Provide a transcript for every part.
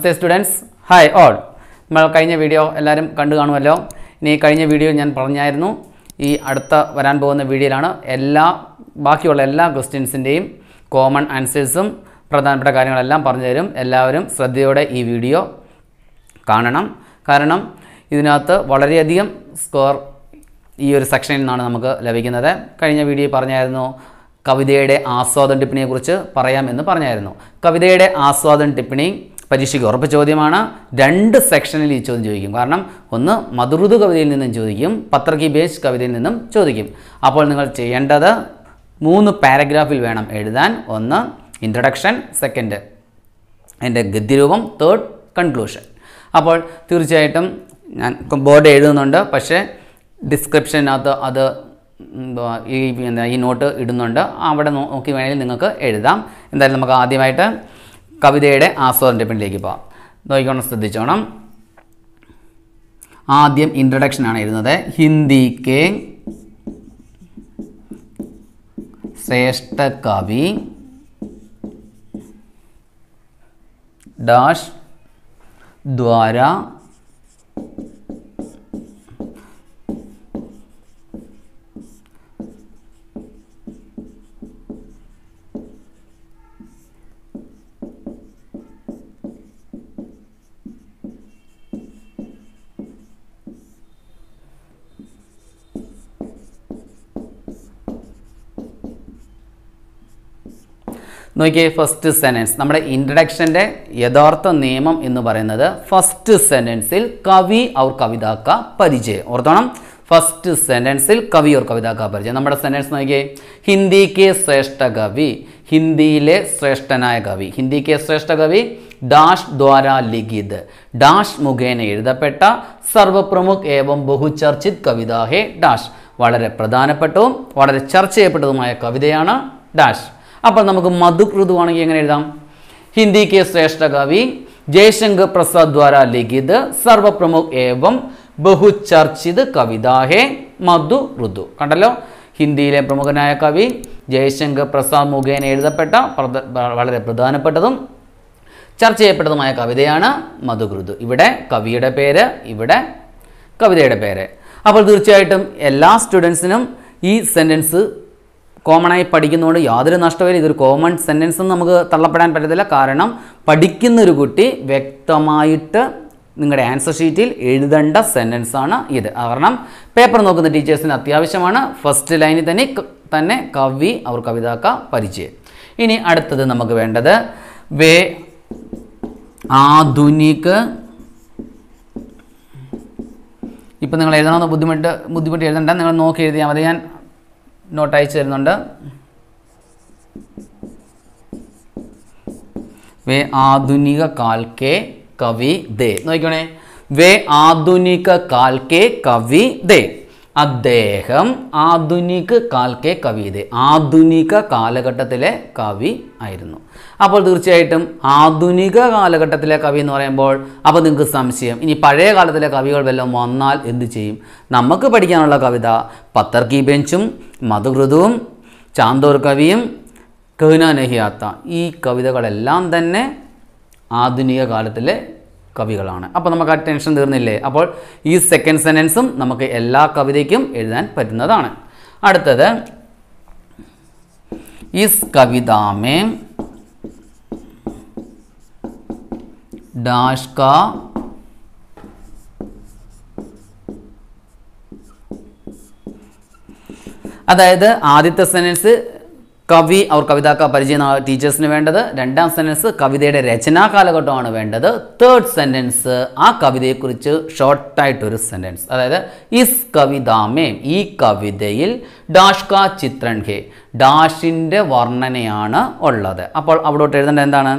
നമസ്തേ students hi all നമ്മൾ കഴിഞ്ഞ video എല്ലാവരും കണ്ടു കാണുമല്ലോ ഇനി കഴിഞ്ഞ വീഡിയോ ഞാൻ പറഞ്ഞായിരുന്നു ഈ അടുത്ത വരാൻ പോകുന്ന വീഡിയോയിലാണ് എല്ലാ ബാക്കിയുള്ള എല്ലാ ക്വസ്റ്റ്യൻസിൻ്റെയും കോമൺ ആൻസേഴ്സും പ്രധാനപ്പെട്ട കാര്യങ്ങളെല്ലാം പറഞ്ഞു തരും എല്ലാവരും ശ്രദ്ധയോടെ ഈ വീഡിയോ കാണണം കാരണം ഇതിനകത്ത് വളരെയധികം സ്കോർ ഈ ഒരു സെക്ഷനിൽ നിന്നാണ് നമുക്ക് ലഭിക്കുന്നത് കഴിഞ്ഞ വീഡിയോ പറഞ്ഞായിരുന്നു കവിതയുടെ ആസ്വാദന ടിപ്പണിയെക്കുറിച്ച് പറയാമെന്ന് പറഞ്ഞായിരുന്നു കവിതയുടെ ആസ്വാദന ടിപ്പണി പരീക്ഷയ്ക്ക് ഉറപ്പ് ചോദ്യമാണ് രണ്ട് സെക്ഷനിൽ ഈ ചോദ്യം ചോദിക്കും കാരണം ഒന്ന് മധുറുദ് കവിതയിൽ നിന്നും ചോദിക്കും പത്രകി ബേസ് കവിതയിൽ നിന്നും ചോദിക്കും അപ്പോൾ നിങ്ങൾ ചെയ്യേണ്ടത് മൂന്ന് പാരഗ്രാഫിൽ വേണം എഴുതാൻ ഒന്ന് ഇൻട്രഡക്ഷൻ സെക്കൻഡ് എൻ്റെ ഗദ്യരൂപം തേർഡ് കൺക്ലൂഷൻ അപ്പോൾ തീർച്ചയായിട്ടും ഞാൻ ബോർഡ് എഴുതുന്നുണ്ട് പക്ഷേ ഡിസ്ക്രിപ്ഷനകത്ത് അത് ഈ എന്താ ഈ നോട്ട് ഇടുന്നുണ്ട് അവിടെ നോക്കി വേണമെങ്കിൽ നിങ്ങൾക്ക് എഴുതാം എന്തായാലും നമുക്ക് ആദ്യമായിട്ട് കവിതയുടെ ആസ്വാദൻ്റെ പിന്നിലേക്ക് പോവാം നോക്കിക്കോണം ശ്രദ്ധിച്ചോണം ആദ്യം ആണ് ഇരുന്നത് ഹിന്ദി കെ ശ്രേഷ്ഠ കവി ഡാഷ് ദ്വാര നോക്കിയേ ഫസ്റ്റ് സെൻറ്റൻസ് നമ്മുടെ ഇൻട്രഡക്ഷൻ്റെ യഥാർത്ഥ നിയമം എന്ന് പറയുന്നത് ഫസ്റ്റ് സെൻറ്റൻസിൽ കവി അവർ കവിതാക്ക പരിചയം ഓർത്തണം ഫസ്റ്റ് സെൻറ്റൻസിൽ കവി ഓർ കവിതാക്ക പരിചയം നമ്മുടെ സെൻറ്റൻസ് നോക്കിയേ ഹിന്ദിക്ക് ശ്രേഷ്ഠ കവി ഹിന്ദിയിലെ ശ്രേഷ്ഠനായ കവി ഹിന്ദിക്ക് ശ്രേഷ്ഠ കവി ഡാഷ് ദ്വാര ലിഖിത് ഡാഷ് മുഖേന എഴുതപ്പെട്ട സർവപ്രമുഖ് ഏവം ബഹുചർച്ചിത് കവിതാ ഹേ ഡാഷ് വളരെ പ്രധാനപ്പെട്ടതും വളരെ ചർച്ച ചെയ്യപ്പെട്ടതുമായ കവിതയാണ് ഡാഷ് അപ്പോൾ നമുക്ക് ആണെങ്കിൽ എങ്ങനെ എഴുതാം ഹിന്ദിക്ക് ശ്രേഷ്ഠ കവി ജയശങ്കർ പ്രസാദ് ദ്വാര ലിഖിത് സർവപ്രമുഖ് ഏവം ബഹുചർച്ചിത് കവിതാഹേ മധു ഋതു കണ്ടല്ലോ ഹിന്ദിയിലെ പ്രമുഖനായ കവി ജയശങ്കർ പ്രസാദ് മുഖേന എഴുതപ്പെട്ട വളരെ പ്രധാനപ്പെട്ടതും ചർച്ച ചെയ്യപ്പെട്ടതുമായ കവിതയാണ് മധുകൃതു ഇവിടെ കവിയുടെ പേര് ഇവിടെ കവിതയുടെ പേര് അപ്പോൾ തീർച്ചയായിട്ടും എല്ലാ സ്റ്റുഡൻസിനും ഈ സെൻറ്റൻസ് കോമണായി പഠിക്കുന്നതുകൊണ്ട് യാതൊരു നഷ്ടവും ഇതൊരു കോമൺ സെൻറ്റൻസ് നമുക്ക് തള്ളപ്പെടാൻ പറ്റത്തില്ല കാരണം പഠിക്കുന്ന ഒരു കുട്ടി വ്യക്തമായിട്ട് നിങ്ങളുടെ ആൻസർ ഷീറ്റിൽ എഴുതേണ്ട സെൻറ്റൻസ് ആണ് ഇത് കാരണം പേപ്പർ നോക്കുന്ന ടീച്ചേഴ്സിന് അത്യാവശ്യമാണ് ഫസ്റ്റ് ലൈനിൽ തന്നെ തന്നെ കവി അവർ കവിതാക്ക പരിചയം ഇനി അടുത്തത് നമുക്ക് വേണ്ടത് വേ ആധുനിക ഇപ്പം നിങ്ങൾ എഴുതണമെന്ന് ബുദ്ധിമുട്ട് ബുദ്ധിമുട്ട് എഴുതണ്ട നിങ്ങൾ നോക്കി എഴുതിയാൽ മതി ഞാൻ നോട്ട് അയച്ചു തരുന്നുണ്ട് വേ ആധുനിക കാൽക്കെ കവി ദേ നോക്കണേ വേ ആധുനിക കാൽക്കെ കവി ദേ അദ്ദേഹം ആധുനിക കവി ദേ ആധുനിക കാലഘട്ടത്തിലെ കവി ആയിരുന്നു അപ്പോൾ തീർച്ചയായിട്ടും ആധുനിക കാലഘട്ടത്തിലെ കവി എന്ന് പറയുമ്പോൾ അപ്പോൾ നിങ്ങൾക്ക് സംശയം ഇനി പഴയ കാലത്തിലെ കവികൾ വല്ലതും വന്നാൽ എന്ത് ചെയ്യും നമുക്ക് പഠിക്കാനുള്ള കവിത പത്തർക്കി ബെഞ്ചും മധുമൃതുവും ചാന്തോർ കവിയും കഹ്നാനഹിയാത്ത ഈ കവിതകളെല്ലാം തന്നെ ആധുനിക കാലത്തിലെ കവികളാണ് അപ്പോൾ നമുക്ക് ആ ടെൻഷൻ തീർന്നില്ലേ അപ്പോൾ ഈ സെക്കൻഡ് സെൻറ്റൻസും നമുക്ക് എല്ലാ കവിതയ്ക്കും എഴുതാൻ പറ്റുന്നതാണ് അടുത്തത് ഈസ് കവിതാമേ डैश का അതായത് ആദ്യത്തെ സെൻറ്റൻസ് കവി അവർ കവിതാക്ക പരിചയം ടീച്ചേഴ്സിന് വേണ്ടത് രണ്ടാം സെൻറ്റൻസ് കവിതയുടെ രചനാ കാലഘട്ടമാണ് വേണ്ടത് തേർഡ് സെൻറ്റൻസ് ആ കവിതയെക്കുറിച്ച് ഷോർട്ടായിട്ടൊരു സെൻറ്റൻസ് അതായത് ഇസ് കവിതാമേ ഈ കവിതയിൽ ഡാഷ് കാ ചിത്രൺ ഖേ ഡാഷിൻ്റെ വർണ്ണനയാണ് ഉള്ളത് അപ്പോൾ അവിടോട്ട് എഴുതേണ്ടത് എന്താണ്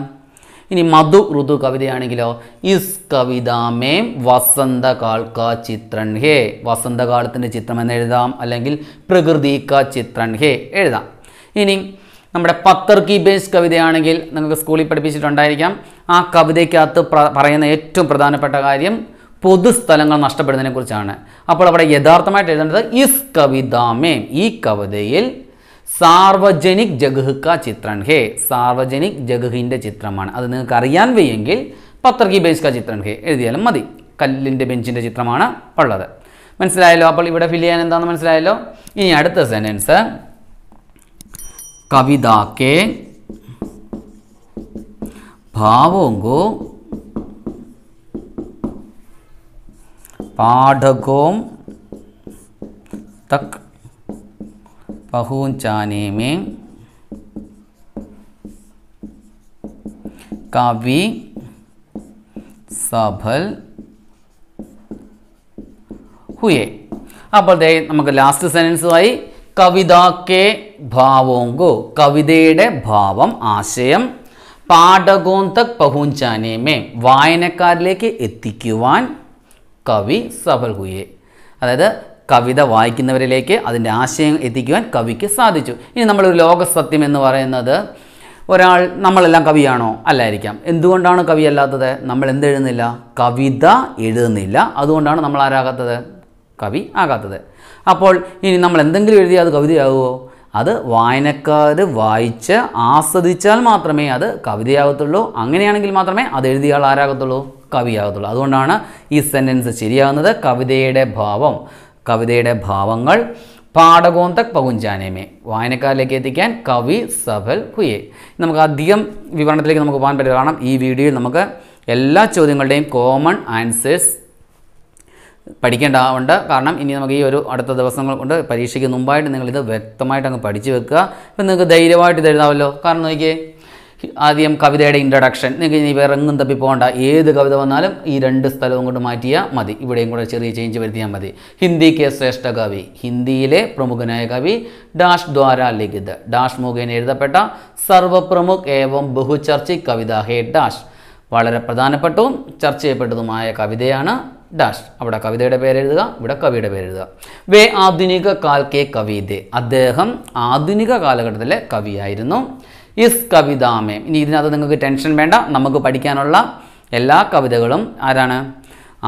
ഇനി മധു ഋതു കവിതയാണെങ്കിലോ ഇസ് കവിത മേം വസന്തകാൽ കാ ചിത്രൺ ഹേ വസന്തകാലത്തിൻ്റെ ചിത്രം എന്ന് എഴുതാം അല്ലെങ്കിൽ പ്രകൃതി കാ ചിത്രൻ ഹേ എഴുതാം ഇനി നമ്മുടെ പത്തർ ബേസ് കവിതയാണെങ്കിൽ നിങ്ങൾക്ക് സ്കൂളിൽ പഠിപ്പിച്ചിട്ടുണ്ടായിരിക്കാം ആ കവിതയ്ക്കകത്ത് പറയുന്ന ഏറ്റവും പ്രധാനപ്പെട്ട കാര്യം പൊതുസ്ഥലങ്ങൾ നഷ്ടപ്പെടുന്നതിനെക്കുറിച്ചാണ് അപ്പോൾ അവിടെ യഥാർത്ഥമായിട്ട് എഴുതേണ്ടത് ഇസ് കവിതാമേ ഈ കവിതയിൽ സാർവജനിക് ജഗ്ഹ് ക ഹേ സാർവജനിക് ജഗ്ഹിൻ്റെ ചിത്രമാണ് അത് നിങ്ങൾക്ക് അറിയാൻ വയ്യെങ്കിൽ പത്രകി ബെഞ്ച്ക ക ഹേ എഴുതിയാലും മതി കല്ലിൻ്റെ ബെഞ്ചിൻ്റെ ചിത്രമാണ് ഉള്ളത് മനസ്സിലായല്ലോ അപ്പോൾ ഇവിടെ ഫില്ല് ചെയ്യാൻ എന്താണെന്ന് മനസ്സിലായല്ലോ ഇനി അടുത്ത സെൻറ്റൻസ് കവിതാക്കെ ഭാവോങ്കോ പാഠകോം തക് बहून जानी मे कवि सफल हुए अब नमुक लास्ट सेंसुआ कविता के भावोंगो कवि भाव आशय पाठकोत बहून जानी मे वायनकारे कवि सफल हुए अदाय കവിത വായിക്കുന്നവരിലേക്ക് അതിൻ്റെ ആശയം എത്തിക്കുവാൻ കവിക്ക് സാധിച്ചു ഇനി നമ്മളൊരു ലോകസത്യം എന്ന് പറയുന്നത് ഒരാൾ നമ്മളെല്ലാം കവിയാണോ അല്ലായിരിക്കാം എന്തുകൊണ്ടാണ് കവി അല്ലാത്തത് നമ്മൾ എഴുതുന്നില്ല കവിത എഴുതുന്നില്ല അതുകൊണ്ടാണ് നമ്മൾ ആരാകാത്തത് കവി ആകാത്തത് അപ്പോൾ ഇനി നമ്മൾ എന്തെങ്കിലും എഴുതിയാൽ അത് കവിതയാകുമോ അത് വായനക്കാർ വായിച്ച് ആസ്വദിച്ചാൽ മാത്രമേ അത് കവിതയാകത്തുള്ളൂ അങ്ങനെയാണെങ്കിൽ മാത്രമേ അത് എഴുതിയ ആരാകത്തുള്ളൂ കവിയാകത്തുള്ളൂ അതുകൊണ്ടാണ് ഈ സെൻറ്റൻസ് ശരിയാകുന്നത് കവിതയുടെ ഭാവം കവിതയുടെ ഭാവങ്ങൾ പാഠകോം പകുഞ്ചാനേമേ വായനക്കാരിലേക്ക് എത്തിക്കാൻ കവി സഫൽ കുയെ നമുക്ക് അധികം വിവരണത്തിലേക്ക് നമുക്ക് പോകാൻ പറ്റില്ല കാരണം ഈ വീഡിയോയിൽ നമുക്ക് എല്ലാ ചോദ്യങ്ങളുടെയും കോമൺ ആൻസേഴ്സ് പഠിക്കേണ്ടതുണ്ട് കാരണം ഇനി നമുക്ക് ഈ ഒരു അടുത്ത ദിവസങ്ങൾ കൊണ്ട് പരീക്ഷയ്ക്ക് മുമ്പായിട്ട് നിങ്ങളിത് വ്യക്തമായിട്ട് അങ്ങ് പഠിച്ചു വെക്കുക ഇപ്പം നിങ്ങൾക്ക് ധൈര്യമായിട്ട് ഇത് എഴുതാമല്ലോ കാരണം നോക്കിയേ ആദ്യം കവിതയുടെ ഇൻട്രഡക്ഷൻ നിങ്ങൾക്ക് ഇനി വേറെ എങ്ങും തപ്പി പോകണ്ട ഏത് കവിത വന്നാലും ഈ രണ്ട് സ്ഥലവും കൊണ്ട് മാറ്റിയാൽ മതി ഇവിടെയും കൂടെ ചെറിയ ചേഞ്ച് വരുത്തിയാൽ മതി ഹിന്ദിക്ക് ശ്രേഷ്ഠ കവി ഹിന്ദിയിലെ പ്രമുഖനായ കവി ഡാഷ് ദ്വാര ലിഖിത് ഡാഷ് മുഖേന എഴുതപ്പെട്ട സർവപ്രമുഖ് ഏവം ബഹുചർച്ചി കവിത ഹേ ഡാഷ് വളരെ പ്രധാനപ്പെട്ടതും ചർച്ച ചെയ്യപ്പെട്ടതുമായ കവിതയാണ് ഡാഷ് അവിടെ കവിതയുടെ പേരെഴുതുക ഇവിടെ കവിയുടെ പേരെഴുതുക വേ ആധുനിക കാൽ കെ കവിതെ അദ്ദേഹം ആധുനിക കാലഘട്ടത്തിലെ കവിയായിരുന്നു ഇസ് കവിതാമയം ഇനി ഇതിനകത്ത് നിങ്ങൾക്ക് ടെൻഷൻ വേണ്ട നമുക്ക് പഠിക്കാനുള്ള എല്ലാ കവിതകളും ആരാണ്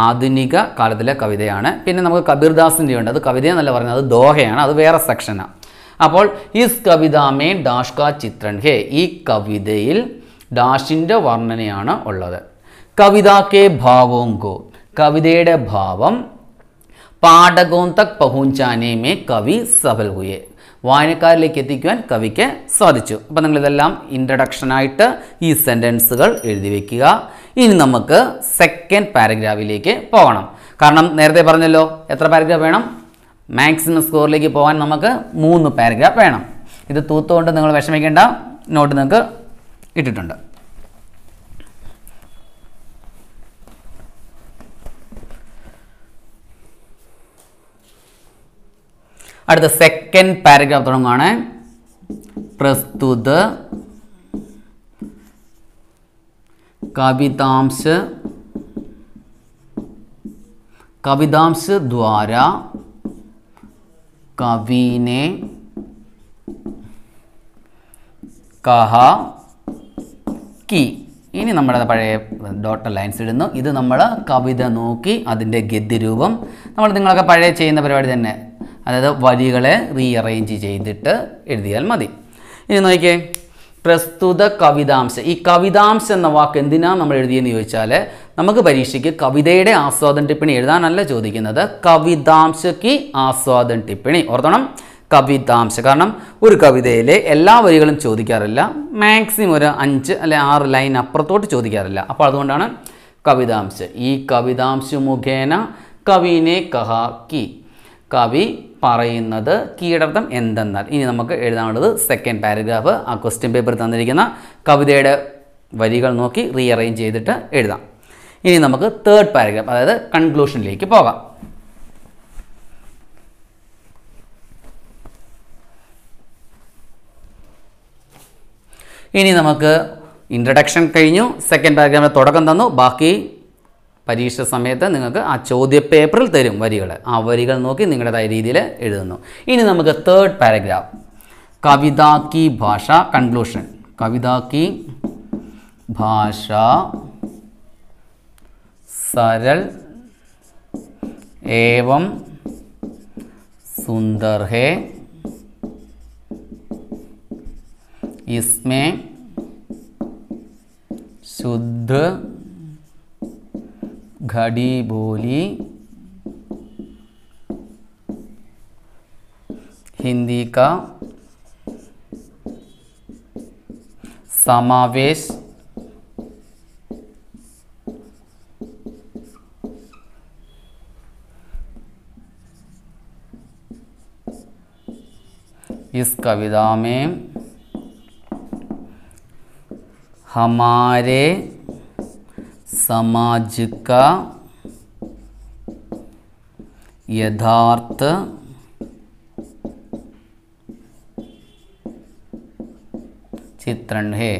ആധുനിക കാലത്തിലെ കവിതയാണ് പിന്നെ നമുക്ക് കബീർദാസിൻ്റെ ഉണ്ട് അത് കവിത എന്നല്ല പറയുന്നത് അത് ദോഹയാണ് അത് വേറെ സെക്ഷനാണ് അപ്പോൾ ഇസ് കവിതാമേ ഡാഷ് കാ ചിത്രൻ ഹേ ഈ കവിതയിൽ ഡാഷിൻ്റെ വർണ്ണനയാണ് ഉള്ളത് കവിതാക്കെ ഭാവവും കോ കവിതയുടെ ഭാവം പാഠകോന്തക് തക് പഹുഞ്ചാനേമേ കവി സഫൽ ഹുയെ വായനക്കാരിലേക്ക് എത്തിക്കുവാൻ കവിക്ക് സാധിച്ചു അപ്പോൾ നിങ്ങളിതെല്ലാം ഇൻട്രഡക്ഷനായിട്ട് ഈ സെൻറ്റൻസുകൾ എഴുതി വയ്ക്കുക ഇനി നമുക്ക് സെക്കൻഡ് പാരഗ്രാഫിലേക്ക് പോകണം കാരണം നേരത്തെ പറഞ്ഞല്ലോ എത്ര പാരഗ്രാഫ് വേണം മാക്സിമം സ്കോറിലേക്ക് പോകാൻ നമുക്ക് മൂന്ന് പാരഗ്രാഫ് വേണം ഇത് തൂത്തുകൊണ്ട് നിങ്ങൾ വിഷമിക്കേണ്ട നോട്ട് നിങ്ങൾക്ക് ഇട്ടിട്ടുണ്ട് അടുത്ത സെക്കൻഡ് പാരഗ്രാഫ് തുടങ്ങുകയാണ് പ്രസ്തുത കവിതാംശ കവിതാംശ ദ്വാര കവിനെ കഹ കി ഇനി നമ്മുടെ പഴയ ഡോട്ടർ ലൈൻസ് ഇടുന്നു ഇത് നമ്മൾ കവിത നോക്കി അതിൻ്റെ ഗദ്യരൂപം നമ്മൾ നിങ്ങളൊക്കെ പഴയ ചെയ്യുന്ന പരിപാടി തന്നെ അതായത് വരികളെ റീഅറേഞ്ച് ചെയ്തിട്ട് എഴുതിയാൽ മതി ഇനി നോക്കിയേ പ്രസ്തുത കവിതാംശം ഈ കവിതാംശം എന്ന വാക്ക് എന്തിനാണ് നമ്മൾ എഴുതിയെന്ന് ചോദിച്ചാൽ നമുക്ക് പരീക്ഷയ്ക്ക് കവിതയുടെ ആസ്വാദന ടിപ്പണി എഴുതാനല്ല ചോദിക്കുന്നത് കവിതാംശയ്ക്ക് ആസ്വാദന ടിപ്പണി ഓർത്തണം കവിതാംശ കാരണം ഒരു കവിതയിലെ എല്ലാ വരികളും ചോദിക്കാറില്ല മാക്സിമം ഒരു അഞ്ച് അല്ലെ ആറ് ലൈൻ അപ്പുറത്തോട്ട് ചോദിക്കാറില്ല അപ്പോൾ അതുകൊണ്ടാണ് കവിതാംശ ഈ കവിതാംശ മുഖേന കവിനെ കി കവി പറയുന്നത് കീഴർത്ഥം എന്തെന്നാൽ ഇനി നമുക്ക് എഴുതാനുള്ളത് സെക്കൻഡ് പാരഗ്രാഫ് ആ ക്വസ്റ്റ്യൻ പേപ്പർ തന്നിരിക്കുന്ന കവിതയുടെ വരികൾ നോക്കി റീഅറേഞ്ച് ചെയ്തിട്ട് എഴുതാം ഇനി നമുക്ക് തേർഡ് പാരഗ്രാഫ് അതായത് കൺക്ലൂഷനിലേക്ക് പോകാം ഇനി നമുക്ക് ഇൻട്രഡക്ഷൻ കഴിഞ്ഞു സെക്കൻഡ് പാരഗ്രാഫിൻ്റെ തുടക്കം തന്നു ബാക്കി പരീക്ഷ സമയത്ത് നിങ്ങൾക്ക് ആ ചോദ്യ പേപ്പറിൽ തരും വരികൾ ആ വരികൾ നോക്കി നിങ്ങളുടേതായ രീതിയിൽ എഴുതുന്നു ഇനി നമുക്ക് തേർഡ് പാരഗ്രാഫ് കവിതാക്കി ഭാഷ കൺക്ലൂഷൻ കവിതാക്കി ഭാഷ സരൾ ഏവം സുന്ദർ ഹേ ഇസ്മേ ശുദ്ധ घड़ी बोली हिंदी का समावेश इस कविता में हमारे समाज का यथार्थ चित्रण है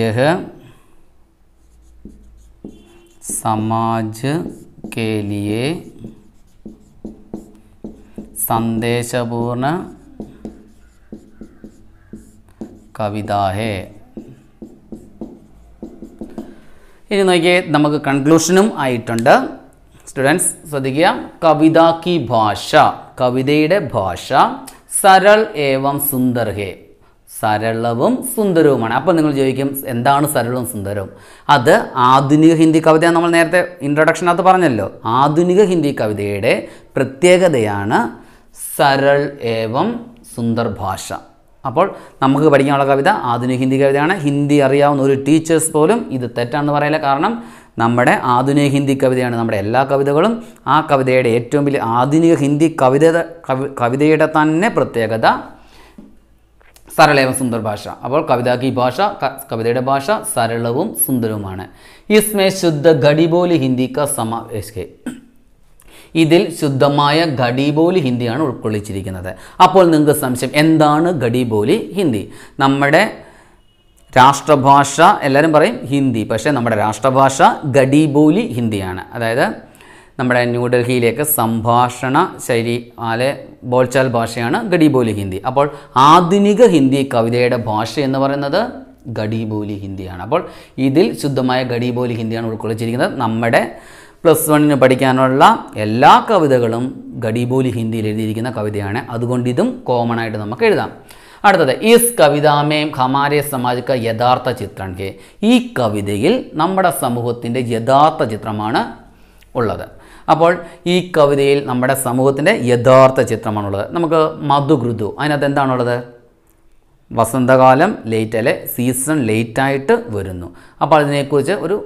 यह समाज के लिए സന്ദേശപൂർണ കവിതാഹേ ഇനി നോക്കിയേ നമുക്ക് കൺക്ലൂഷനും ആയിട്ടുണ്ട് സ്റ്റുഡൻസ് ശ്രദ്ധിക്കുക കവിത കി ഭാഷ കവിതയുടെ ഭാഷ സരൾ ഏവം സുന്ദർ ഹേ സരളവും സുന്ദരവുമാണ് അപ്പോൾ നിങ്ങൾ ചോദിക്കും എന്താണ് സരളവും സുന്ദരവും അത് ആധുനിക ഹിന്ദി കവിത നമ്മൾ നേരത്തെ ഇൻട്രൊഡക്ഷനകത്ത് പറഞ്ഞല്ലോ ആധുനിക ഹിന്ദി കവിതയുടെ പ്രത്യേകതയാണ് സരൾ ഏവം സുന്ദർ ഭാഷ അപ്പോൾ നമുക്ക് പഠിക്കാനുള്ള കവിത ആധുനിക ഹിന്ദി കവിതയാണ് ഹിന്ദി അറിയാവുന്ന ഒരു ടീച്ചേഴ്സ് പോലും ഇത് തെറ്റാണെന്ന് പറയില്ല കാരണം നമ്മുടെ ആധുനിക ഹിന്ദി കവിതയാണ് നമ്മുടെ എല്ലാ കവിതകളും ആ കവിതയുടെ ഏറ്റവും വലിയ ആധുനിക ഹിന്ദി കവിത കവിതയുടെ തന്നെ പ്രത്യേകത സരളേവ സുന്ദർ ഭാഷ അപ്പോൾ കവിതാക്കി ഭാഷ കവിതയുടെ ഭാഷ സരളവും സുന്ദരവുമാണ് ഇസ്മേ ശുദ്ധ ഘടിബോലി ഹിന്ദി ക ഇതിൽ ശുദ്ധമായ ഘടിബോലി ഹിന്ദിയാണ് ഉൾക്കൊള്ളിച്ചിരിക്കുന്നത് അപ്പോൾ നിങ്ങൾക്ക് സംശയം എന്താണ് ഘടിബോലി ഹിന്ദി നമ്മുടെ രാഷ്ട്രഭാഷ എല്ലാവരും പറയും ഹിന്ദി പക്ഷേ നമ്മുടെ രാഷ്ട്രഭാഷ ഘടിബോലി ഹിന്ദിയാണ് അതായത് നമ്മുടെ ന്യൂഡൽഹിയിലേക്ക് സംഭാഷണ ശൈലി അല്ലെ ബോൾച്ചാൽ ഭാഷയാണ് ഘടിബോലി ഹിന്ദി അപ്പോൾ ആധുനിക ഹിന്ദി കവിതയുടെ ഭാഷ എന്ന് പറയുന്നത് ഘടിബോലി ഹിന്ദിയാണ് അപ്പോൾ ഇതിൽ ശുദ്ധമായ ഘടിബോലി ഹിന്ദിയാണ് ഉൾക്കൊള്ളിച്ചിരിക്കുന്നത് നമ്മുടെ പ്ലസ് വണ്ണിന് പഠിക്കാനുള്ള എല്ലാ കവിതകളും ഗഡിബോലി ഹിന്ദിയിൽ എഴുതിയിരിക്കുന്ന കവിതയാണ് അതുകൊണ്ട് ഇതും കോമൺ ആയിട്ട് നമുക്ക് എഴുതാം അടുത്തത് ഈസ് കവിതാമേം ഹമാരെ സമാജ് യഥാർത്ഥ ചിത്രം കെ ഈ കവിതയിൽ നമ്മുടെ സമൂഹത്തിൻ്റെ യഥാർത്ഥ ചിത്രമാണ് ഉള്ളത് അപ്പോൾ ഈ കവിതയിൽ നമ്മുടെ സമൂഹത്തിൻ്റെ യഥാർത്ഥ ചിത്രമാണുള്ളത് നമുക്ക് മധുഗൃതു അതിനകത്ത് എന്താണുള്ളത് വസന്തകാലം ലേറ്റ് അല്ലെ സീസൺ ലേറ്റായിട്ട് വരുന്നു അപ്പോൾ അതിനെക്കുറിച്ച് ഒരു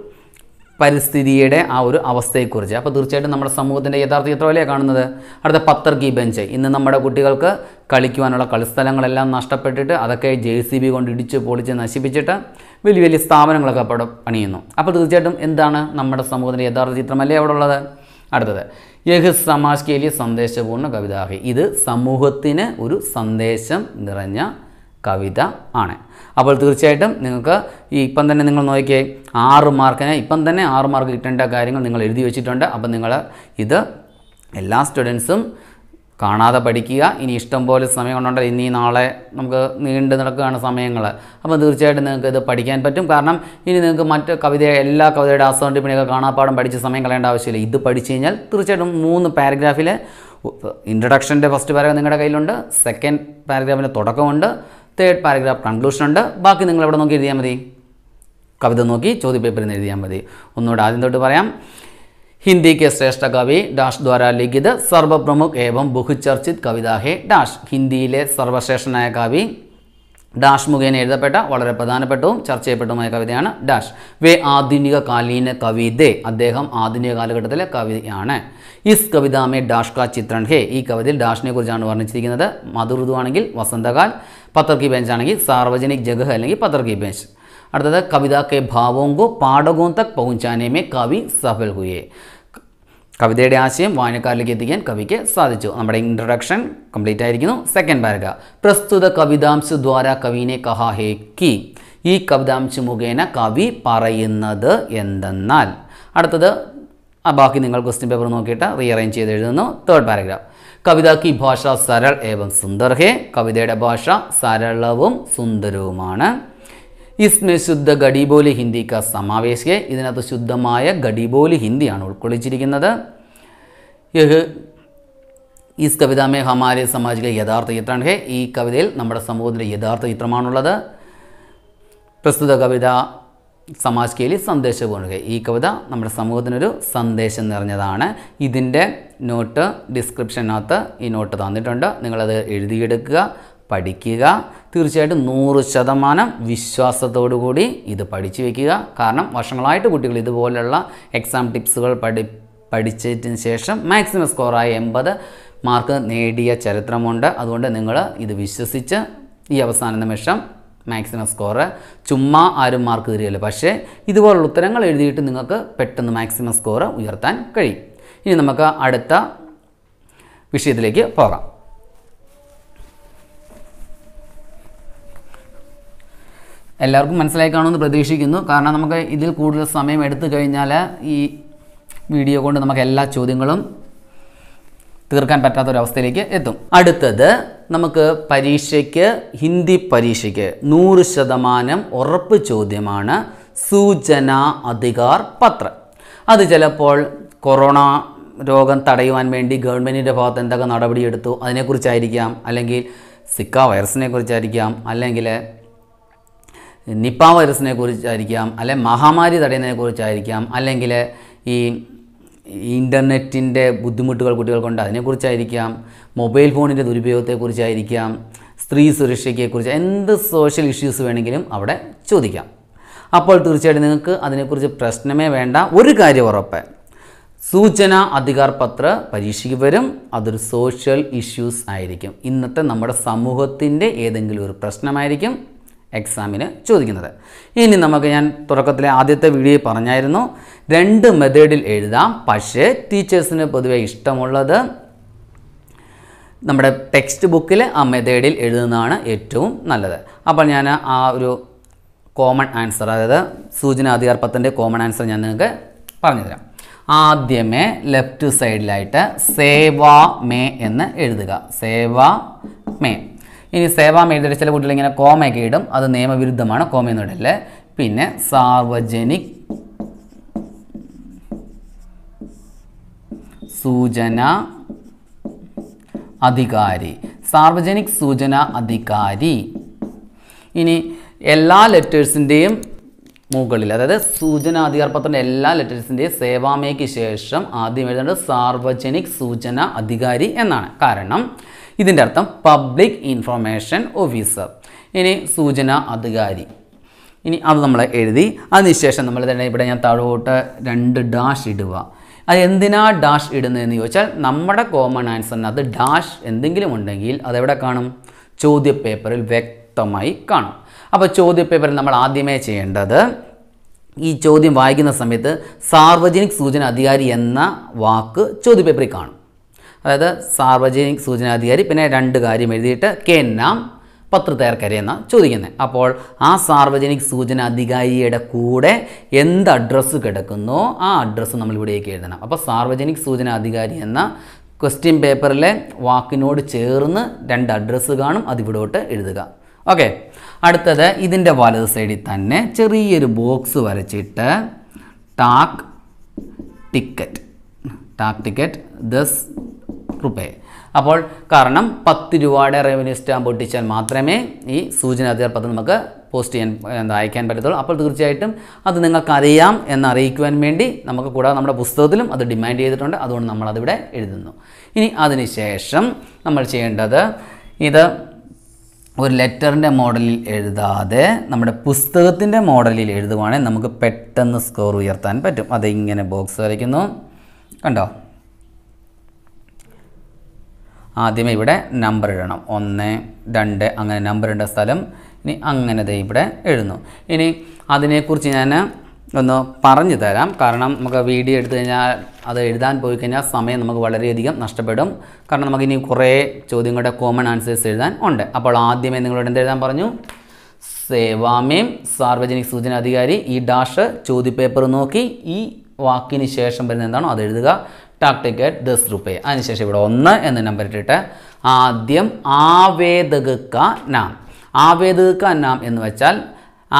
പരിസ്ഥിതിയുടെ ആ ഒരു അവസ്ഥയെക്കുറിച്ച് അപ്പോൾ തീർച്ചയായിട്ടും നമ്മുടെ സമൂഹത്തിൻ്റെ യഥാർത്ഥ ചിത്രമല്ലേ കാണുന്നത് അടുത്ത പത്തർ കി ബെഞ്ച് ഇന്ന് നമ്മുടെ കുട്ടികൾക്ക് കളിക്കുവാനുള്ള കളിസ്ഥലങ്ങളെല്ലാം നഷ്ടപ്പെട്ടിട്ട് അതൊക്കെ ജെ സി ബി കൊണ്ട് ഇടിച്ച് പൊളിച്ച് നശിപ്പിച്ചിട്ട് വലിയ വലിയ സ്ഥാപനങ്ങളൊക്കെ അവിടെ പണിയുന്നു അപ്പോൾ തീർച്ചയായിട്ടും എന്താണ് നമ്മുടെ സമൂഹത്തിൻ്റെ യഥാർത്ഥ ചിത്രമല്ലേ അവിടെ ഉള്ളത് അടുത്തത് യഹ് സമാജ് കേലിയ സന്ദേശപൂർണ്ണ കവിതാഹി ഇത് സമൂഹത്തിന് ഒരു സന്ദേശം നിറഞ്ഞ കവിത ആണ് അപ്പോൾ തീർച്ചയായിട്ടും നിങ്ങൾക്ക് ഈ ഇപ്പം തന്നെ നിങ്ങൾ നോക്കിയേ ആറ് മാർക്കിന് ഇപ്പം തന്നെ ആറ് മാർക്ക് കിട്ടേണ്ട കാര്യങ്ങൾ നിങ്ങൾ എഴുതി വെച്ചിട്ടുണ്ട് അപ്പം നിങ്ങൾ ഇത് എല്ലാ സ്റ്റുഡൻസും കാണാതെ പഠിക്കുക ഇനി ഇഷ്ടം പോലെ സമയം കൊണ്ടുണ്ട് ഇനി നാളെ നമുക്ക് നീണ്ടു നടക്കുകയാണ് സമയങ്ങൾ അപ്പോൾ തീർച്ചയായിട്ടും നിങ്ങൾക്ക് ഇത് പഠിക്കാൻ പറ്റും കാരണം ഇനി നിങ്ങൾക്ക് മറ്റ് കവിത എല്ലാ കവിതയുടെ ആസ്വാദിപ്പിണിയൊക്കെ കാണാപ്പാടം പഠിച്ച് സമയം കളയേണ്ട ആവശ്യമില്ല ഇത് പഠിച്ചു കഴിഞ്ഞാൽ തീർച്ചയായിട്ടും മൂന്ന് പാരഗ്രാഫിലെ ഇൻട്രഡക്ഷൻ്റെ ഫസ്റ്റ് പാരഗ്രാഫ് നിങ്ങളുടെ കയ്യിലുണ്ട് സെക്കൻഡ് പാരഗ്രാഫിൻ്റെ തുടക്കമുണ്ട് തേർഡ് പാരഗ്രാഫ് കൺക്ലൂഷൻ ഉണ്ട് ബാക്കി നിങ്ങൾ എവിടെ നോക്കി എഴുതിയാൽ മതി കവിത നോക്കി ചോദ്യപേപ്പറിൽ നിന്ന് എഴുതിയാൽ മതി ഒന്നുകൂടെ ആദ്യം തൊട്ട് പറയാം ഹിന്ദിക്ക് ശ്രേഷ്ഠ കവി ഡാഷ് ദ്വാരാ ലിഖിത് സർവപ്രമുഖ് ഏവം ബഹുചർച്ചിത് കവിതാഹേ ഡാഷ് ഹിന്ദിയിലെ സർവശ്രേഷ്ഠനായ കവി डैश मुगेन एर्दपेट वलरे प्रधानपेटोम चर्चाएपेटोमयका विदेयाना डैश वे आधुनिक कालीन कविदे അദ്ദേഹം ആധുനിക കാലഘട്ടത്തിലെ കവിയാണ് ഈ കവിതാമേ डैश കാ ചിത്രണ હે ഈ કવિદિલ ડેશને ગુરજાણ વર્ણിച്ചിരിക്കുന്നു મધુરદુવાંગેલ વસંતકાળ પતરકી બેન્ચ આંગેલ સાાર્વજનિક જગહ આંગેલ પતરકી બેન્ચ અર્થાત કવિદા કે ભાવોંગો પાડાગોંતક પહોંચાને મેં કાવી સફળ હુએ കവിതയുടെ ആശയം വായനക്കാരിലേക്ക് എത്തിക്കാൻ കവിക്ക് സാധിച്ചു നമ്മുടെ ഇൻട്രൊഡക്ഷൻ കംപ്ലീറ്റ് ആയിരിക്കുന്നു സെക്കൻഡ് പാരഗ്ര പ്രസ്തുത കവിതാംശ ദ്വാര കവിനെ കഹാഹേ കി ഈ കവിതാംശ മുഖേന കവി പറയുന്നത് എന്തെന്നാൽ അടുത്തത് ബാക്കി നിങ്ങൾ ക്വസ്റ്റ്യൻ പേപ്പർ നോക്കിയിട്ട് റീഅറേഞ്ച് ചെയ്ത് എഴുതുന്നു തേർഡ് പാരഗ്രാഫ് കി ഭാഷ സരൾ ഏവം സുന്ദർ ഹേ കവിതയുടെ ഭാഷ സരളവും സുന്ദരവുമാണ് ഇസ്മെ ശുദ്ധ ഗഡിബോലി ഹിന്ദി ക സമാവേശിയെ ഇതിനകത്ത് ശുദ്ധമായ ഗഡിബോലി ഹിന്ദിയാണ് ഉൾക്കൊള്ളിച്ചിരിക്കുന്നത് യഹ് ഈസ് കവിതാമേ ഹമാരെ സമാജിക യഥാർത്ഥ ചിത്രമാണ് ഹേ ഈ കവിതയിൽ നമ്മുടെ സമൂഹത്തിൻ്റെ യഥാർത്ഥ ചിത്രമാണുള്ളത് പ്രസ്തുത കവിത സമാജ് കെയിലി സന്ദേശവും ഈ കവിത നമ്മുടെ സമൂഹത്തിനൊരു സന്ദേശം നിറഞ്ഞതാണ് ഇതിൻ്റെ നോട്ട് ഡിസ്ക്രിപ്ഷനകത്ത് ഈ നോട്ട് തന്നിട്ടുണ്ട് നിങ്ങളത് എഴുതിയെടുക്കുക പഠിക്കുക തീർച്ചയായിട്ടും നൂറ് ശതമാനം കൂടി ഇത് പഠിച്ചു വയ്ക്കുക കാരണം വർഷങ്ങളായിട്ട് കുട്ടികൾ ഇതുപോലെയുള്ള എക്സാം ടിപ്സുകൾ പഠി പഠിച്ചതിന് ശേഷം മാക്സിമം സ്കോറായ എൺപത് മാർക്ക് നേടിയ ചരിത്രമുണ്ട് അതുകൊണ്ട് നിങ്ങൾ ഇത് വിശ്വസിച്ച് ഈ അവസാന നിമിഷം മാക്സിമം സ്കോറ് ചുമ്മാ ആരും മാർക്ക് കയറിയല്ല പക്ഷേ ഇതുപോലുള്ള ഉത്തരങ്ങൾ എഴുതിയിട്ട് നിങ്ങൾക്ക് പെട്ടെന്ന് മാക്സിമം സ്കോറ് ഉയർത്താൻ കഴിയും ഇനി നമുക്ക് അടുത്ത വിഷയത്തിലേക്ക് പോകാം എല്ലാവർക്കും മനസ്സിലായി കാണുമെന്ന് പ്രതീക്ഷിക്കുന്നു കാരണം നമുക്ക് ഇതിൽ കൂടുതൽ സമയം എടുത്തു കഴിഞ്ഞാൽ ഈ വീഡിയോ കൊണ്ട് നമുക്ക് എല്ലാ ചോദ്യങ്ങളും തീർക്കാൻ പറ്റാത്തൊരവസ്ഥയിലേക്ക് എത്തും അടുത്തത് നമുക്ക് പരീക്ഷയ്ക്ക് ഹിന്ദി പരീക്ഷയ്ക്ക് നൂറ് ശതമാനം ഉറപ്പ് ചോദ്യമാണ് സൂചന അധികാർ പത്രം അത് ചിലപ്പോൾ കൊറോണ രോഗം തടയുവാൻ വേണ്ടി ഗവൺമെൻറ്റിൻ്റെ ഭാഗത്ത് എന്തൊക്കെ നടപടിയെടുത്തു അതിനെക്കുറിച്ചായിരിക്കാം അല്ലെങ്കിൽ സിക്ക വൈറസിനെ കുറിച്ചായിരിക്കാം അല്ലെങ്കിൽ നിപ്പ വൈറസിനെ കുറിച്ചായിരിക്കാം അല്ലെങ്കിൽ മഹാമാരി തടയുന്നതിനെ കുറിച്ചായിരിക്കാം അല്ലെങ്കിൽ ഈ ഇൻ്റർനെറ്റിൻ്റെ ബുദ്ധിമുട്ടുകൾ കുട്ടികൾക്കുണ്ട് അതിനെക്കുറിച്ചായിരിക്കാം മൊബൈൽ ഫോണിൻ്റെ ദുരുപയോഗത്തെക്കുറിച്ചായിരിക്കാം സ്ത്രീ സുരക്ഷയ്ക്കെക്കുറിച്ച് എന്ത് സോഷ്യൽ ഇഷ്യൂസ് വേണമെങ്കിലും അവിടെ ചോദിക്കാം അപ്പോൾ തീർച്ചയായിട്ടും നിങ്ങൾക്ക് അതിനെക്കുറിച്ച് പ്രശ്നമേ വേണ്ട ഒരു കാര്യം ഉറപ്പ് സൂചന അധികാർ പത്ര പരീക്ഷയ്ക്ക് വരും അതൊരു സോഷ്യൽ ഇഷ്യൂസ് ആയിരിക്കും ഇന്നത്തെ നമ്മുടെ സമൂഹത്തിൻ്റെ ഏതെങ്കിലും ഒരു പ്രശ്നമായിരിക്കും എക്സാമിന് ചോദിക്കുന്നത് ഇനി നമുക്ക് ഞാൻ തുടക്കത്തിലെ ആദ്യത്തെ വീഡിയോയിൽ പറഞ്ഞായിരുന്നു രണ്ട് മെത്തേഡിൽ എഴുതാം പക്ഷേ ടീച്ചേഴ്സിന് പൊതുവേ ഇഷ്ടമുള്ളത് നമ്മുടെ ടെക്സ്റ്റ് ബുക്കിൽ ആ മെത്തേഡിൽ എഴുതുന്നതാണ് ഏറ്റവും നല്ലത് അപ്പോൾ ഞാൻ ആ ഒരു കോമൺ ആൻസർ അതായത് സൂചന അധികാർപ്പത്തിൻ്റെ കോമൺ ആൻസർ ഞാൻ നിങ്ങൾക്ക് പറഞ്ഞുതരാം ആദ്യമേ ലെഫ്റ്റ് സൈഡിലായിട്ട് സേവാ മേ എന്ന് എഴുതുക സേവാ മേ ഇനി സേവാ എഴുതിയിട്ട് ചില കുട്ടികൾ ഇങ്ങനെ കോമയൊക്കെ ഇടും അത് നിയമവിരുദ്ധമാണ് കോമയൊന്നും ഇടല്ലേ പിന്നെ സാർവജനിക് സൂചന അധികാരി സാർവജനിക് സൂചന അധികാരി ഇനി എല്ലാ ലെറ്റേഴ്സിൻ്റെയും മുകളിൽ അതായത് സൂചന പത്രത്തിൻ്റെ എല്ലാ ലെറ്റേഴ്സിൻ്റെയും സേവാമയ്ക്ക് ശേഷം ആദ്യം എഴുതേണ്ടത് സാർവജനിക് സൂചന അധികാരി എന്നാണ് കാരണം ഇതിൻ്റെ അർത്ഥം പബ്ലിക് ഇൻഫർമേഷൻ ഓഫീസർ ഇനി സൂചന അധികാരി ഇനി അത് നമ്മൾ എഴുതി അതിനുശേഷം നമ്മൾ തന്നെ ഇവിടെ ഞാൻ താഴോട്ട് രണ്ട് ഡാഷ് ഇടുക അത് എന്തിനാ ഡാഷ് ഇടുന്നതെന്ന് ചോദിച്ചാൽ നമ്മുടെ കോമൺ ആൻസറിനകത്ത് ഡാഷ് എന്തെങ്കിലും ഉണ്ടെങ്കിൽ അതെവിടെ കാണും ചോദ്യപേപ്പറിൽ വ്യക്തമായി കാണും അപ്പോൾ പേപ്പറിൽ നമ്മൾ ആദ്യമേ ചെയ്യേണ്ടത് ഈ ചോദ്യം വായിക്കുന്ന സമയത്ത് സാർവജനിക് സൂചന അധികാരി എന്ന വാക്ക് പേപ്പറിൽ കാണും അതായത് സാർവജനിക സൂചനാധികാരി പിന്നെ രണ്ട് കാര്യം എഴുതിയിട്ട് കെ നാം പത്രത്തേർക്കരെയെന്നാണ് ചോദിക്കുന്നത് അപ്പോൾ ആ സാർവജനിക സൂചന അധികാരിയുടെ കൂടെ എന്ത് അഡ്രസ്സ് കിടക്കുന്നോ ആ അഡ്രസ്സ് നമ്മൾ ഇവിടേക്ക് എഴുതണം അപ്പോൾ സാർവജനിക സൂചന അധികാരി എന്ന ക്വസ്റ്റ്യൻ പേപ്പറിലെ വാക്കിനോട് ചേർന്ന് രണ്ട് അഡ്രസ്സ് കാണും അതിവിടോട്ട് എഴുതുക ഓക്കെ അടുത്തത് ഇതിൻ്റെ വലത് സൈഡിൽ തന്നെ ചെറിയൊരു ബോക്സ് വരച്ചിട്ട് ടാക് ടിക്കറ്റ് ടാക് ടിക്കറ്റ് ദസ് റുപേ അപ്പോൾ കാരണം പത്ത് രൂപയുടെ റവന്യൂ സ്റ്റാമ്പ് ഒട്ടിച്ചാൽ മാത്രമേ ഈ സൂചന അധികാരപത്രം നമുക്ക് പോസ്റ്റ് ചെയ്യാൻ എന്താ അയക്കാൻ പറ്റത്തുള്ളൂ അപ്പോൾ തീർച്ചയായിട്ടും അത് നിങ്ങൾക്കറിയാം എന്ന് വേണ്ടി നമുക്ക് കൂടാതെ നമ്മുടെ പുസ്തകത്തിലും അത് ഡിമാൻഡ് ചെയ്തിട്ടുണ്ട് അതുകൊണ്ട് നമ്മളതിവിടെ എഴുതുന്നു ഇനി അതിനുശേഷം നമ്മൾ ചെയ്യേണ്ടത് ഇത് ഒരു ലെറ്ററിൻ്റെ മോഡലിൽ എഴുതാതെ നമ്മുടെ പുസ്തകത്തിൻ്റെ മോഡലിൽ എഴുതുവാണെങ്കിൽ നമുക്ക് പെട്ടെന്ന് സ്കോർ ഉയർത്താൻ പറ്റും അതിങ്ങനെ ബോക്സ് വരയ്ക്കുന്നു കണ്ടോ ആദ്യമേ ഇവിടെ നമ്പർ ഇടണം ഒന്ന് രണ്ട് അങ്ങനെ നമ്പർ ഇടേണ്ട സ്ഥലം ഇനി അങ്ങനെ ഇവിടെ എഴുതുന്നു ഇനി അതിനെക്കുറിച്ച് ഞാൻ ഒന്ന് പറഞ്ഞു തരാം കാരണം നമുക്ക് വീഡിയോ എടുത്തു കഴിഞ്ഞാൽ അത് എഴുതാൻ പോയി കഴിഞ്ഞാൽ സമയം നമുക്ക് വളരെയധികം നഷ്ടപ്പെടും കാരണം നമുക്ക് ഇനി കുറേ ചോദ്യങ്ങളുടെ കോമൺ ആൻസേഴ്സ് എഴുതാൻ ഉണ്ട് അപ്പോൾ ആദ്യമേ നിങ്ങളോട് എന്ത് എഴുതാൻ പറഞ്ഞു സേവാമേം സാർവജനിക സൂചനാധികാരി ഈ ഡാഷ് ചോദ്യപേപ്പർ നോക്കി ഈ വാക്കിന് ശേഷം വരുന്ന എന്താണോ അത് എഴുതുക ടാക് ടിക്കറ്റ് ദസ് റുപ്പേ അതിനുശേഷം ഇവിടെ ഒന്ന് എന്ന നമ്പർ ഇട്ടിട്ട് ആദ്യം ആവേദക നാം ആവേദക നാം എന്ന് വെച്ചാൽ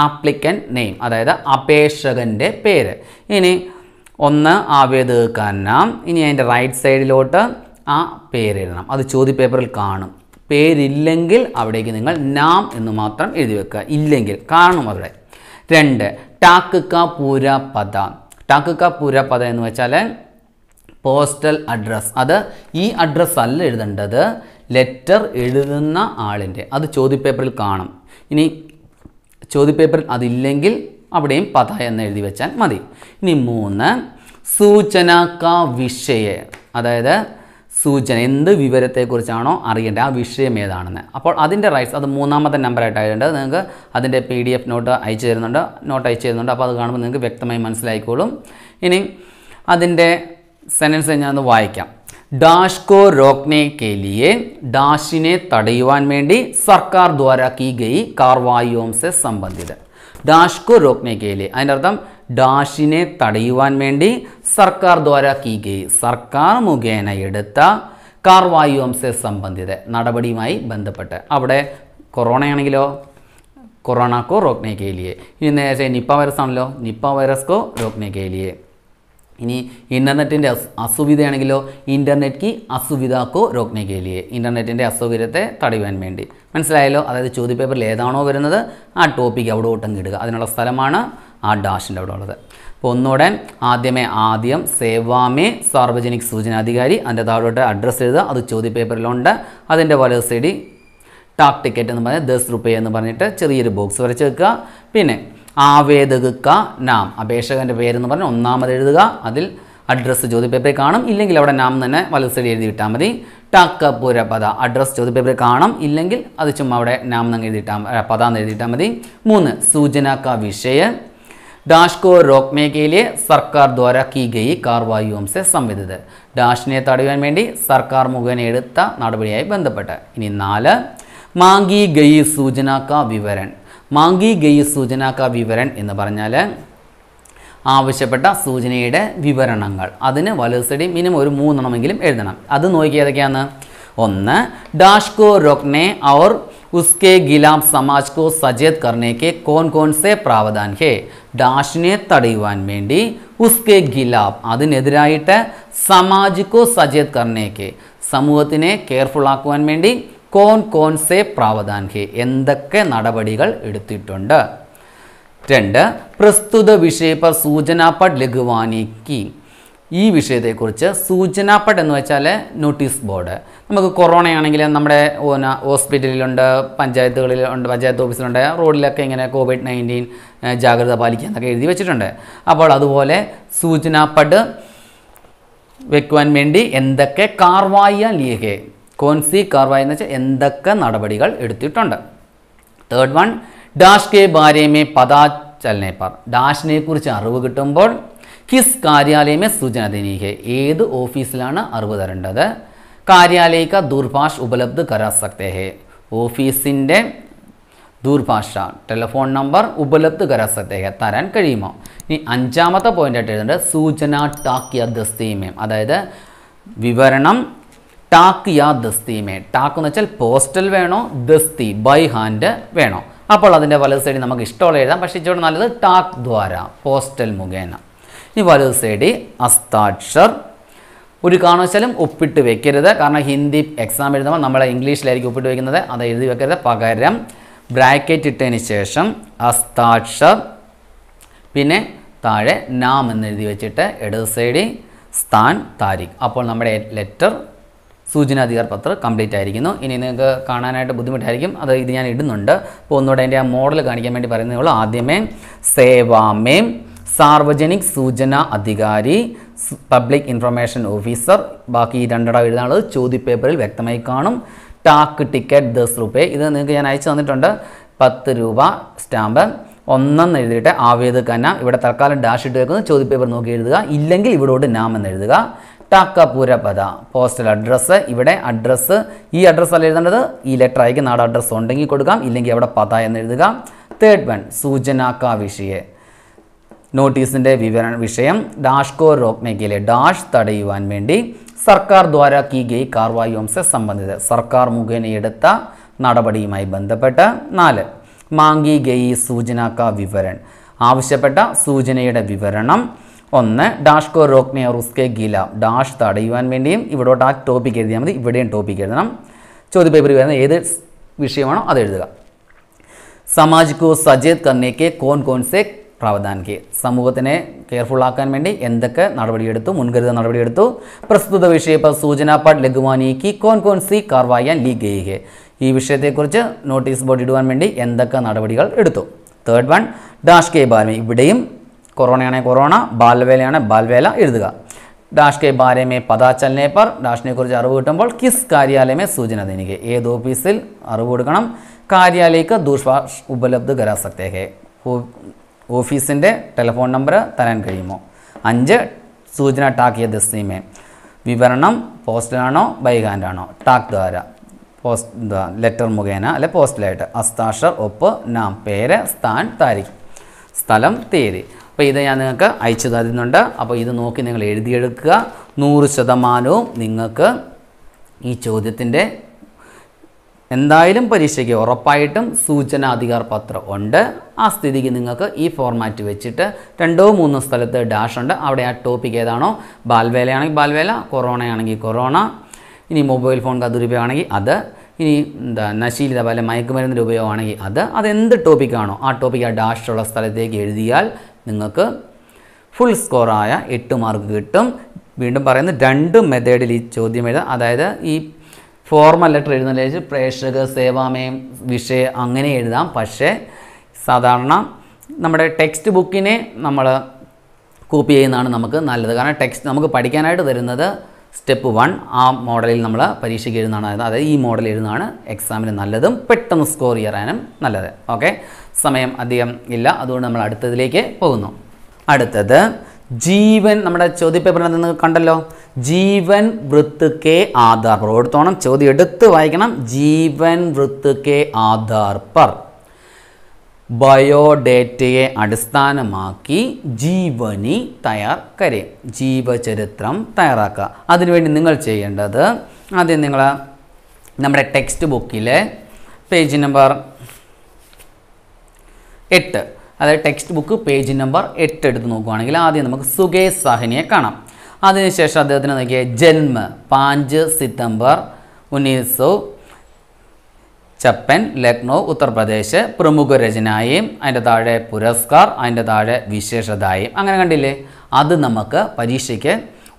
ആപ്ലിക്കൻ നെയിം അതായത് അപേക്ഷകൻ്റെ പേര് ഇനി ഒന്ന് ആവേദക നാം ഇനി അതിൻ്റെ റൈറ്റ് സൈഡിലോട്ട് ആ പേര് അത് അത് ചോദ്യപേപ്പറിൽ കാണും പേരില്ലെങ്കിൽ അവിടേക്ക് നിങ്ങൾ നാം എന്ന് മാത്രം എഴുതി വെക്കുക ഇല്ലെങ്കിൽ കാണും അവിടെ രണ്ട് ടാക്കുക പൂര പദ ടാക്കുക പൂര പദ എന്ന് വെച്ചാൽ പോസ്റ്റൽ അഡ്രസ്സ് അത് ഈ അഡ്രസ്സ് അല്ല എഴുതേണ്ടത് ലെറ്റർ എഴുതുന്ന ആളിൻ്റെ അത് ചോദ്യപേപ്പറിൽ കാണും ഇനി ചോദ്യപേപ്പറിൽ അതില്ലെങ്കിൽ അവിടെയും പത എന്ന് എഴുതി വെച്ചാൽ മതി ഇനി മൂന്ന് സൂചന കാ വിഷയ അതായത് സൂചന എന്ത് വിവരത്തെക്കുറിച്ചാണോ അറിയേണ്ടത് ആ വിഷയം ഏതാണെന്ന് അപ്പോൾ അതിൻ്റെ റൈറ്റ്സ് അത് മൂന്നാമത്തെ നമ്പറായിട്ട് ആയതുകൊണ്ട് നിങ്ങൾക്ക് അതിൻ്റെ പി ഡി എഫ് നോട്ട് അയച്ചു തരുന്നുണ്ട് നോട്ട് അയച്ചു തരുന്നുണ്ട് അപ്പോൾ അത് കാണുമ്പോൾ നിങ്ങൾക്ക് വ്യക്തമായി മനസ്സിലായിക്കോളും ഇനി അതിൻ്റെ സെൻറ്റൻസ് ഒന്ന് വായിക്കാം ഡാഷ്കോ റോക്നെ കെലിയെ ഡാഷിനെ തടയുവാൻ വേണ്ടി സർക്കാർ ദ്വാര കീ ഗയി കാർവായോംസെ സംബന്ധിത ഡാഷ്കോ റോക്നെ കെലിയെ അതിൻ്റെ അർത്ഥം ഡാഷിനെ തടയുവാൻ വേണ്ടി സർക്കാർ ദ്വാര കീ ഗയി സർക്കാർ മുഖേന എടുത്ത കാർവായോംസെ സംബന്ധിത നടപടിയുമായി ബന്ധപ്പെട്ട് അവിടെ കൊറോണയാണെങ്കിലോ കൊറോണക്കോ റോക്നെ കെലിയെ ഇനി നേരത്തെ നിപ്പ വൈറസ് ആണല്ലോ നിപ്പ വൈറസ്കോ റോക്നെ കേലിയെ ഇനി ഇൻ്റർനെറ്റിൻ്റെ അസുവിധയാണെങ്കിലോ ഇൻ്റർനെറ്റ് അസുവിധാക്കോ രോഗ്നെ കേലിയെ ഇൻ്റർനെറ്റിൻ്റെ അസൗകര്യത്തെ തടയുവാൻ വേണ്ടി മനസ്സിലായല്ലോ അതായത് ചോദ്യപേപ്പറിൽ ഏതാണോ വരുന്നത് ആ ടോപ്പിക്ക് അവിടെ ഓട്ടം കിടുക അതിനുള്ള സ്ഥലമാണ് ആ ഡാഷിൻ്റെ അവിടെ ഉള്ളത് അപ്പോൾ ഒന്നുകൂടെ ആദ്യമേ ആദ്യം സേവാമേ സാർവജനിക് സൂചനാധികാരി അതിൻ്റെ താഴോട്ട് അഡ്രസ്സ് എഴുതുക അത് ചോദ്യപേപ്പറിലുണ്ട് അതിൻ്റെ വലത് സൈഡിൽ ടാക് ടിക്കറ്റ് എന്ന് പറഞ്ഞാൽ ദസ് റുപ്പേ എന്ന് പറഞ്ഞിട്ട് ചെറിയൊരു ബോക്സ് വരച്ച് വെക്കുക പിന്നെ ആവേദക നാം അപേക്ഷകൻ്റെ പേരെന്ന് പറഞ്ഞാൽ ഒന്നാമത് എഴുതുക അതിൽ അഡ്രസ്സ് ചോദ്യപേപ്പറിൽ കാണും ഇല്ലെങ്കിൽ അവിടെ നാം തന്നെ വലത് സൈഡ് എഴുതി മതി ടക്കപുര പദ അഡ്രസ്സ് ചോദ്യപേപ്പറിൽ കാണും ഇല്ലെങ്കിൽ അത് ചുമ്മാ അവിടെ നാം തന്നെ എഴുതിയിട്ടാൽ പദ എന്ന് എഴുതിയിട്ടാൽ മതി മൂന്ന് സൂചന വിഷയ ഡാഷ്കോ को മേഖലയിലെ സർക്കാർ ദ്വാര की गई കാർവായുവംസെ സംവിധിത് ഡാഷിനെ തടയുവാൻ വേണ്ടി സർക്കാർ മുഖേന എടുത്ത നടപടിയായി ബന്ധപ്പെട്ട് ഇനി നാല് മാങ്കി ഗയി സൂചന വിവരൻ മാങ്കി ഗെയ് സൂചനാക്ക വിവരൻ എന്ന് പറഞ്ഞാൽ ആവശ്യപ്പെട്ട സൂചനയുടെ വിവരണങ്ങൾ അതിന് വലുസടി മിനിമം ഒരു മൂന്നെണ്ണമെങ്കിലും എഴുതണം അത് നോക്കി ഏതൊക്കെയാണ് ഒന്ന് ഡാഷ്കോ റൊക്നെ ഔർ ഉസ്കെ ഗിലാം സമാജ് കോ സജേത് കർണേക്ക് കോൺ കോൺ സെ പ്രാവധാൻ ഹേ ഡാഷിനെ തടയുവാൻ വേണ്ടി ഉസ്കെ ഗിലാബ് അതിനെതിരായിട്ട് സമാജ് കോ സജേത് കർണേക്ക് സമൂഹത്തിനെ കെയർഫുൾ ആക്കുവാൻ വേണ്ടി കോൺ കോൺ സെ പ്രാവധാൻ ഹെ എന്തൊക്കെ നടപടികൾ എടുത്തിട്ടുണ്ട് രണ്ട് പ്രസ്തുത വിഷയപ്പർ സൂചനാപ്പട് ലഘുവാനിക്ക് ഈ വിഷയത്തെക്കുറിച്ച് സൂചനാപ്പട്ട് എന്ന് വെച്ചാൽ നോട്ടീസ് ബോർഡ് നമുക്ക് കൊറോണ ആണെങ്കിൽ നമ്മുടെ ഹോസ്പിറ്റലിലുണ്ട് പഞ്ചായത്തുകളിലുണ്ട് പഞ്ചായത്ത് ഓഫീസിലുണ്ട് റോഡിലൊക്കെ ഇങ്ങനെ കോവിഡ് നയൻറ്റീൻ ജാഗ്രത പാലിക്കുക എന്നൊക്കെ എഴുതി വെച്ചിട്ടുണ്ട് അപ്പോൾ അതുപോലെ സൂചനാപ്പട്ട് വെക്കുവാൻ വേണ്ടി എന്തൊക്കെ കാർവായ ലീഹെ കോൺസി കാർവായി എന്ന് വെച്ചാൽ എന്തൊക്കെ നടപടികൾ എടുത്തിട്ടുണ്ട് തേർഡ് വൺ ഡാഷ് കെ ബാരേമേ പദാ ചലനെ പാർ ഡാഷിനെ കുറിച്ച് അറിവ് കിട്ടുമ്പോൾ കിസ് കാര്യാലയമേ സൂചന ദിനീഹെ ഏത് ഓഫീസിലാണ് അറിവ് തരേണ്ടത് കാര്യാലയിക്ക ദൂർഭാഷ ഉപലബ്ധ കരാസക്തേഹെ ഓഫീസിൻ്റെ ദൂർഭാഷ ടെലിഫോൺ നമ്പർ ഉപലബ്ധ കരാ തരാൻ കഴിയുമോ ഇനി അഞ്ചാമത്തെ പോയിന്റ് ആയിട്ട് എഴുതേണ്ടത് സൂചന ടാക്കിയ ദസ്തീമേം അതായത് വിവരണം ടാക്ക് യാ ദസ്തിമേ ടാക്ക് എന്ന് വെച്ചാൽ പോസ്റ്റൽ വേണോ ദസ്തി ബൈ ഹാൻഡ് വേണോ അപ്പോൾ അതിൻ്റെ വലത് സൈഡിൽ നമുക്ക് ഇഷ്ടമുള്ള എഴുതാം പക്ഷേ ഇച്ചിരി നല്ലത് ടാക്ക് ദ്വാര പോസ്റ്റൽ മുഖേന ഇനി വലത് സൈഡിൽ അസ്താക്ഷർ ഒരു കാരണവശാലും ഒപ്പിട്ട് വെക്കരുത് കാരണം ഹിന്ദി എക്സാം എഴുതുമ്പോൾ നമ്മൾ ഇംഗ്ലീഷിലായിരിക്കും ഒപ്പിട്ട് വെക്കുന്നത് അത് എഴുതി വെക്കരുത് പകരം ബ്രാക്കറ്റ് ഇട്ടതിന് ശേഷം അസ്താക്ഷർ പിന്നെ താഴെ നാം എഴുതി വെച്ചിട്ട് ഇടത് സൈഡിൽ സ്ഥാൻ താരിഖ് അപ്പോൾ നമ്മുടെ ലെറ്റർ സൂചനാധികാർ പത്രം കംപ്ലീറ്റ് ആയിരിക്കുന്നു ഇനി നിങ്ങൾക്ക് കാണാനായിട്ട് ബുദ്ധിമുട്ടായിരിക്കും അത് ഇത് ഞാൻ ഇടുന്നുണ്ട് അപ്പോൾ ഒന്നുകൂടെ അതിൻ്റെ ആ മോഡൽ കാണിക്കാൻ വേണ്ടി ഉള്ളൂ ആദ്യമേ സേവാമേ സാർവജനിക് സൂചന അധികാരി പബ്ലിക് ഇൻഫർമേഷൻ ഓഫീസർ ബാക്കി രണ്ടിടം എഴുതാനുള്ളത് ചോദ്യപേപ്പറിൽ വ്യക്തമായി കാണും ടാക്ക് ടിക്കറ്റ് ദസ് റുപേ ഇത് നിങ്ങൾക്ക് ഞാൻ അയച്ചു തന്നിട്ടുണ്ട് പത്ത് രൂപ സ്റ്റാമ്പ് ഒന്നെന്ന് എഴുതിയിട്ട് ആവേദ കന ഇവിടെ തൽക്കാലം ഡാഷ് ഇട്ട് വെക്കുന്നത് ചോദ്യപേപ്പർ നോക്കി എഴുതുക ഇല്ലെങ്കിൽ ഇവിടോട്ട് നാം എന്ന് എഴുതുക പദ പോസ്റ്റൽ അഡ്രസ്സ് ഇവിടെ അഡ്രസ്സ് ഈ അഡ്രസ്സ് അല്ല എഴുതേണ്ടത് ഈ ലെറ്റർ അയക്കുന്ന നാട് അഡ്രസ്സ് ഉണ്ടെങ്കിൽ കൊടുക്കാം ഇല്ലെങ്കിൽ അവിടെ പദ എന്ന് എഴുതുക തേർഡ് വൺ സൂചനാക്ക വിഷയെ നോട്ടീസിൻ്റെ വിവരണ വിഷയം ഡാഷ്കോ രോക്നയ്ക്കിലെ ഡാഷ് തടയുവാൻ വേണ്ടി സർക്കാർ ദ്വാര കി ഗെയ് കാർവായോംസെ സംബന്ധിച്ച സർക്കാർ മുഖേന എടുത്ത നടപടിയുമായി ബന്ധപ്പെട്ട് നാല് മാങ്കി ഗെയ് സൂചനാക്ക വിവരൺ ആവശ്യപ്പെട്ട സൂചനയുടെ വിവരണം ഒന്ന് ഡാഷ് കോ റോക്നെ റുസ്കെ ഗില ഡാഷ് തടയുവാൻ വേണ്ടിയും ഇവിടോട്ട് ആ ടോപ്പിക് എഴുതിയാൽ മതി ഇവിടെയും ടോപ്പിക് എഴുതണം ചോദ്യ പേപ്പർ വരുന്ന ഏത് വിഷയമാണോ അത് എഴുതുക സമാജ് കോ സജേത് കന്നേക്ക് കോൺ കോൺ സെ പ്രാവധാൻ കെ സമൂഹത്തിനെ കെയർഫുൾ ആക്കാൻ വേണ്ടി എന്തൊക്കെ നടപടിയെടുത്തു മുൻകരുതൽ നടപടിയെടുത്തു പ്രസ്തുത വിഷയപ്പ സൂചന പാട്ട് ലഘുവാനിക്ക് കോൺ കോൺ സി കാർവായാൻ ലീ ഗെയ്ഹെ ഈ വിഷയത്തെക്കുറിച്ച് നോട്ടീസ് ബോർഡ് ഇടുവാൻ വേണ്ടി എന്തൊക്കെ നടപടികൾ എടുത്തു തേർഡ് വൺ ഡാഷ് കെ ബാൽമി ഇവിടെയും കൊറോണയാണെങ്കിൽ കൊറോണ ബാൽവേലയാണ് ബാൽവേല എഴുതുക ഡാഷ് കെ ബാരമേ പതാ ചലനെ പർ ഡാഷിനെ കുറിച്ച് അറിവ് കിട്ടുമ്പോൾ കിസ് കാര്യാലയമേ സൂചന ദേനിക്ക് ഏത് ഓഫീസിൽ അറിവ് കൊടുക്കണം കാര്യാലയ്ക്ക് ദൂഷ്ഭാഷ് ഉപലബ്ധ കരാസക്തേക്ക് ഓഫീസിൻ്റെ ടെലിഫോൺ നമ്പർ തരാൻ കഴിയുമോ അഞ്ച് സൂചന ടാക്കിയ ദസ്നിമേ വിവരണം പോസ്റ്റലാണോ ബൈഹാൻഡാണോ ടാക് ദ്വാര പോസ്റ്റ് ലെറ്റർ മുഖേന അല്ലെ പോസ്റ്റലായിട്ട് അസ്താഷർ ഒപ്പ് നാം പേര് സ്ഥാൻ താരിഖ് സ്ഥലം തീയതി അപ്പോൾ ഇത് ഞാൻ നിങ്ങൾക്ക് അയച്ചു തരുന്നുണ്ട് അപ്പോൾ ഇത് നോക്കി നിങ്ങൾ എഴുതിയെടുക്കുക നൂറ് ശതമാനവും നിങ്ങൾക്ക് ഈ ചോദ്യത്തിൻ്റെ എന്തായാലും പരീക്ഷയ്ക്ക് ഉറപ്പായിട്ടും സൂചനാധികാർ പത്രം ഉണ്ട് ആ സ്ഥിതിക്ക് നിങ്ങൾക്ക് ഈ ഫോർമാറ്റ് വെച്ചിട്ട് രണ്ടോ മൂന്നോ സ്ഥലത്ത് ഡാഷ് ഉണ്ട് അവിടെ ആ ടോപ്പിക് ഏതാണോ ബാൽവേലയാണെങ്കിൽ ബാൽവേല കൊറോണയാണെങ്കിൽ കൊറോണ ഇനി മൊബൈൽ ഫോൺ കതിരുപയോഗമാണെങ്കിൽ അത് ഇനി എന്താ നശീലിത പോലെ മയക്കുമരുന്നിൻ്റെ ഉപയോഗമാണെങ്കിൽ അത് അത് എന്ത് ടോപ്പിക്കാണോ ആ ടോപ്പിക്ക് ആ ഡാഷുള്ള സ്ഥലത്തേക്ക് എഴുതിയാൽ നിങ്ങൾക്ക് ഫുൾ സ്കോറായ എട്ട് മാർക്ക് കിട്ടും വീണ്ടും പറയുന്നത് രണ്ട് മെത്തേഡിൽ ഈ ചോദ്യം എഴുതാം അതായത് ഈ ഫോർമൽ ലെറ്റർ എഴുതുന്നതിൽ പ്രേക്ഷക സേവാമയം വിഷയം അങ്ങനെ എഴുതാം പക്ഷേ സാധാരണ നമ്മുടെ ടെക്സ്റ്റ് ബുക്കിനെ നമ്മൾ കോപ്പി ചെയ്യുന്നതാണ് നമുക്ക് നല്ലത് കാരണം ടെക്സ്റ്റ് നമുക്ക് പഠിക്കാനായിട്ട് തരുന്നത് സ്റ്റെപ്പ് വൺ ആ മോഡലിൽ നമ്മൾ പരീക്ഷയ്ക്ക് എഴുതുന്നതാണ് അതായത് ഈ മോഡൽ എഴുതുന്നതാണ് എക്സാമിന് നല്ലതും പെട്ടെന്ന് സ്കോർ ചെയ്യാനും നല്ലത് ഓക്കെ സമയം അധികം ഇല്ല അതുകൊണ്ട് നമ്മൾ അടുത്തതിലേക്ക് പോകുന്നു അടുത്തത് ജീവൻ നമ്മുടെ ചോദ്യ പേപ്പറിൽ നിന്ന് കണ്ടല്ലോ ജീവൻ വൃത്തുക്കെ ആധാർ പർ ഓർത്തോണം ചോദ്യം എടുത്ത് വായിക്കണം ജീവൻ വൃത്തുക്കെ ആധാർ പർ ബയോഡേറ്റയെ അടിസ്ഥാനമാക്കി ജീവനി തയ്യാർ കരെ ജീവചരിത്രം തയ്യാറാക്കുക അതിനുവേണ്ടി നിങ്ങൾ ചെയ്യേണ്ടത് ആദ്യം നിങ്ങൾ നമ്മുടെ ടെക്സ്റ്റ് ബുക്കിലെ പേജ് നമ്പർ എട്ട് അതായത് ടെക്സ്റ്റ് ബുക്ക് പേജ് നമ്പർ എട്ട് എടുത്ത് നോക്കുകയാണെങ്കിൽ ആദ്യം നമുക്ക് സുകേഷ് സാഹിനിയെ കാണാം അതിനുശേഷം അദ്ദേഹത്തിന് നോക്കിയ ജന്മ പാഞ്ച് സിത്തംബർ ഉന്നീസ് ചപ്പൻ ലക്നൗ ഉത്തർപ്രദേശ് പ്രമുഖ രചനായും അതിൻ്റെ താഴെ പുരസ്കാർ അതിൻ്റെ താഴെ വിശേഷതായും അങ്ങനെ കണ്ടില്ലേ അത് നമുക്ക് പരീക്ഷയ്ക്ക്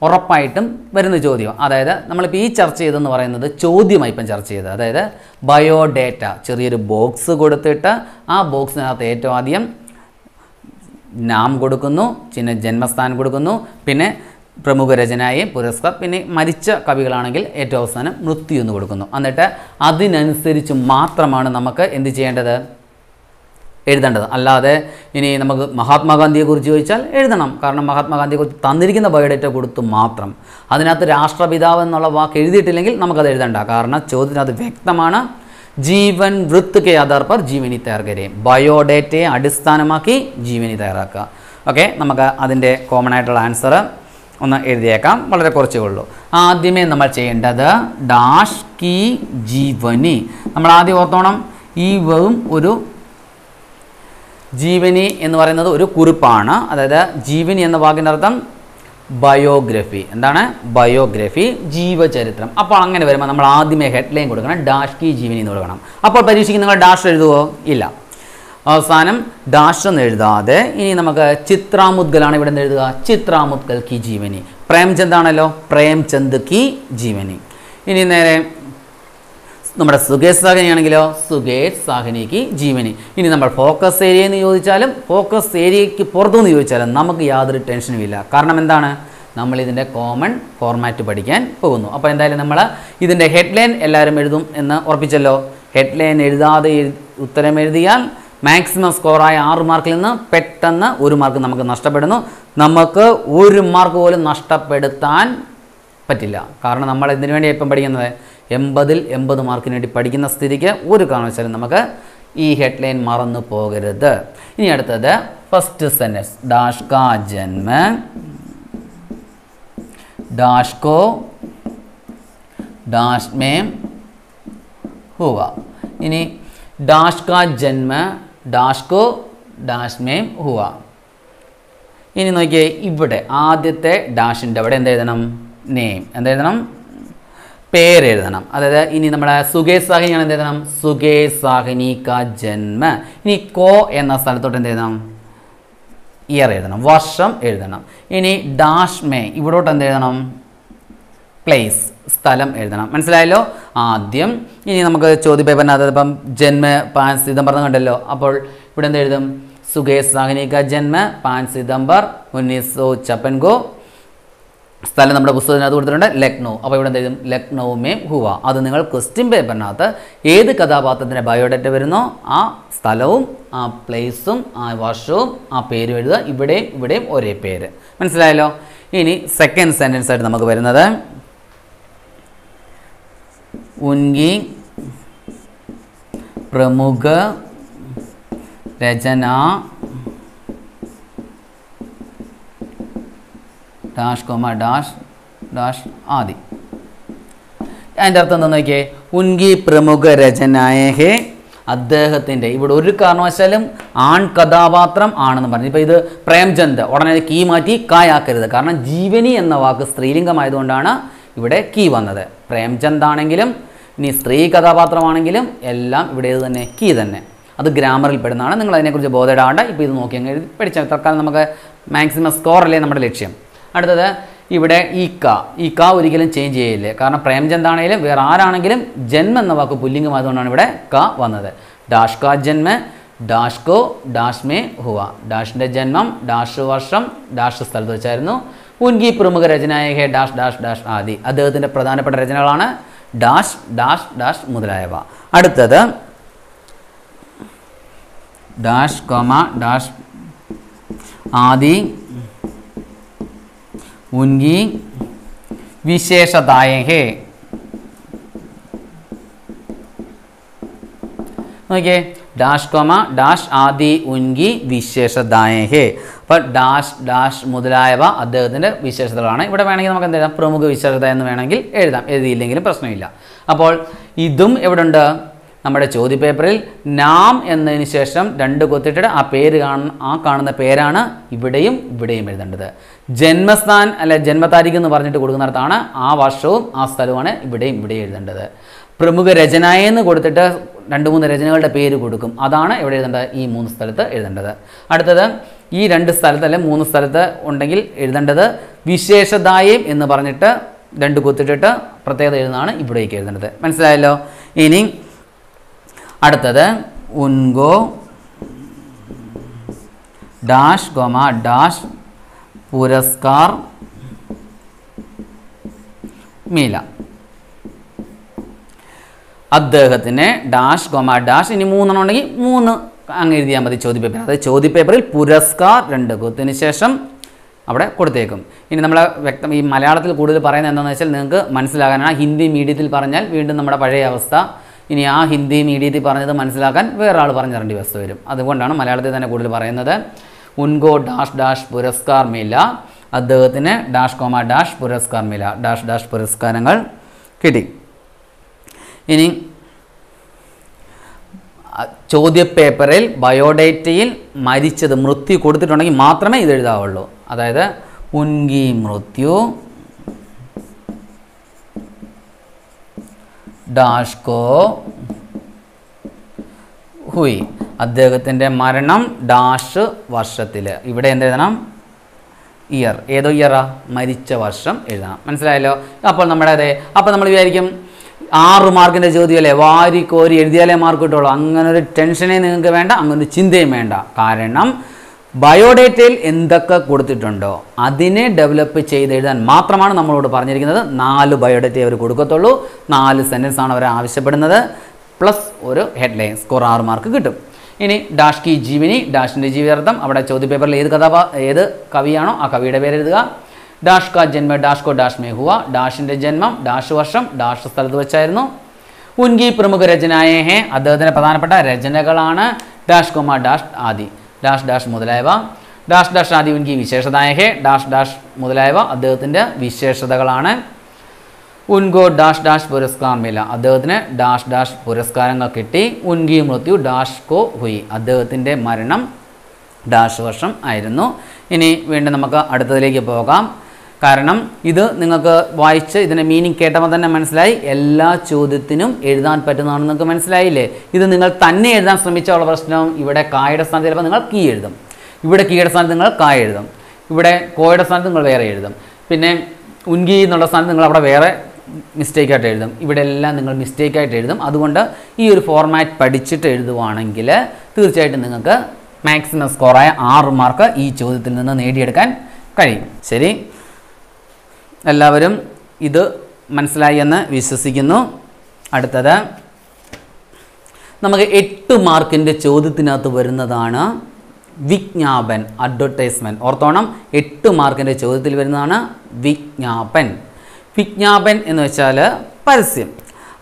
ഉറപ്പായിട്ടും വരുന്ന ചോദ്യം അതായത് നമ്മളിപ്പോൾ ഈ ചർച്ച ചെയ്തെന്ന് പറയുന്നത് ചോദ്യമായി ഇപ്പം ചർച്ച ചെയ്തത് അതായത് ബയോഡേറ്റ ചെറിയൊരു ബോക്സ് കൊടുത്തിട്ട് ആ ബോക്സിനകത്ത് ഏറ്റവും ആദ്യം നാം കൊടുക്കുന്നു പിന്നെ ജന്മസ്ഥാനം കൊടുക്കുന്നു പിന്നെ പ്രമുഖ രചനയെ പുരസ്കാർ പിന്നെ മരിച്ച കവികളാണെങ്കിൽ ഏറ്റവും അവസാനം മൃത്യു എന്ന് കൊടുക്കുന്നു എന്നിട്ട് അതിനനുസരിച്ച് മാത്രമാണ് നമുക്ക് എന്ത് ചെയ്യേണ്ടത് എഴുതേണ്ടത് അല്ലാതെ ഇനി നമുക്ക് മഹാത്മാഗാന്ധിയെക്കുറിച്ച് ചോദിച്ചാൽ എഴുതണം കാരണം മഹാത്മാഗാന്ധിയെക്കുറിച്ച് തന്നിരിക്കുന്ന ബയോഡേറ്റ കൊടുത്തു മാത്രം അതിനകത്ത് രാഷ്ട്രപിതാവ് എന്നുള്ള വാക്ക് എഴുതിയിട്ടില്ലെങ്കിൽ നമുക്കത് എഴുതണ്ട കാരണം അത് വ്യക്തമാണ് ജീവൻ വൃത്ത് കെ ആധാർ ജീവനി തയ്യാർക്കരെ ബയോഡേറ്റയെ അടിസ്ഥാനമാക്കി ജീവനി തയ്യാറാക്കുക ഓക്കെ നമുക്ക് അതിൻ്റെ കോമൺ ആയിട്ടുള്ള ആൻസർ ഒന്ന് എഴുതിയേക്കാം വളരെ കുറച്ചേ ഉള്ളൂ ആദ്യമേ നമ്മൾ ചെയ്യേണ്ടത് ഡാഷ് കി ജീവനി നമ്മൾ ആദ്യം ഓർത്തോണം ഈ വും ഒരു ജീവനി എന്ന് പറയുന്നത് ഒരു കുറിപ്പാണ് അതായത് ജീവനി എന്ന വാക്കിനർത്ഥം അർത്ഥം ബയോഗ്രഫി എന്താണ് ബയോഗ്രഫി ജീവചരിത്രം അപ്പോൾ അങ്ങനെ വരുമ്പോൾ നമ്മൾ ആദ്യമേ ഹെഡ്ലൈൻ കൊടുക്കണം ഡാഷ് കി ജീവനി എന്ന് കൊടുക്കണം അപ്പോൾ പരീക്ഷയ്ക്ക് നിങ്ങൾ ഡാഷ് എഴുതുമോ ഇല്ല അവസാനം ഡാഷ് എന്ന് എഴുതാതെ ഇനി നമുക്ക് ചിത്രാമുദ്ഗലാണ് ഇവിടെ നിന്ന് എഴുതുക ചിത്രാമുദ്ഗൽ കി ജീവനി പ്രേംചന്ദ് ആണല്ലോ പ്രേംചന്ദ് കി ജീവനി ഇനി നേരെ നമ്മുടെ സുഗേഷ് സാഹനിയാണെങ്കിലോ സുഗേഷ് സാഹനിക്ക് ജീവനി ഇനി നമ്മൾ ഫോക്കസ് ഏരിയ എന്ന് ചോദിച്ചാലും ഫോക്കസ് ഏരിയയ്ക്ക് പുറത്തുനിന്ന് ചോദിച്ചാലും നമുക്ക് യാതൊരു ടെൻഷനും ഇല്ല കാരണം എന്താണ് നമ്മൾ ഇതിൻ്റെ കോമൺ ഫോർമാറ്റ് പഠിക്കാൻ പോകുന്നു അപ്പോൾ എന്തായാലും നമ്മൾ ഇതിൻ്റെ ഹെഡ്ലൈൻ എല്ലാവരും എഴുതും എന്ന് ഉറപ്പിച്ചല്ലോ ഹെഡ്ലൈൻ എഴുതാതെ ഉത്തരം എഴുതിയാൽ മാക്സിമം സ്കോറായ ആറ് മാർക്കിൽ നിന്ന് പെട്ടെന്ന് ഒരു മാർക്ക് നമുക്ക് നഷ്ടപ്പെടുന്നു നമുക്ക് ഒരു മാർക്ക് പോലും നഷ്ടപ്പെടുത്താൻ പറ്റില്ല കാരണം നമ്മൾ എന്തിനു വേണ്ടിയാണ് ഇപ്പം പഠിക്കുന്നത് എൺപതിൽ എൺപത് മാർക്കിന് വേണ്ടി പഠിക്കുന്ന സ്ഥിതിക്ക് ഒരു കാരണവശാലും നമുക്ക് ഈ ഹെഡ്ലൈൻ മറന്നു പോകരുത് ഇനി അടുത്തത് ഫസ്റ്റ് സെൻറ്റൻസ് ഡാഷ് കാ ജന്മ ഡാഷ് കോ ഡാഷ് മേം ഹുവ ഇനി ഡാഷ് കാ ജന്മ ഡാഷ് കോ ഡാഷ് മേം ഹുവ ഇനി നോക്കിയേ ഇവിടെ ആദ്യത്തെ ഡാഷിൻ്റെ അവിടെ എന്ത് എഴുതണം നെയിം എന്ത് എഴുതണം പേരെഴുതണം അതായത് ഇനി നമ്മുടെ സുകേഷ് സാഹിനിയാണ് എന്ത് എഴുതണം സുകേഷ് സാഹിനി ക ജന്മ ഇനി കോ എന്ന സ്ഥലത്തോട്ട് എന്ത് എഴുതണം ഇയർ എഴുതണം വർഷം എഴുതണം ഇനി ഡാഷ് മേ ഇവിടോട്ട് എന്ത് എഴുതണം പ്ലേസ് സ്ഥലം എഴുതണം മനസ്സിലായല്ലോ ആദ്യം ഇനി നമുക്ക് ചോദ്യപേപ്പർ അതായത് ഇപ്പം ജന്മ പാൻ സിതംബർ എന്ന് കണ്ടല്ലോ അപ്പോൾ ഇവിടെ എന്ത് എഴുതും സുകേഷ് സാഹിനി ക ജന്മ പാൻ സിതംബർ ഉന്നീസോ ചപ്പൻകോ സ്ഥലം നമ്മുടെ പുസ്തകത്തിനകത്ത് കൊടുത്തിട്ടുണ്ട് ലക്നൗ അപ്പോൾ ഇവിടെ എന്തെങ്കിലും ലക്നൗ മേം ഹുവ അത് നിങ്ങൾ ക്വസ്റ്റ്യൻ പേപ്പറിനകത്ത് ഏത് കഥാപാത്രത്തിൻ്റെ ബയോഡേറ്റ വരുന്നോ ആ സ്ഥലവും ആ പ്ലേസും ആ വർഷവും ആ പേരും എഴുതുക ഇവിടെയും ഇവിടെയും ഒരേ പേര് മനസ്സിലായല്ലോ ഇനി സെക്കൻഡ് സെൻറ്റൻസ് ആയിട്ട് നമുക്ക് വരുന്നത് ഉൻഗി പ്രമുഖ രചന ഡാഷ് കോമ ഡാഷ് ഡാഷ് ആദി അതിൻ്റെ അർത്ഥം എന്താ നോക്കിയേ ഉൻകി പ്രമുഖ രചനായകേ അദ്ദേഹത്തിൻ്റെ ഇവിടെ ഒരു കാരണവശാലും ആൺ കഥാപാത്രം ആണെന്ന് പറഞ്ഞു ഇപ്പോൾ ഇത് പ്രേംചന്ദ് ഉടനെ കീ മാറ്റി കായാക്കരുത് കാരണം ജീവനി എന്ന വാക്ക് സ്ത്രീലിംഗമായതുകൊണ്ടാണ് ഇവിടെ കീ വന്നത് പ്രേംചന്ദ് ആണെങ്കിലും ഇനി സ്ത്രീ കഥാപാത്രമാണെങ്കിലും എല്ലാം ഇവിടെ തന്നെ കീ തന്നെ അത് ഗ്രാമറിൽ പെടുന്നതാണ് നിങ്ങൾ അതിനെക്കുറിച്ച് ബോധയിടാണ്ട് ഇപ്പോൾ ഇത് നോക്കി പഠിച്ചാൽ തൽക്കാലം നമുക്ക് മാക്സിമം സ്കോറല്ലേ നമ്മുടെ ലക്ഷ്യം അടുത്തത് ഇവിടെ ഈ ക ഈ ക ഒരിക്കലും ചേഞ്ച് ചെയ്യില്ലേ കാരണം പ്രേംചന്ദ് ആണെങ്കിലും വേറെ ആരാണെങ്കിലും ജന്മ എന്ന വാക്ക് പുല്ലിംഗം ആയതുകൊണ്ടാണ് ഇവിടെ ക വന്നത് ഡാഷ് കാ ജന്മ ഡാഷ് കോ ഡാഷ് മേ ഹുവ ഡാഷിൻ്റെ ജന്മം ഡാഷ് വർഷം ഡാഷ് സ്ഥലത്ത് വെച്ചായിരുന്നു ഉൻകി പ്രമുഖ രചനായകെ ഡാഷ് ഡാഷ് ഡാഷ് ആദി അദ്ദേഹത്തിൻ്റെ പ്രധാനപ്പെട്ട രചനകളാണ് ഡാഷ് ഡാഷ് ഡാഷ് മുതലായവ അടുത്തത് ഡാഷ് കോമ ഡാഷ് ആദി उनकी विशेषताएं हैं നോക്കിയേ ഡാഷ് കോമ ഡാഷ് ആദി ഉൻകി വിശേഷതായേ അപ്പോൾ ഡാഷ് ഡാഷ് മുതലായവ അദ്ദേഹത്തിൻ്റെ വിശേഷതകളാണ് ഇവിടെ വേണമെങ്കിൽ നമുക്ക് എന്ത് എഴുതാം പ്രമുഖ വിശേഷത എന്ന് വേണമെങ്കിൽ എഴുതാം എഴുതിയില്ലെങ്കിലും പ്രശ്നമില്ല അപ്പോൾ ഇതും എവിടെ ഉണ്ട് നമ്മുടെ ചോദ്യപേപ്പറിൽ നാം എന്നതിന് ശേഷം രണ്ട് കൊത്തിട്ടിട്ട് ആ പേര് കാണുന്ന ആ കാണുന്ന പേരാണ് ഇവിടെയും ഇവിടെയും എഴുതേണ്ടത് ജന്മസ്ഥാൻ അല്ലെ താരീഖ് എന്ന് പറഞ്ഞിട്ട് കൊടുക്കുന്നിടത്താണ് ആ വർഷവും ആ സ്ഥലവുമാണ് ഇവിടെയും ഇവിടെയും എഴുതേണ്ടത് പ്രമുഖ രചന എന്ന് കൊടുത്തിട്ട് രണ്ട് മൂന്ന് രചനകളുടെ പേര് കൊടുക്കും അതാണ് എവിടെ എഴുതേണ്ടത് ഈ മൂന്ന് സ്ഥലത്ത് എഴുതേണ്ടത് അടുത്തത് ഈ രണ്ട് സ്ഥലത്ത് അല്ലെ മൂന്ന് സ്ഥലത്ത് ഉണ്ടെങ്കിൽ എഴുതേണ്ടത് വിശേഷദായം എന്ന് പറഞ്ഞിട്ട് രണ്ട് കൊത്തിട്ടിട്ട് പ്രത്യേകത എഴുതുന്നതാണ് ഇവിടേക്ക് എഴുതേണ്ടത് മനസ്സിലായല്ലോ ഇനി അടുത്തത് ഉൻഗോ ഡാഷ് കോമ ഡാഷ് പുരസ്കാർ മീല അദ്ദേഹത്തിന് ഡാഷ് കോമ ഡാഷ് ഇനി മൂന്നെണ്ണം ഉണ്ടെങ്കിൽ മൂന്ന് അങ്ങ് എഴുതിയാൽ മതി ചോദ്യപേപ്പർ അതായത് ചോദ്യപേപ്പറിൽ പുരസ്കാർ രണ്ട് കുത്തിന് ശേഷം അവിടെ കൊടുത്തേക്കും ഇനി നമ്മൾ വ്യക്തം ഈ മലയാളത്തിൽ കൂടുതൽ പറയുന്നത് എന്താണെന്ന് വെച്ചാൽ നിങ്ങൾക്ക് മനസ്സിലാകാനാണ് ഹിന്ദി മീഡിയത്തിൽ പറഞ്ഞാൽ വീണ്ടും നമ്മുടെ പഴയ അവസ്ഥ ഇനി ആ ഹിന്ദി മീഡിയത്തിൽ പറഞ്ഞത് മനസ്സിലാക്കാൻ വേറൊരാൾ ആൾ പറഞ്ഞു തരേണ്ടി വസ്തു വരും അതുകൊണ്ടാണ് മലയാളത്തിൽ തന്നെ കൂടുതൽ പറയുന്നത് ഉൻഗോ ഡാഷ് ഡാഷ് പുരസ്കാർ മില്ല അദ്ദേഹത്തിന് ഡാഷ് കോമ ഡാഷ് പുരസ്കാർ മില്ല ഡാഷ് ഡാഷ് പുരസ്കാരങ്ങൾ കിട്ടി ഇനി ചോദ്യപേപ്പറിൽ ബയോഡേറ്റയിൽ മരിച്ചത് മൃത്യു കൊടുത്തിട്ടുണ്ടെങ്കിൽ മാത്രമേ ഇത് എഴുതാവുള്ളൂ അതായത് ഉൻകി മൃത്യു ഡാഷ് കോ ഹുയി അദ്ദേഹത്തിൻ്റെ മരണം ഡാഷ് വർഷത്തിൽ ഇവിടെ എഴുതണം ഇയർ ഏതോ ഇയറാ മരിച്ച വർഷം എഴുതണം മനസ്സിലായല്ലോ അപ്പോൾ നമ്മുടെ അതെ അപ്പോൾ നമ്മൾ വിചാരിക്കും ആറ് മാർക്കിൻ്റെ അല്ലേ വാരി കോരി എഴുതിയാലേ മാർക്ക് കിട്ടുള്ളൂ അങ്ങനെ ഒരു ടെൻഷനേ നിങ്ങൾക്ക് വേണ്ട അങ്ങനെ ഒരു ചിന്തയും വേണ്ട കാരണം ബയോഡേറ്റയിൽ എന്തൊക്കെ കൊടുത്തിട്ടുണ്ടോ അതിനെ ഡെവലപ്പ് ചെയ്ത് എഴുതാൻ മാത്രമാണ് നമ്മളോട് പറഞ്ഞിരിക്കുന്നത് നാല് ബയോഡേറ്റ അവർ കൊടുക്കത്തുള്ളൂ നാല് സെൻറ്റൻസ് ആണ് അവർ ആവശ്യപ്പെടുന്നത് പ്ലസ് ഒരു ഹെഡ്ലൈൻ സ്കോർ ആറ് മാർക്ക് കിട്ടും ഇനി ഡാഷ് കി ജീവിനി ഡാഷിൻ്റെ ജീവിതാർത്ഥം അവിടെ പേപ്പറിൽ ഏത് കഥാപാ ഏത് കവിയാണോ ആ കവിയുടെ പേര് എഴുതുക ഡാഷ് കാ ജന്മ ഡാഷ് കോ ഡാഷ് മേഹുവ ഡാഷിൻ്റെ ജന്മം ഡാഷ് വർഷം ഡാഷ് സ്ഥലത്ത് വെച്ചായിരുന്നു ഉൻകി പ്രമുഖ രചനായേ ഹേ അദ്ദേഹത്തിൻ്റെ പ്രധാനപ്പെട്ട രചനകളാണ് ഡാഷ് കുമാർ ഡാഷ് ആദി ഡാഷ് ഡാഷ് മുതലായവ ഡാഷ് ഡാഷ് രാജീവൻകി വിശേഷനായകെ ഡാഷ് ഡാഷ് മുതലായവ അദ്ദേഹത്തിൻ്റെ വിശേഷതകളാണ് ഉൻഗോ ഡാഷ് ഡാഷ് പുരസ്കാരം ഇല്ല അദ്ദേഹത്തിന് ഡാഷ് ഡാഷ് പുരസ്കാരങ്ങൾ കിട്ടി ഉൻകി മൃത്യു ഡാഷ് കോ ഹുയി അദ്ദേഹത്തിൻ്റെ മരണം ഡാഷ് വർഷം ആയിരുന്നു ഇനി വീണ്ടും നമുക്ക് അടുത്തതിലേക്ക് പോകാം കാരണം ഇത് നിങ്ങൾക്ക് വായിച്ച് ഇതിൻ്റെ മീനിങ് കേട്ടപ്പോൾ തന്നെ മനസ്സിലായി എല്ലാ ചോദ്യത്തിനും എഴുതാൻ പറ്റുന്നതാണ് നിങ്ങൾക്ക് മനസ്സിലായില്ലേ ഇത് നിങ്ങൾ തന്നെ എഴുതാൻ ശ്രമിച്ചുള്ള പ്രശ്നം ഇവിടെ കായുടെ സ്ഥാനം ചിലപ്പോൾ നിങ്ങൾ കീ എഴുതും ഇവിടെ കീയുടെ സ്ഥാനത്ത് നിങ്ങൾ കായ എഴുതും ഇവിടെ കോയുടെ സ്ഥാനത്ത് നിങ്ങൾ വേറെ എഴുതും പിന്നെ ഉൻകി എന്നുള്ള സ്ഥാനത്ത് നിങ്ങൾ അവിടെ വേറെ മിസ്റ്റേക്കായിട്ട് എഴുതും ഇവിടെ എല്ലാം നിങ്ങൾ മിസ്റ്റേക്കായിട്ട് എഴുതും അതുകൊണ്ട് ഈ ഒരു ഫോർമാറ്റ് പഠിച്ചിട്ട് എഴുതുവാണെങ്കിൽ തീർച്ചയായിട്ടും നിങ്ങൾക്ക് മാക്സിമം സ്കോറായ ആറ് മാർക്ക് ഈ ചോദ്യത്തിൽ നിന്ന് നേടിയെടുക്കാൻ കഴിയും ശരി എല്ലാവരും ഇത് മനസ്സിലായി എന്ന് വിശ്വസിക്കുന്നു അടുത്തത് നമുക്ക് എട്ട് മാർക്കിൻ്റെ ചോദ്യത്തിനകത്ത് വരുന്നതാണ് വിജ്ഞാപൻ അഡ്വർടൈസ്മെൻറ്റ് ഓർത്തോണം എട്ട് മാർക്കിൻ്റെ ചോദ്യത്തിൽ വരുന്നതാണ് വിജ്ഞാപൻ വിജ്ഞാപൻ എന്ന് വെച്ചാൽ പരസ്യം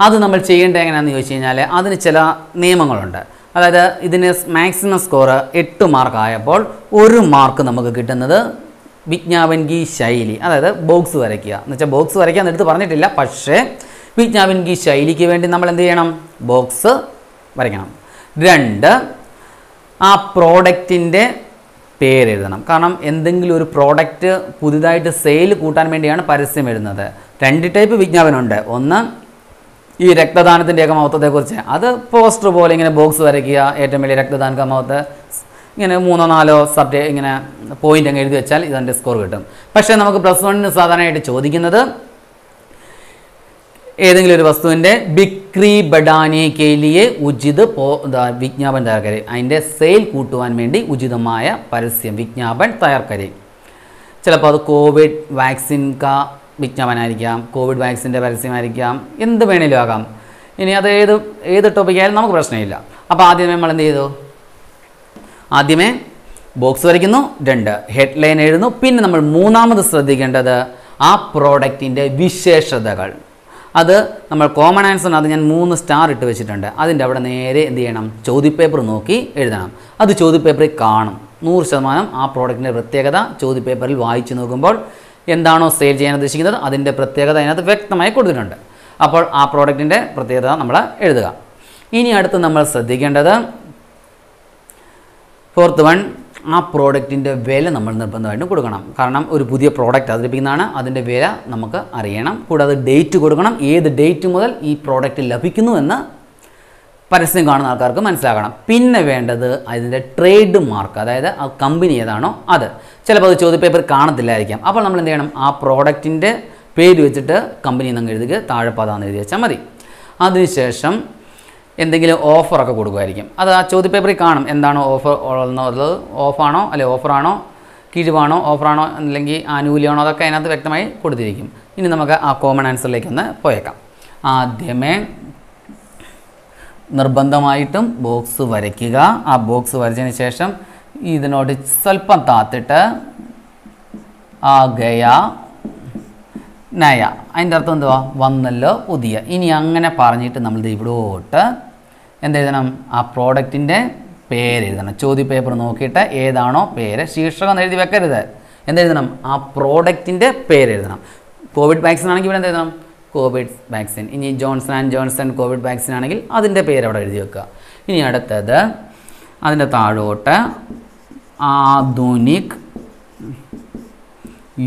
അത് നമ്മൾ ചെയ്യേണ്ടത് എങ്ങനെയാണെന്ന് ചോദിച്ചു കഴിഞ്ഞാൽ അതിന് ചില നിയമങ്ങളുണ്ട് അതായത് ഇതിന് മാക്സിമം സ്കോർ എട്ട് മാർക്കായപ്പോൾ ഒരു മാർക്ക് നമുക്ക് കിട്ടുന്നത് വിജ്ഞാപൻകി ശൈലി അതായത് ബോക്സ് വരയ്ക്കുക എന്ന് വെച്ചാൽ ബോക്സ് വരയ്ക്കുക എന്നെടുത്ത് പറഞ്ഞിട്ടില്ല പക്ഷേ വിജ്ഞാപൻകി ശൈലിക്ക് വേണ്ടി നമ്മൾ എന്ത് ചെയ്യണം ബോക്സ് വരയ്ക്കണം രണ്ട് ആ പ്രോഡക്റ്റിൻ്റെ പേരെഴുതണം കാരണം എന്തെങ്കിലും ഒരു പ്രോഡക്റ്റ് പുതുതായിട്ട് സെയിൽ കൂട്ടാൻ വേണ്ടിയാണ് പരസ്യം എഴുതുന്നത് രണ്ട് ടൈപ്പ് വിജ്ഞാപനമുണ്ട് ഒന്ന് ഈ രക്തദാനത്തിൻ്റെയൊക്കെ മഹത്വത്തെക്കുറിച്ച് അത് പോസ്റ്റർ പോലെ ഇങ്ങനെ ബോക്സ് വരയ്ക്കുക ഏറ്റവും വലിയ രക്തദാന മഹത്വ ഇങ്ങനെ മൂന്നോ നാലോ സബ്ജെ ഇങ്ങനെ പോയിന്റ് അങ്ങ് എഴുതി വെച്ചാൽ ഇതിൻ്റെ സ്കോർ കിട്ടും പക്ഷേ നമുക്ക് പ്ലസ് വണ്ണിന് സാധാരണയായിട്ട് ചോദിക്കുന്നത് ഏതെങ്കിലും ഒരു വസ്തുവിൻ്റെ ബിക്രി ബഡാനി കെയിലിയെ ഉചിത് പോ വിജ്ഞാപൻ തയ്യാർക്കരി അതിൻ്റെ സെയിൽ കൂട്ടുവാൻ വേണ്ടി ഉചിതമായ പരസ്യം വിജ്ഞാപൻ തയ്യാർക്കരി ചിലപ്പോൾ അത് കോവിഡ് വാക്സിൻ കാ വിജ്ഞാപനായിരിക്കാം കോവിഡ് വാക്സിൻ്റെ പരസ്യമായിരിക്കാം എന്ത് വേണേലും ആകാം ഇനി അത് ഏത് ഏത് ടോപ്പിക്കായാലും നമുക്ക് പ്രശ്നമില്ല അപ്പോൾ ആദ്യം നമ്മൾ എന്ത് ചെയ്തു ആദ്യമേ ബോക്സ് വരയ്ക്കുന്നു രണ്ട് ഹെഡ്ലൈൻ എഴുതുന്നു പിന്നെ നമ്മൾ മൂന്നാമത് ശ്രദ്ധിക്കേണ്ടത് ആ പ്രോഡക്റ്റിൻ്റെ വിശേഷതകൾ അത് നമ്മൾ കോമൺ ആൻസർ അത് ഞാൻ മൂന്ന് സ്റ്റാർ ഇട്ട് വെച്ചിട്ടുണ്ട് അതിൻ്റെ അവിടെ നേരെ എന്ത് ചെയ്യണം ചോദ്യപേപ്പർ നോക്കി എഴുതണം അത് ചോദ്യപേപ്പറിൽ കാണും നൂറ് ശതമാനം ആ പ്രോഡക്റ്റിൻ്റെ പ്രത്യേകത ചോദ്യപേപ്പറിൽ വായിച്ചു നോക്കുമ്പോൾ എന്താണോ സെയിൽ ചെയ്യാൻ ഉദ്ദേശിക്കുന്നത് അതിൻ്റെ പ്രത്യേകത അതിനകത്ത് വ്യക്തമായി കൊടുത്തിട്ടുണ്ട് അപ്പോൾ ആ പ്രോഡക്റ്റിൻ്റെ പ്രത്യേകത നമ്മൾ എഴുതുക ഇനി അടുത്ത് നമ്മൾ ശ്രദ്ധിക്കേണ്ടത് ഫോർത്ത് വൺ ആ പ്രോഡക്റ്റിൻ്റെ വില നമ്മൾ നിർബന്ധമായിട്ടും കൊടുക്കണം കാരണം ഒരു പുതിയ പ്രോഡക്റ്റ് അവതരിപ്പിക്കുന്നതാണ് അതിൻ്റെ വില നമുക്ക് അറിയണം കൂടാതെ ഡേറ്റ് കൊടുക്കണം ഏത് ഡേറ്റ് മുതൽ ഈ പ്രോഡക്റ്റ് ലഭിക്കുന്നു എന്ന് പരസ്യം കാണുന്ന ആൾക്കാർക്ക് മനസ്സിലാക്കണം പിന്നെ വേണ്ടത് അതിൻ്റെ ട്രേഡ് മാർക്ക് അതായത് ആ കമ്പനി ഏതാണോ അത് ചിലപ്പോൾ അത് പേപ്പർ കാണത്തില്ലായിരിക്കാം അപ്പോൾ നമ്മൾ എന്ത് ചെയ്യണം ആ പ്രോഡക്റ്റിൻ്റെ പേര് വെച്ചിട്ട് കമ്പനി എന്നങ്ങ് എഴുതുക താഴെ എഴുതി വെച്ചാൽ മതി അതിനുശേഷം എന്തെങ്കിലും ഓഫറൊക്കെ കൊടുക്കുമായിരിക്കും അത് ആ ചോദ്യപേപ്പറിൽ കാണും എന്താണ് ഓഫർ ഉള്ളത് ഓഫാണോ അല്ലെ ഓഫറാണോ കിഴിവാണോ ഓഫറാണോ അല്ലെങ്കിൽ ആനുകൂല്യമാണോ അതൊക്കെ അതിനകത്ത് വ്യക്തമായി കൊടുത്തിരിക്കും ഇനി നമുക്ക് ആ കോമൺ ആൻസറിലേക്ക് ഒന്ന് പോയേക്കാം ആദ്യമേ നിർബന്ധമായിട്ടും ബോക്സ് വരയ്ക്കുക ആ ബോക്സ് വരച്ചതിന് ശേഷം ഇതിനോട് സ്വല്പം താത്തിട്ട് ആ ഗയ നയ അതിൻ്റെ അർത്ഥം എന്തുവാ വന്നല്ലോ പുതിയ ഇനി അങ്ങനെ പറഞ്ഞിട്ട് നമ്മളിത് ഇവിടോട്ട് എന്തെഴുതണം ആ പ്രോഡക്റ്റിൻ്റെ പേര് എഴുതണം ചോദ്യ പേപ്പർ നോക്കിയിട്ട് ഏതാണോ പേര് ശീർഷകം എഴുതി വെക്കരുത് എന്തെഴുതണം ആ പ്രോഡക്റ്റിൻ്റെ പേര് എഴുതണം കോവിഡ് വാക്സിൻ ആണെങ്കിൽ ഇവിടെ എന്തെഴുതണം കോവിഡ് വാക്സിൻ ഇനി Johnson and Johnson Covid vaccine ആണെങ്കിൽ അതിൻ്റെ പേര് അവിടെ എഴുതി വെക്കുക ഇനി അടുത്തത് അതിൻ്റെ താഴോട്ട് ആധുനിക്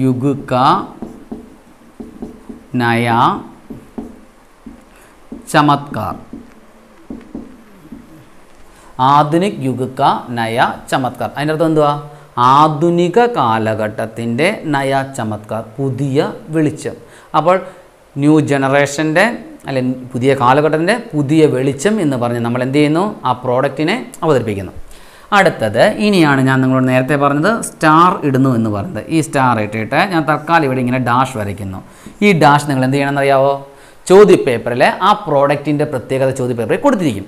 യുഗുക്ക നയ ചമത്കാർ ആധുനിക് യുഗക്ക നയ ചമത്കാർ അതിൻ്റെ അർത്ഥം എന്തുവാ ആധുനിക കാലഘട്ടത്തിൻ്റെ നയ ചമത്കാർ പുതിയ വെളിച്ചം അപ്പോൾ ന്യൂ ജനറേഷൻ്റെ അല്ലെ പുതിയ കാലഘട്ടത്തിൻ്റെ പുതിയ വെളിച്ചം എന്ന് പറഞ്ഞ് നമ്മൾ എന്ത് ചെയ്യുന്നു ആ പ്രോഡക്റ്റിനെ അവതരിപ്പിക്കുന്നു അടുത്തത് ഇനിയാണ് ഞാൻ നിങ്ങളോട് നേരത്തെ പറഞ്ഞത് സ്റ്റാർ ഇടുന്നു എന്ന് പറഞ്ഞത് ഈ സ്റ്റാർ ഇട്ടിട്ട് ഞാൻ തൽക്കാലം ഇവിടെ ഇങ്ങനെ ഡാഷ് വരയ്ക്കുന്നു ഈ ഡാഷ് നിങ്ങൾ എന്ത് ചെയ്യണമെന്നറിയാവോ ചോദ്യപേപ്പറിൽ ആ പ്രോഡക്റ്റിൻ്റെ പ്രത്യേകത ചോദ്യപേപ്പറിൽ കൊടുത്തിരിക്കും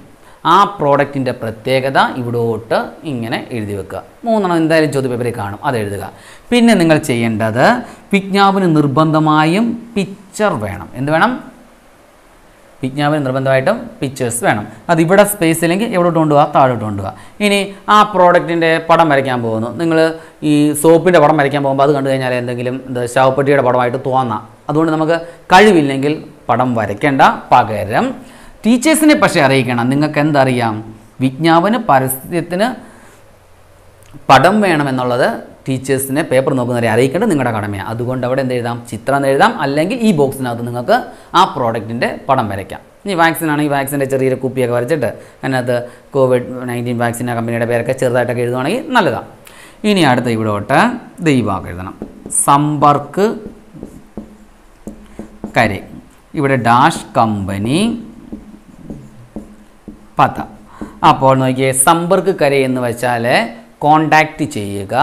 ആ പ്രോഡക്റ്റിൻ്റെ പ്രത്യേകത ഇവിടോട്ട് ഇങ്ങനെ എഴുതി വെക്കുക മൂന്നെണ്ണം എന്തായാലും ചോദ്യ പേപ്പറിൽ കാണും അത് എഴുതുക പിന്നെ നിങ്ങൾ ചെയ്യേണ്ടത് വിജ്ഞാപന നിർബന്ധമായും പിക്ചർ വേണം എന്ത് വേണം വിജ്ഞാപന നിർബന്ധമായിട്ടും പിക്ചേഴ്സ് വേണം അത് ഇവിടെ സ്പേസ് ഇല്ലെങ്കിൽ എവിടോട്ട് കൊണ്ടുപോകാം താഴോട്ട് കൊണ്ടുപോകാം ഇനി ആ പ്രോഡക്റ്റിൻ്റെ പടം വരയ്ക്കാൻ പോകുന്നു നിങ്ങൾ ഈ സോപ്പിൻ്റെ പടം വരയ്ക്കാൻ പോകുമ്പോൾ അത് കണ്ടു കഴിഞ്ഞാൽ എന്തെങ്കിലും എന്താ ശവപ്പെട്ടിയുടെ പടമായിട്ട് തോന്നാം അതുകൊണ്ട് നമുക്ക് കഴിവില്ലെങ്കിൽ പടം വരയ്ക്കേണ്ട പകരം ടീച്ചേഴ്സിനെ പക്ഷേ അറിയിക്കണം നിങ്ങൾക്ക് എന്തറിയാം വിജ്ഞാപന പരസ്യത്തിന് പടം വേണമെന്നുള്ളത് ടീച്ചേഴ്സിനെ പേപ്പർ നോക്കുന്നവരെ അറിയിക്കേണ്ടത് നിങ്ങളുടെ കടമയാണ് അതുകൊണ്ട് അവിടെ എന്ത് എഴുതാം ചിത്രം എഴുതാം അല്ലെങ്കിൽ ഈ ബോക്സിനകത്ത് നിങ്ങൾക്ക് ആ പ്രോഡക്റ്റിൻ്റെ പടം വരയ്ക്കാം ഇനി വാക്സിൻ ആണെങ്കിൽ വാക്സിൻ്റെ ചെറിയൊരു കുപ്പിയൊക്കെ വരച്ചിട്ട് അതിനകത്ത് കോവിഡ് നയൻറ്റീൻ വാക്സിൻ കമ്പനിയുടെ പേരൊക്കെ ചെറുതായിട്ടൊക്കെ എഴുതുവാണെങ്കിൽ നല്ലതാണ് ഇനി അടുത്ത ഇവിടോട്ട് ദൈവാക്ക് എഴുതണം സമ്പർക്ക് കരി ഇവിടെ ഡാഷ് കമ്പനി പദ അപ്പോൾ നോക്കിയേ സമ്പർക്കക്കര എന്ന് വെച്ചാൽ കോണ്ടാക്റ്റ് ചെയ്യുക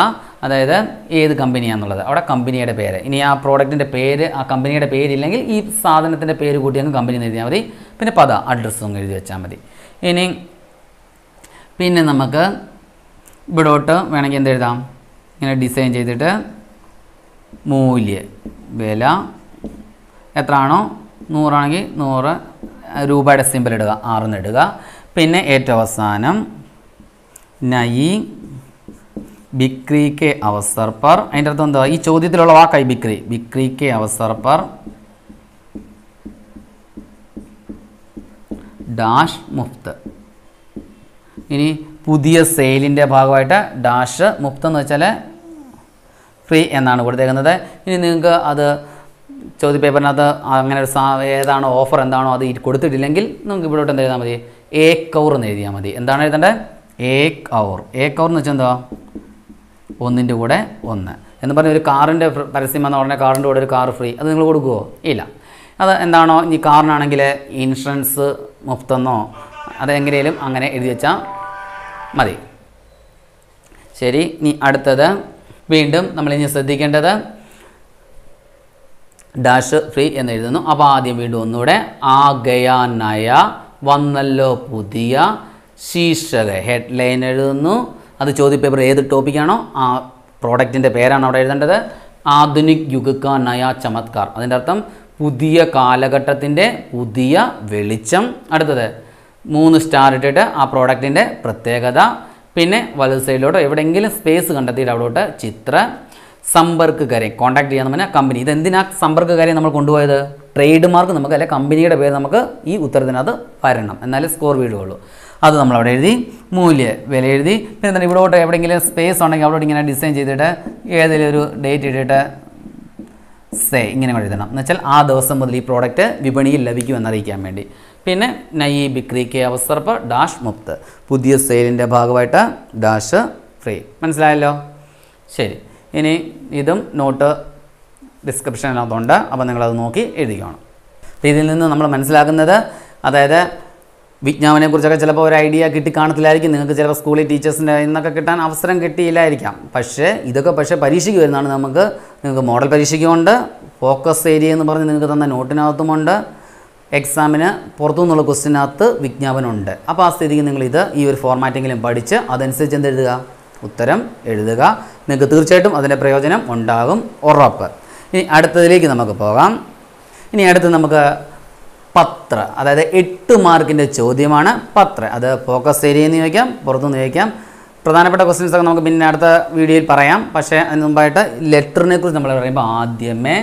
അതായത് ഏത് കമ്പനിയാണെന്നുള്ളത് അവിടെ കമ്പനിയുടെ പേര് ഇനി ആ പ്രോഡക്റ്റിൻ്റെ പേര് ആ കമ്പനിയുടെ പേരില്ലെങ്കിൽ ഈ സാധനത്തിൻ്റെ പേര് കൂട്ടി അങ്ങ് കമ്പനി എഴുതിയാൽ മതി പിന്നെ പദ അഡ്രസ്സും എഴുതി വെച്ചാൽ മതി ഇനി പിന്നെ നമുക്ക് ഇവിടോട്ട് വേണമെങ്കിൽ എഴുതാം ഇങ്ങനെ ഡിസൈൻ ചെയ്തിട്ട് മൂല്യ വില എത്രയാണോ നൂറാണെങ്കിൽ നൂറ് രൂപയുടെ സിമ്പിൾ ഇടുക ആറെന്ന് ഇടുക പിന്നെ ഏറ്റവും അവസാനം നയി ബിക്രി കെ അവസർ അതിൻ്റെ അർത്ഥം എന്താ ഈ ചോദ്യത്തിലുള്ള വാക്കായി ബിക്രി ബിക്രി കെ അവസർ ഡാഷ് മുഫ്ത് ഇനി പുതിയ സെയിലിൻ്റെ ഭാഗമായിട്ട് ഡാഷ് മുഫ്ത് എന്ന് വെച്ചാൽ ഫ്രീ എന്നാണ് കൊടുത്തേക്കുന്നത് ഇനി നിങ്ങൾക്ക് അത് ചോദ്യ പേപ്പറിനകത്ത് അങ്ങനെ ഒരു ഏതാണോ ഓഫർ എന്താണോ അത് കൊടുത്തിട്ടില്ലെങ്കിൽ നിങ്ങൾക്ക് ഇവിടോട്ട് എന്ത് ചെയ്താൽ മതി ഏക്ക് അവർ എന്ന് എഴുതിയാൽ മതി എന്താണ് എഴുതേണ്ടത് ഏക്ക് അവർ ഏക്ക് അവർ എന്ന് വെച്ചാൽ എന്താ ഒന്നിൻ്റെ കൂടെ ഒന്ന് എന്ന് പറഞ്ഞ ഒരു കാറിൻ്റെ പരസ്യം എന്ന് പറഞ്ഞാൽ കാറിൻ്റെ കൂടെ ഒരു കാർ ഫ്രീ അത് നിങ്ങൾ കൊടുക്കുമോ ഇല്ല അത് എന്താണോ ഈ കാറിനാണെങ്കിൽ ഇൻഷുറൻസ് മുഫ്തെന്നോ അതെങ്ങനെയും അങ്ങനെ എഴുതി വെച്ചാൽ മതി ശരി ഇനി അടുത്തത് വീണ്ടും നമ്മൾ ഇനി ശ്രദ്ധിക്കേണ്ടത് ഡാഷ് ഫ്രീ എന്ന് എഴുതുന്നു അപ്പോൾ ആദ്യം വീണ്ടും ഒന്നുകൂടെ ആ ഗയാനയ വന്നല്ലോ പുതിയ ശീർഷക ഹെഡ്ലൈൻ എഴുതുന്നു അത് ചോദ്യ പേപ്പർ ഏത് ടോപ്പിക്കാണോ ആ പ്രോഡക്റ്റിൻ്റെ പേരാണ് അവിടെ എഴുതേണ്ടത് ആധുനിക് യുഗക്ക നയ ചമത്കാർ അതിൻ്റെ അർത്ഥം പുതിയ കാലഘട്ടത്തിൻ്റെ പുതിയ വെളിച്ചം അടുത്തത് മൂന്ന് സ്റ്റാർ ഇട്ടിട്ട് ആ പ്രോഡക്റ്റിൻ്റെ പ്രത്യേകത പിന്നെ വലത് സൈഡിലോട്ട് എവിടെയെങ്കിലും സ്പേസ് കണ്ടെത്തിയിട്ട് അവിടോട്ട് ചിത്ര സമ്പർക്കക്കാരെ കോൺടാക്ട് ചെയ്യാമെന്ന് പറഞ്ഞാൽ കമ്പനി ഇതെന്തിനാ സമ്പർക്കക്കാരെ നമ്മൾ കൊണ്ടുപോയത് ട്രേഡ് മാർക്ക് നമുക്ക് അല്ലെങ്കിൽ കമ്പനിയുടെ പേര് നമുക്ക് ഈ ഉത്തരത്തിനകത്ത് വരണം എന്നാലേ സ്കോർ വീടുകയുള്ളൂ അത് നമ്മൾ അവിടെ എഴുതി മൂല്യ വില എഴുതി പിന്നെ എന്താണ് ഇവിടോട്ട് എവിടെയെങ്കിലും സ്പേസ് ഉണ്ടെങ്കിൽ അവിടെ ഇങ്ങനെ ഡിസൈൻ ചെയ്തിട്ട് ഏതെങ്കിലും ഒരു ഡേറ്റ് ഇട്ടിട്ട് സേ ഇങ്ങനെ എഴുതണം എന്ന് വെച്ചാൽ ആ ദിവസം മുതൽ ഈ പ്രോഡക്റ്റ് വിപണിയിൽ ലഭിക്കുമെന്നറിയിക്കാൻ വേണ്ടി പിന്നെ നൈ കെ അവസർപ്പ് ഡാഷ് മുക്ത് പുതിയ സെയിലിൻ്റെ ഭാഗമായിട്ട് ഡാഷ് ഫ്രീ മനസ്സിലായല്ലോ ശരി ഇനി ഇതും നോട്ട് ഡിസ്ക്രിപ്ഷനകത്തുണ്ട് അപ്പോൾ നിങ്ങളത് നോക്കി എഴുതിക്കണം അപ്പോൾ ഇതിൽ നിന്ന് നമ്മൾ മനസ്സിലാക്കുന്നത് അതായത് വിജ്ഞാപനെക്കുറിച്ചൊക്കെ ചിലപ്പോൾ ഒരു ഐഡിയ കിട്ടി കാണത്തില്ലായിരിക്കും നിങ്ങൾക്ക് ചിലപ്പോൾ സ്കൂളിൽ ടീച്ചേഴ്സിൻ്റെ നിന്നൊക്കെ കിട്ടാൻ അവസരം കിട്ടിയില്ലായിരിക്കാം പക്ഷേ ഇതൊക്കെ പക്ഷേ പരീക്ഷയ്ക്ക് വരുന്നതാണ് നമുക്ക് നിങ്ങൾക്ക് മോഡൽ പരീക്ഷയ്ക്കുമുണ്ട് ഫോക്കസ് ഏരിയ എന്ന് പറഞ്ഞ് നിങ്ങൾക്ക് തന്ന നോട്ടിനകത്തുമുണ്ട് എക്സാമിന് പുറത്തുനിന്നുള്ള ക്വസ്റ്റിനകത്ത് വിജ്ഞാപനമുണ്ട് അപ്പോൾ ആ സ്ഥിതിക്ക് നിങ്ങളിത് ഈ ഒരു ഫോർമാറ്റെങ്കിലും പഠിച്ച് അതനുസരിച്ച് എഴുതുക ഉത്തരം എഴുതുക നിങ്ങൾക്ക് തീർച്ചയായിട്ടും അതിൻ്റെ പ്രയോജനം ഉണ്ടാകും ഉറപ്പ് ഇനി അടുത്തതിലേക്ക് നമുക്ക് പോകാം ഇനി അടുത്ത് നമുക്ക് പത്ര അതായത് എട്ട് മാർക്കിൻ്റെ ചോദ്യമാണ് പത്ര അത് ഫോക്കസ് ഏരിയയിൽ നിന്ന് ചോദിക്കാം പുറത്തുനിന്ന് ചോദിക്കാം പ്രധാനപ്പെട്ട ക്വസ്റ്റ്യൻസ് ഒക്കെ നമുക്ക് പിന്നെ അടുത്ത വീഡിയോയിൽ പറയാം പക്ഷേ അതിന് മുമ്പായിട്ട് ലെറ്ററിനെ കുറിച്ച് നമ്മൾ പറയുമ്പോൾ ആദ്യമേ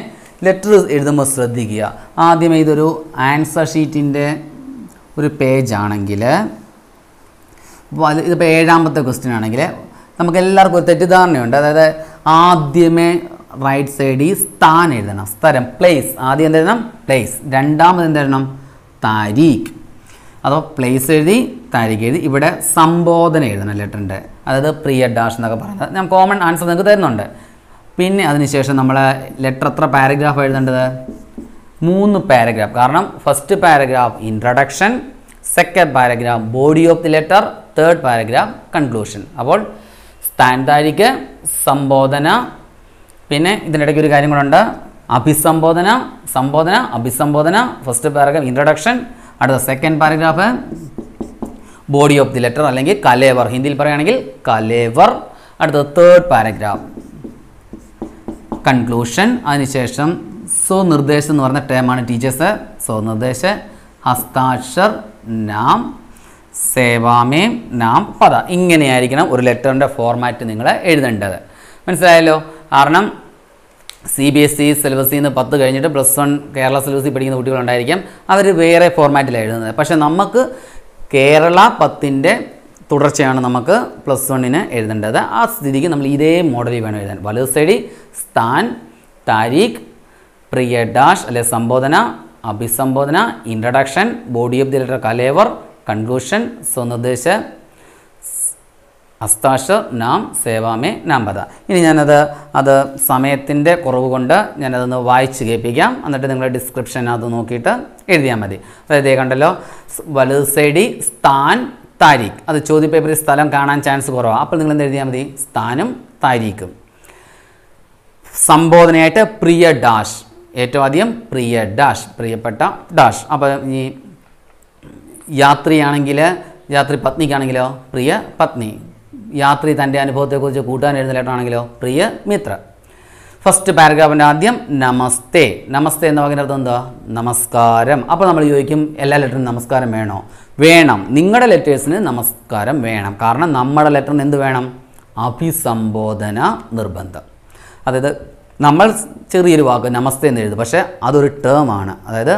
ലെറ്റർ എഴുതുമ്പോൾ ശ്രദ്ധിക്കുക ആദ്യമേ ഇതൊരു ആൻസർ ഷീറ്റിൻ്റെ ഒരു പേജാണെങ്കിൽ ഇതിപ്പോൾ ഏഴാമത്തെ ക്വസ്റ്റ്യൻ ആണെങ്കിൽ നമുക്ക് എല്ലാവർക്കും ഒരു തെറ്റിദ്ധാരണയുണ്ട് അതായത് ആദ്യമേ റൈറ്റ് സൈഡ് ഈ സ്ഥാൻ എഴുതണം സ്ഥലം പ്ലേസ് ആദ്യം എന്ത് എഴുതണം പ്ലേസ് രണ്ടാമത് എന്ത് എഴുതണം താരീഖ് അതോ പ്ലേസ് എഴുതി താരീഖ് എഴുതി ഇവിടെ സംബോധന എഴുതണം ലെറ്ററിൻ്റെ അതായത് പ്രിയ ഡാഷ് എന്നൊക്കെ പറയുന്നത് ഞാൻ കോമൺ ആൻസർ നിങ്ങൾക്ക് തരുന്നുണ്ട് പിന്നെ അതിനുശേഷം നമ്മൾ ലെറ്റർ എത്ര പാരഗ്രാഫ് എഴുതേണ്ടത് മൂന്ന് പാരഗ്രാഫ് കാരണം first paragraph introduction second paragraph body of the letter third paragraph conclusion അപ്പോൾ സ്ഥാൻ താരിക്ക് സംബോധന പിന്നെ ഇടയ്ക്ക് ഒരു കാര്യം കൂടെ ഉണ്ട് അഭിസംബോധന സംബോധന അഭിസംബോധന ഫസ്റ്റ് പാരഗ്രാഫ് ഇൻട്രഡക്ഷൻ അടുത്ത second paragraph body of the letter അല്ലെങ്കിൽ കലേവർ ഹിന്ദിയിൽ പറയുകയാണെങ്കിൽ കലേവർ അടുത്ത തേർഡ് പാരഗ്രാഫ് കൺക്ലൂഷൻ അതിനുശേഷം സ്വനിർദ്ദേശം എന്ന് പറഞ്ഞ ടേമാണ് ടീച്ചേഴ്സ് സ്വനിർദ്ദേശ ഹസ്താക്ഷർ നാം സേവാമേം നാം പദ ഇങ്ങനെയായിരിക്കണം ഒരു ലെറ്ററിൻ്റെ ഫോർമാറ്റ് നിങ്ങൾ എഴുതേണ്ടത് മനസ്സിലായല്ലോ കാരണം സി ബി എസ് ഇ സിലബസിൽ നിന്ന് പത്ത് കഴിഞ്ഞിട്ട് പ്ലസ് വൺ കേരള സിലബസിൽ പഠിക്കുന്ന കുട്ടികളുണ്ടായിരിക്കാം അവർ വേറെ ഫോർമാറ്റിലാണ് എഴുതുന്നത് പക്ഷേ നമുക്ക് കേരള പത്തിൻ്റെ തുടർച്ചയാണ് നമുക്ക് പ്ലസ് വണ്ണിന് എഴുതേണ്ടത് ആ സ്ഥിതിക്ക് നമ്മൾ ഇതേ മോഡലിൽ വേണം എഴുതാൻ വലത് സൈഡിൽ സ്ഥാൻ താരീഖ് പ്രിയ ഡാഷ് അല്ലെ സംബോധന അഭിസംബോധന introduction body of the letter കലേവർ കൺക്ലൂഷൻ സ്വനിർദ്ദേശ ഹസ്താക്ഷർ നാം സേവാമേ നാമ്പത ഇനി ഞാനത് അത് സമയത്തിൻ്റെ കുറവ് കൊണ്ട് ഞാനതൊന്ന് വായിച്ച് കേൾപ്പിക്കാം എന്നിട്ട് നിങ്ങൾ ഡിസ്ക്രിപ്ഷൻ അത് നോക്കിയിട്ട് എഴുതിയാൽ മതി അതായത് കണ്ടല്ലോ വലത് സൈഡി സ്ഥാൻ താരീഖ് അത് ചോദ്യ പേപ്പറിൽ സ്ഥലം കാണാൻ ചാൻസ് കുറവാണ് അപ്പോൾ നിങ്ങൾ എന്ത് എഴുതിയാൽ മതി സ്ഥാനും താരീഖും സംബോധനയായിട്ട് പ്രിയ ഡാഷ് ഏറ്റവും ആദ്യം പ്രിയ ഡാഷ് പ്രിയപ്പെട്ട ഡാഷ് അപ്പോൾ ഈ യാത്രയാണെങ്കിൽ യാത്രി പത്നിക്കാണെങ്കിലോ പ്രിയ പത്നി യാത്രി തൻ്റെ അനുഭവത്തെക്കുറിച്ച് കൂട്ടാൻ എഴുന്നേറ്റാണെങ്കിലോ പ്രിയ മിത്ര ഫസ്റ്റ് പാരഗ്രാഫിൻ്റെ ആദ്യം നമസ്തേ നമസ്തേ എന്ന പറയുന്ന അർത്ഥം എന്താ നമസ്കാരം അപ്പോൾ നമ്മൾ ചോദിക്കും എല്ലാ ലെറ്ററിനും നമസ്കാരം വേണോ വേണം നിങ്ങളുടെ ലെറ്റേഴ്സിന് നമസ്കാരം വേണം കാരണം നമ്മുടെ ലെറ്ററിന് എന്ത് വേണം അഭിസംബോധന നിർബന്ധം അതായത് നമ്മൾ ചെറിയൊരു വാക്ക് നമസ്തേ എന്ന് എഴുതും പക്ഷേ അതൊരു ടേം ആണ് അതായത്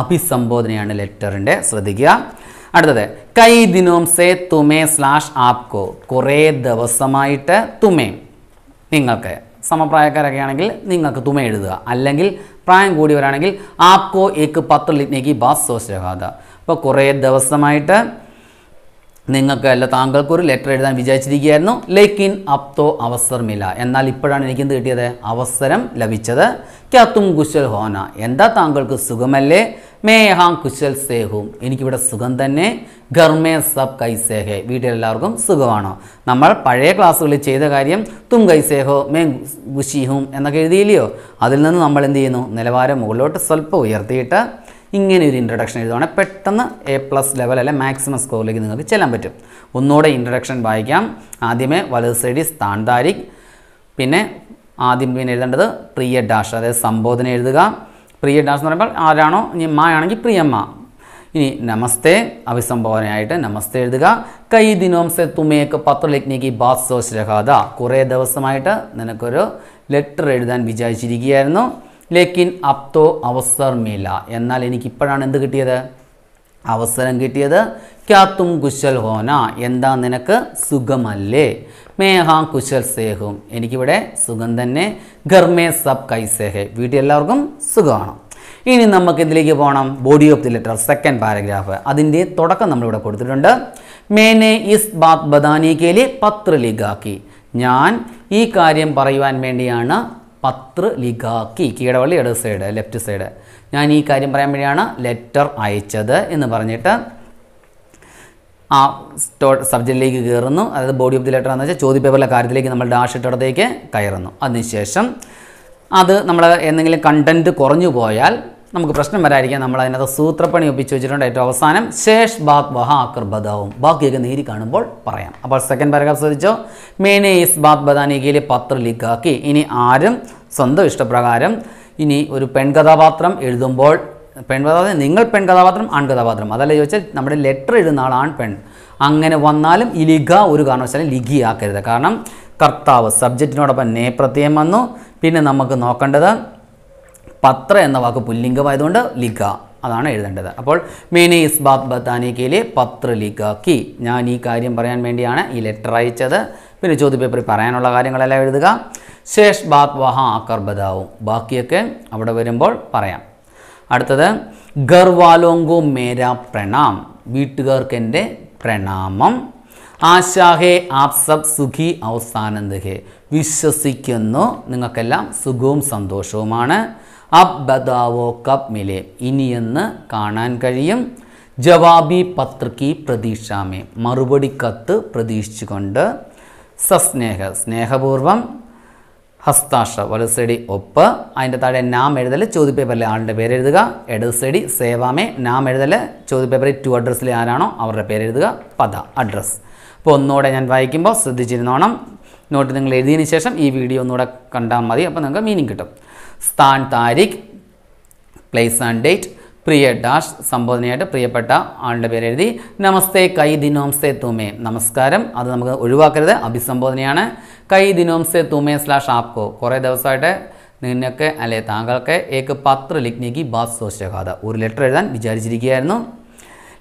അഭിസംബോധനയാണ് ലെറ്ററിൻ്റെ ശ്രദ്ധിക്കുക അടുത്തത് കൈ ദിനോം സേ തുമേ സ്ലാഷ് ആപ്കോ കുറേ ദിവസമായിട്ട് തുമേ നിങ്ങൾക്ക് സമപ്രായക്കാരൊക്കെ ആണെങ്കിൽ നിങ്ങൾക്ക് തുമ എഴുതുക അല്ലെങ്കിൽ പ്രായം കൂടിയവരാണെങ്കിൽ ആപ്കോ ഏക്ക് പത്ത് ലിറ്റ്നേക്ക് ബാസ് സോസ് രഹാത അപ്പോൾ കുറേ ദിവസമായിട്ട് നിങ്ങൾക്ക് അല്ല താങ്കൾക്കൊരു ലെറ്റർ എഴുതാൻ വിചാരിച്ചിരിക്കുകയായിരുന്നു ലേക്കിൻ അപ്തോ അവസർ മില എന്നാൽ ഇപ്പോഴാണ് എനിക്കെന്ത് കിട്ടിയത് അവസരം ലഭിച്ചത് ക്യാത്തും കുശൽ ഹോന എന്താ താങ്കൾക്ക് സുഖമല്ലേ മേ ഹാം കുശൽ സേഹും എനിക്കിവിടെ സുഖം തന്നെ ഗർമേ സബ് കൈസേഹെ വീട്ടിലെല്ലാവർക്കും സുഖമാണോ നമ്മൾ പഴയ ക്ലാസ്സുകളിൽ ചെയ്ത കാര്യം തും കൈസേഹോ മേ ഗുഷിഹും എന്നൊക്കെ എഴുതിയില്ലയോ അതിൽ നിന്ന് നമ്മൾ എന്ത് ചെയ്യുന്നു നിലവാരം മുകളിലോട്ട് സ്വല്പം ഉയർത്തിയിട്ട് ഇങ്ങനെ ഒരു ഇൻട്രഡക്ഷൻ എഴുതുവാണെങ്കിൽ പെട്ടെന്ന് എ പ്ലസ് ലെവൽ അല്ലെ മാക്സിമം സ്കോറിലേക്ക് നിങ്ങൾക്ക് ചെല്ലാൻ പറ്റും ഒന്നുകൂടെ ഇൻട്രഡക്ഷൻ വായിക്കാം ആദ്യമേ വലത് സൈഡിൽ സ്ഥാൻ താരിഖ് പിന്നെ ആദ്യം പിന്നെ എഴുതേണ്ടത് പ്രിയ ഡാഷ് അതായത് സംബോധന എഴുതുക പ്രിയ ഡാഷ് എന്ന് പറയുമ്പോൾ ആരാണോ ഇനി മാ ആണെങ്കിൽ പ്രിയമ്മ ഇനി നമസ്തേ അഭിസംബോധനയായിട്ട് നമസ്തേ എഴുതുക കൈ ദിനോംസെ തുമേക്ക് പത്രലഗ്നിക്ക് ബാസോസ് രഹാത കുറേ ദിവസമായിട്ട് നിനക്കൊരു ലെറ്റർ എഴുതാൻ വിചാരിച്ചിരിക്കുകയായിരുന്നു ലേക്കിൻ അപ്തോ അവസർ മില എന്നാൽ എനിക്കിപ്പോഴാണ് എന്ത് കിട്ടിയത് അവസരം കിട്ടിയത് ക്യാത്തും കുശൽ ഹോന എന്താ നിനക്ക് സുഖമല്ലേ മേഹാ കുശൽ സേഹും എനിക്കിവിടെ സുഖം തന്നെ ഗർമേ സബ് കൈസേഹെ വീട്ടിൽ എല്ലാവർക്കും സുഖമാണ് ഇനി നമുക്ക് ഇതിലേക്ക് പോകണം body of the letter second paragraph അതിൻ്റെ തുടക്കം നമ്മളിവിടെ കൊടുത്തിട്ടുണ്ട് മേനെ ഇസ് ബാത് ബദാനി പത്ര ലീഗാക്കി ഞാൻ ഈ കാര്യം പറയുവാൻ വേണ്ടിയാണ് പത്ര ലിഗാക്കി കീടവള്ളി ഇടത് സൈഡ് ലെഫ്റ്റ് സൈഡ് ഞാൻ ഈ കാര്യം പറയാൻ വേണ്ടിയാണ് ലെറ്റർ അയച്ചത് എന്ന് പറഞ്ഞിട്ട് ആ സബ്ജക്റ്റിലേക്ക് കയറുന്നു അതായത് ബോഡി ഓഫ് ദി ലെറ്റർ എന്ന് വെച്ചാൽ ചോദ്യപേപ്പറിലെ കാര്യത്തിലേക്ക് നമ്മൾ ഡാഷ് ഇട്ടിടത്തേക്ക് കയറുന്നു അതിനുശേഷം അത് നമ്മൾ എന്തെങ്കിലും കണ്ടൻറ്റ് കുറഞ്ഞു പോയാൽ നമുക്ക് പ്രശ്നം വരായിരിക്കാം നമ്മൾ അതിനകത്ത് സൂത്രപ്പണി ഒപ്പിച്ച് വെച്ചിട്ടുണ്ട് ഏറ്റവും അവസാനം ശേഷ് ബാക് വഹ ആക്കർ ബദാവും ബാക്കിയൊക്കെ നേരി കാണുമ്പോൾ പറയാം അപ്പോൾ സെക്കൻഡ് പാരഗ്രാഫ് ശ്രദ്ധിച്ചോ മേനെ ഇസ് ബാത് ബദാനികയിലെ പത്ര ലീക്കാക്കി ഇനി ആരും സ്വന്തം ഇഷ്ടപ്രകാരം ഇനി ഒരു പെൺകഥാപാത്രം എഴുതുമ്പോൾ പെൺകഥാപാത്രം നിങ്ങൾ പെൺകഥാപാത്രം ആൺകഥാപാത്രം അതല്ല ചോദിച്ചാൽ നമ്മുടെ ലെറ്റർ എഴുതുന്ന ആൾ ആൺ പെൺ അങ്ങനെ വന്നാലും ഈ ലിഖ ഒരു കാരണവശാലും ലിഖിയാക്കരുത് കാരണം കർത്താവ് സബ്ജക്റ്റിനോടൊപ്പം നേപ്രത്യം പ്രത്യയം വന്നു പിന്നെ നമുക്ക് നോക്കേണ്ടത് പത്ര എന്ന വാക്ക് പുല്ലിംഗമായതുകൊണ്ട് ലിഗ അതാണ് എഴുതേണ്ടത് അപ്പോൾ മേനെ ഇസ്ബാബ് ബത്താനിക്കയിലെ പത്ര ലിഗ കി ഞാൻ ഈ കാര്യം പറയാൻ വേണ്ടിയാണ് ഈ ലെറ്റർ അയച്ചത് പിന്നെ ചോദ്യപേപ്പറിൽ പറയാനുള്ള കാര്യങ്ങളെല്ലാം എഴുതുക ശേഷ് ബാത് വഹ അക്കർബദാവും ബാക്കിയൊക്കെ അവിടെ വരുമ്പോൾ പറയാം അടുത്തത് ഗർവാലോങ്കോ മേര പ്രണാം വീട്ടുകാർക്ക് എൻ്റെ പ്രണാമം ആശാഹേ ആപ് സബ് സുഖി അവസാനന്ദഹേ വിശ്വസിക്കുന്നു നിങ്ങൾക്കെല്ലാം സുഖവും സന്തോഷവുമാണ് അബ് ബദാവോ കബ് മിലെ ഇനിയെന്ന് കാണാൻ കഴിയും ജവാബി പത്രക്കി പ്രതീക്ഷാമേ മറുപടി കത്ത് പ്രതീക്ഷിച്ചുകൊണ്ട് സസ്നേഹ സ്നേഹപൂർവം ഹസ്താക്ഷ വലസടി ഒപ്പ് അതിൻ്റെ താഴെ നാം എഴുതൽ പേപ്പറിലെ ആളുടെ പേര് എഴുതുക ഇടത് സേവാമേ നാം എഴുതൽ ചോദ്യപേപ്പറിൽ ടു അഡ്രസ്സിൽ ആരാണോ അവരുടെ പേര് എഴുതുക പദ അഡ്രസ്സ് അപ്പോൾ ഒന്നുകൂടെ ഞാൻ വായിക്കുമ്പോൾ ശ്രദ്ധിച്ചിരുന്നോണം നോട്ട് നിങ്ങൾ എഴുതിയതിന് ശേഷം ഈ വീഡിയോ ഒന്നുകൂടെ കണ്ടാൽ മതി അപ്പോൾ നിങ്ങൾക്ക് മീനിങ് കിട്ടും സ്ഥാൻ താരിഖ് പ്ലേസ് ആൻഡ് ഡേറ്റ് പ്രിയ ഡാഷ് സംബോധനയായിട്ട് പ്രിയപ്പെട്ട ആളുടെ പേര് എഴുതി നമസ്തേ കൈ ദിനോംസേ തുമേ നമസ്കാരം അത് നമുക്ക് ഒഴിവാക്കരുത് അഭിസംബോധനയാണ് കൈ ദിനോംസേ തുമേ സ്ലാഷ് ആപ്കോ കുറേ ദിവസമായിട്ട് നിന്നൊക്കെ അല്ലെ താങ്കൾക്ക് ഏക്ക് പത്ര ലിഖ്നിക്ക് ബാസ് സോശകാത ഒരു ലെറ്റർ എഴുതാൻ വിചാരിച്ചിരിക്കുകയായിരുന്നു